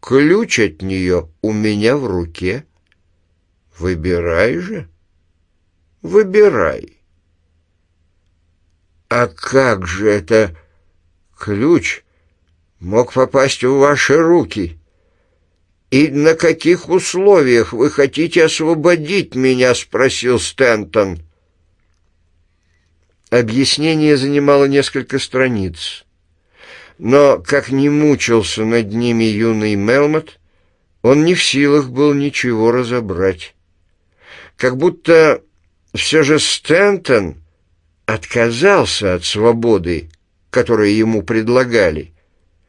Ключ от нее у меня в руке. Выбирай же. Выбирай. А как же это ключ мог попасть в ваши руки?» «И на каких условиях вы хотите освободить меня?» — спросил Стентон. Объяснение занимало несколько страниц. Но, как не мучился над ними юный Мелмот, он не в силах был ничего разобрать. Как будто все же Стентон отказался от свободы, которую ему предлагали,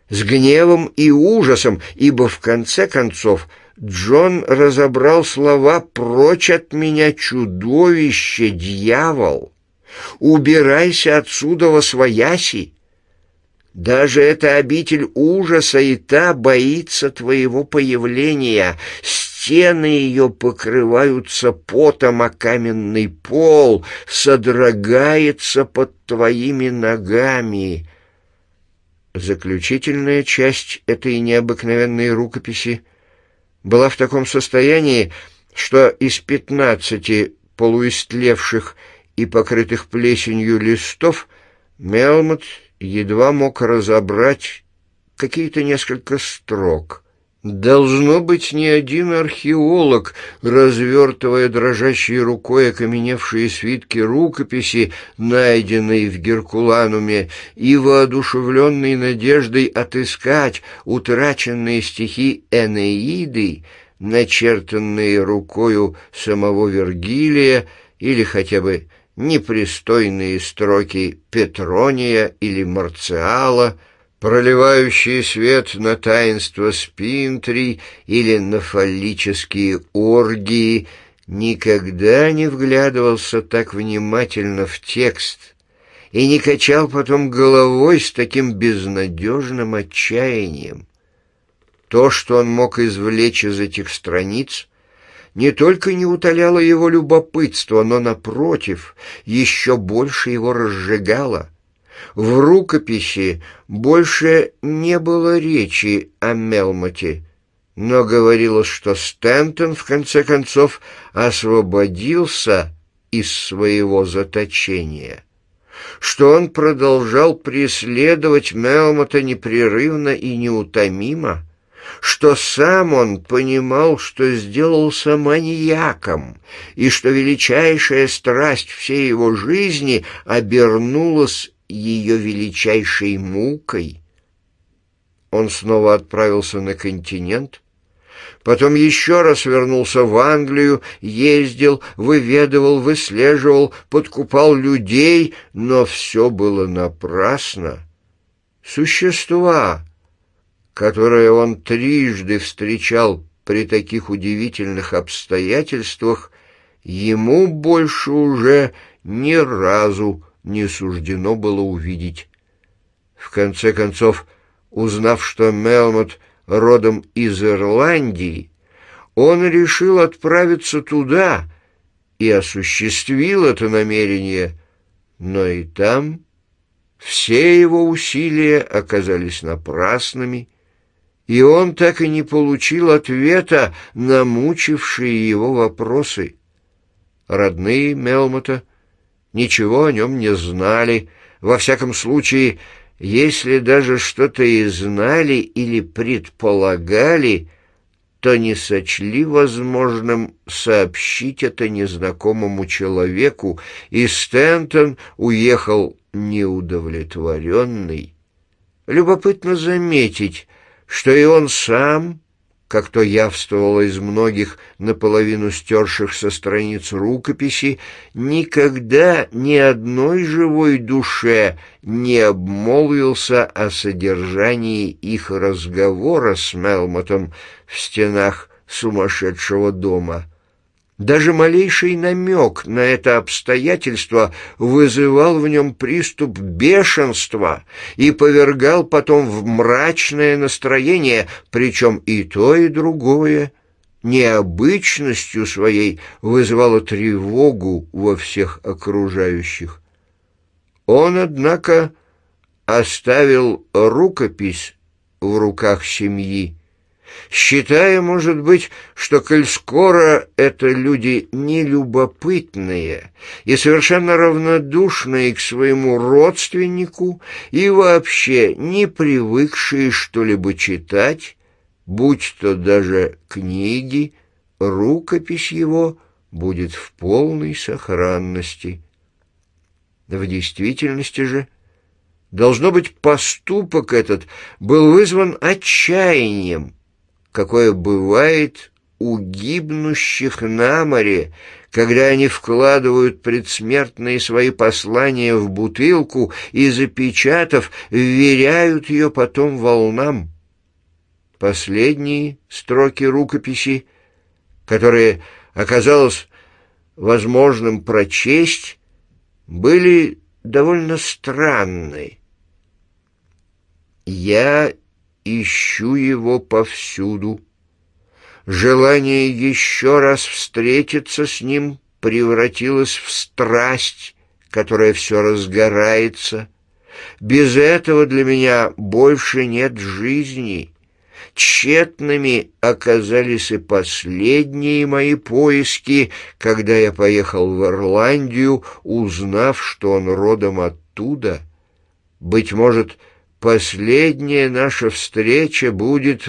с гневом и ужасом, ибо в конце концов Джон разобрал слова «Прочь от меня, чудовище, дьявол! Убирайся отсюда во свояси! Даже эта обитель ужаса и та боится твоего появления. Стены ее покрываются потом, а каменный пол содрогается под твоими ногами». Заключительная часть этой необыкновенной рукописи была в таком состоянии, что из пятнадцати полуистлевших и покрытых плесенью листов Мелмот едва мог разобрать какие-то несколько строк. Должно быть, ни один археолог, развертывая дрожащей рукой окаменевшие свитки рукописи, найденные в Геркулануме, и воодушевленной надеждой отыскать утраченные стихи Энеиды, начертанные рукою самого Вергилия, или хотя бы непристойные строки Петрония или Марциала — проливающие свет на таинство Спинтри или на фаллические оргии, никогда не вглядывался так внимательно в текст и не качал потом головой с таким безнадежным отчаянием. То, что он мог извлечь из этих страниц, не только не утоляло его любопытство, но, напротив, еще больше его разжигало — в рукописи больше не было речи о Мелмоте, но говорилось, что Стэнтон в конце концов освободился из своего заточения, что он продолжал преследовать Мелмота непрерывно и неутомимо, что сам он понимал, что сделался маньяком, и что величайшая страсть всей его жизни обернулась ее величайшей мукой. Он снова отправился на континент, потом еще раз вернулся в Англию, ездил, выведывал, выслеживал, подкупал людей, но все было напрасно. Существа, которые он трижды встречал при таких удивительных обстоятельствах, ему больше уже ни разу не суждено было увидеть. В конце концов, узнав, что Мелмот родом из Ирландии, он решил отправиться туда и осуществил это намерение, но и там все его усилия оказались напрасными, и он так и не получил ответа на мучившие его вопросы. Родные Мелмота ничего о нем не знали. Во всяком случае, если даже что-то и знали или предполагали, то не сочли возможным сообщить это незнакомому человеку, и Стентон уехал неудовлетворенный. Любопытно заметить, что и он сам как то явствовало из многих наполовину стерших со страниц рукописи, никогда ни одной живой душе не обмолвился о содержании их разговора с Мелмотом в стенах сумасшедшего дома. Даже малейший намек на это обстоятельство вызывал в нем приступ бешенства и повергал потом в мрачное настроение, причем и то, и другое необычностью своей вызывало тревогу во всех окружающих. Он, однако, оставил рукопись в руках семьи, считая, может быть, что, коль скоро это люди нелюбопытные и совершенно равнодушные к своему родственнику и вообще не привыкшие что-либо читать, будь то даже книги, рукопись его будет в полной сохранности. В действительности же, Должно быть, поступок этот был вызван отчаянием, какое бывает у гибнущих на море, когда они вкладывают предсмертные свои послания в бутылку и, запечатав, вверяют ее потом волнам. Последние строки рукописи, которые оказалось возможным прочесть, были довольно странны. Я ищу его повсюду. Желание еще раз встретиться с ним превратилось в страсть, которая все разгорается. Без этого для меня больше нет жизни. Тщетными оказались и последние мои поиски, когда я поехал в Ирландию, узнав, что он родом оттуда. Быть может, Последняя наша встреча будет...»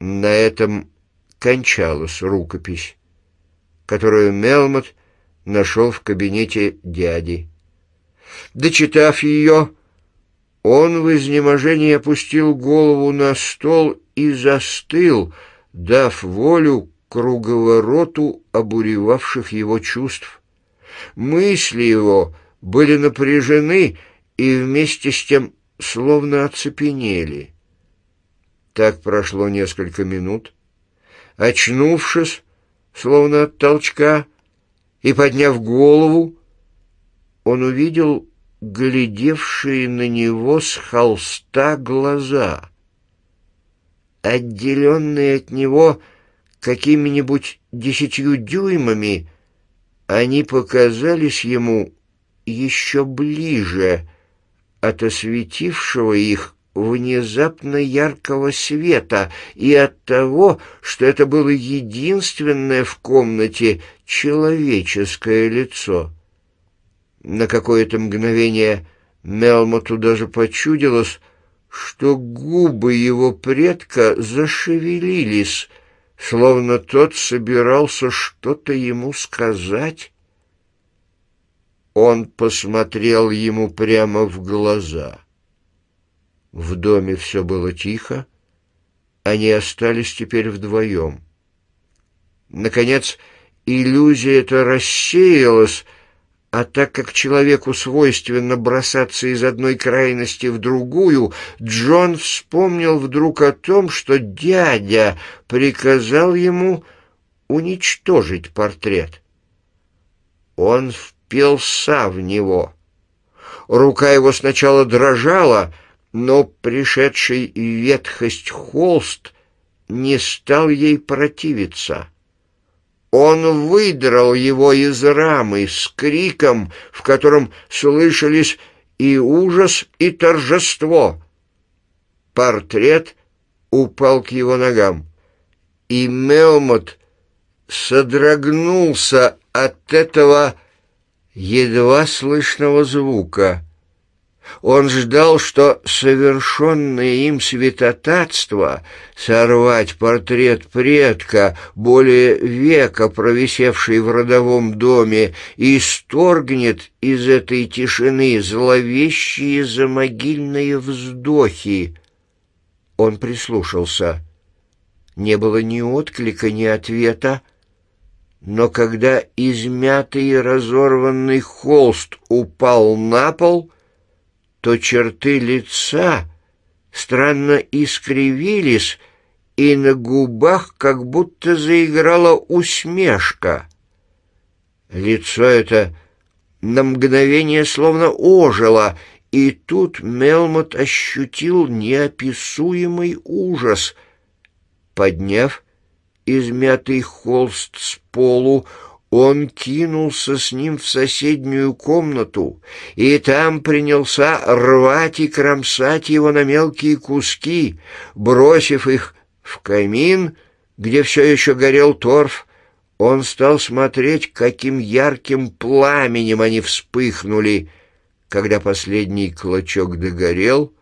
На этом кончалась рукопись, которую Мелмот нашел в кабинете дяди. Дочитав ее, он в изнеможении опустил голову на стол и застыл, дав волю круговороту обуревавших его чувств. Мысли его были напряжены, и вместе с тем словно оцепенели. Так прошло несколько минут. Очнувшись, словно от толчка, и подняв голову, он увидел глядевшие на него с холста глаза, отделенные от него какими-нибудь десятью дюймами, они показались ему еще ближе — от осветившего их внезапно яркого света и от того, что это было единственное в комнате человеческое лицо. На какое-то мгновение Мелмоту даже почудилось, что губы его предка зашевелились, словно тот собирался что-то ему сказать. Он посмотрел ему прямо в глаза. В доме все было тихо. Они остались теперь вдвоем. Наконец, иллюзия эта рассеялась, а так как человеку свойственно бросаться из одной крайности в другую, Джон вспомнил вдруг о том, что дядя приказал ему уничтожить портрет. Он в впился в него. Рука его сначала дрожала, но пришедший ветхость холст не стал ей противиться. Он выдрал его из рамы с криком, в котором слышались и ужас, и торжество. Портрет упал к его ногам, и Мелмот содрогнулся от этого едва слышного звука. Он ждал, что совершенное им святотатство сорвать портрет предка, более века провисевший в родовом доме, и исторгнет из этой тишины зловещие замогильные вздохи. Он прислушался. Не было ни отклика, ни ответа. Но когда измятый и разорванный холст упал на пол, то черты лица странно искривились, и на губах как будто заиграла усмешка. Лицо это на мгновение словно ожило, и тут Мелмот ощутил неописуемый ужас. Подняв измятый холст с полу, он кинулся с ним в соседнюю комнату и там принялся рвать и кромсать его на мелкие куски, бросив их в камин, где все еще горел торф. Он стал смотреть, каким ярким пламенем они вспыхнули. Когда последний клочок догорел,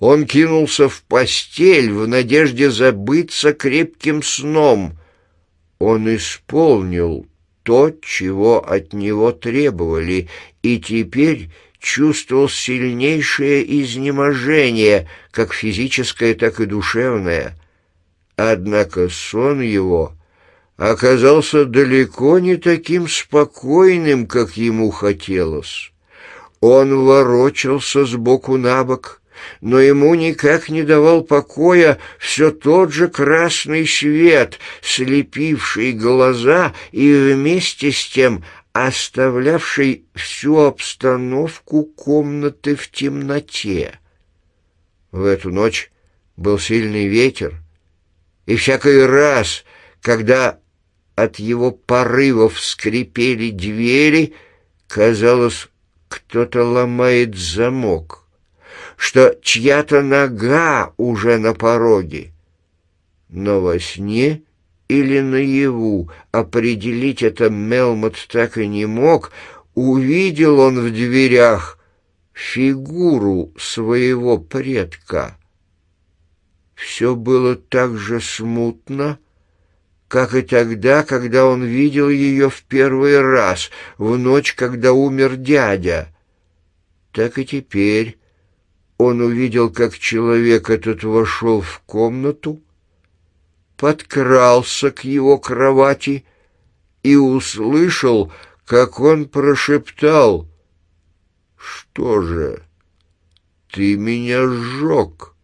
он кинулся в постель в надежде забыться крепким сном. Он исполнил то, чего от него требовали, и теперь чувствовал сильнейшее изнеможение, как физическое, так и душевное. Однако сон его оказался далеко не таким спокойным, как ему хотелось. Он ворочался с боку на бок, но ему никак не давал покоя все тот же красный свет, слепивший глаза и вместе с тем оставлявший всю обстановку комнаты в темноте. В эту ночь был сильный ветер, и всякий раз, когда от его порывов скрипели двери, казалось, кто-то ломает замок что чья-то нога уже на пороге. Но во сне или наяву определить это Мелмот так и не мог. Увидел он в дверях фигуру своего предка. Все было так же смутно, как и тогда, когда он видел ее в первый раз, в ночь, когда умер дядя. Так и теперь он увидел, как человек этот вошел в комнату, подкрался к его кровати и услышал, как он прошептал «Что же, ты меня сжег?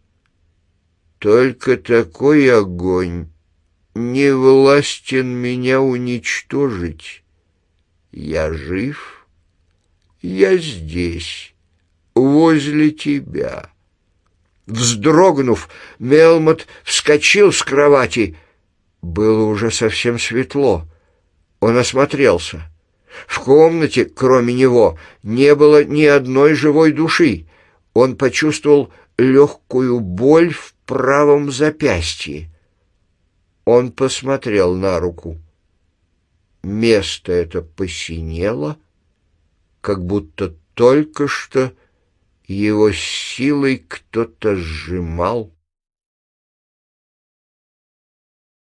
Только такой огонь не властен меня уничтожить. Я жив, я здесь» возле тебя». Вздрогнув, Мелмот вскочил с кровати. Было уже совсем светло. Он осмотрелся. В комнате, кроме него, не было ни одной живой души. Он почувствовал легкую боль в правом запястье. Он посмотрел на руку. Место это посинело, как будто только что его силой кто-то сжимал,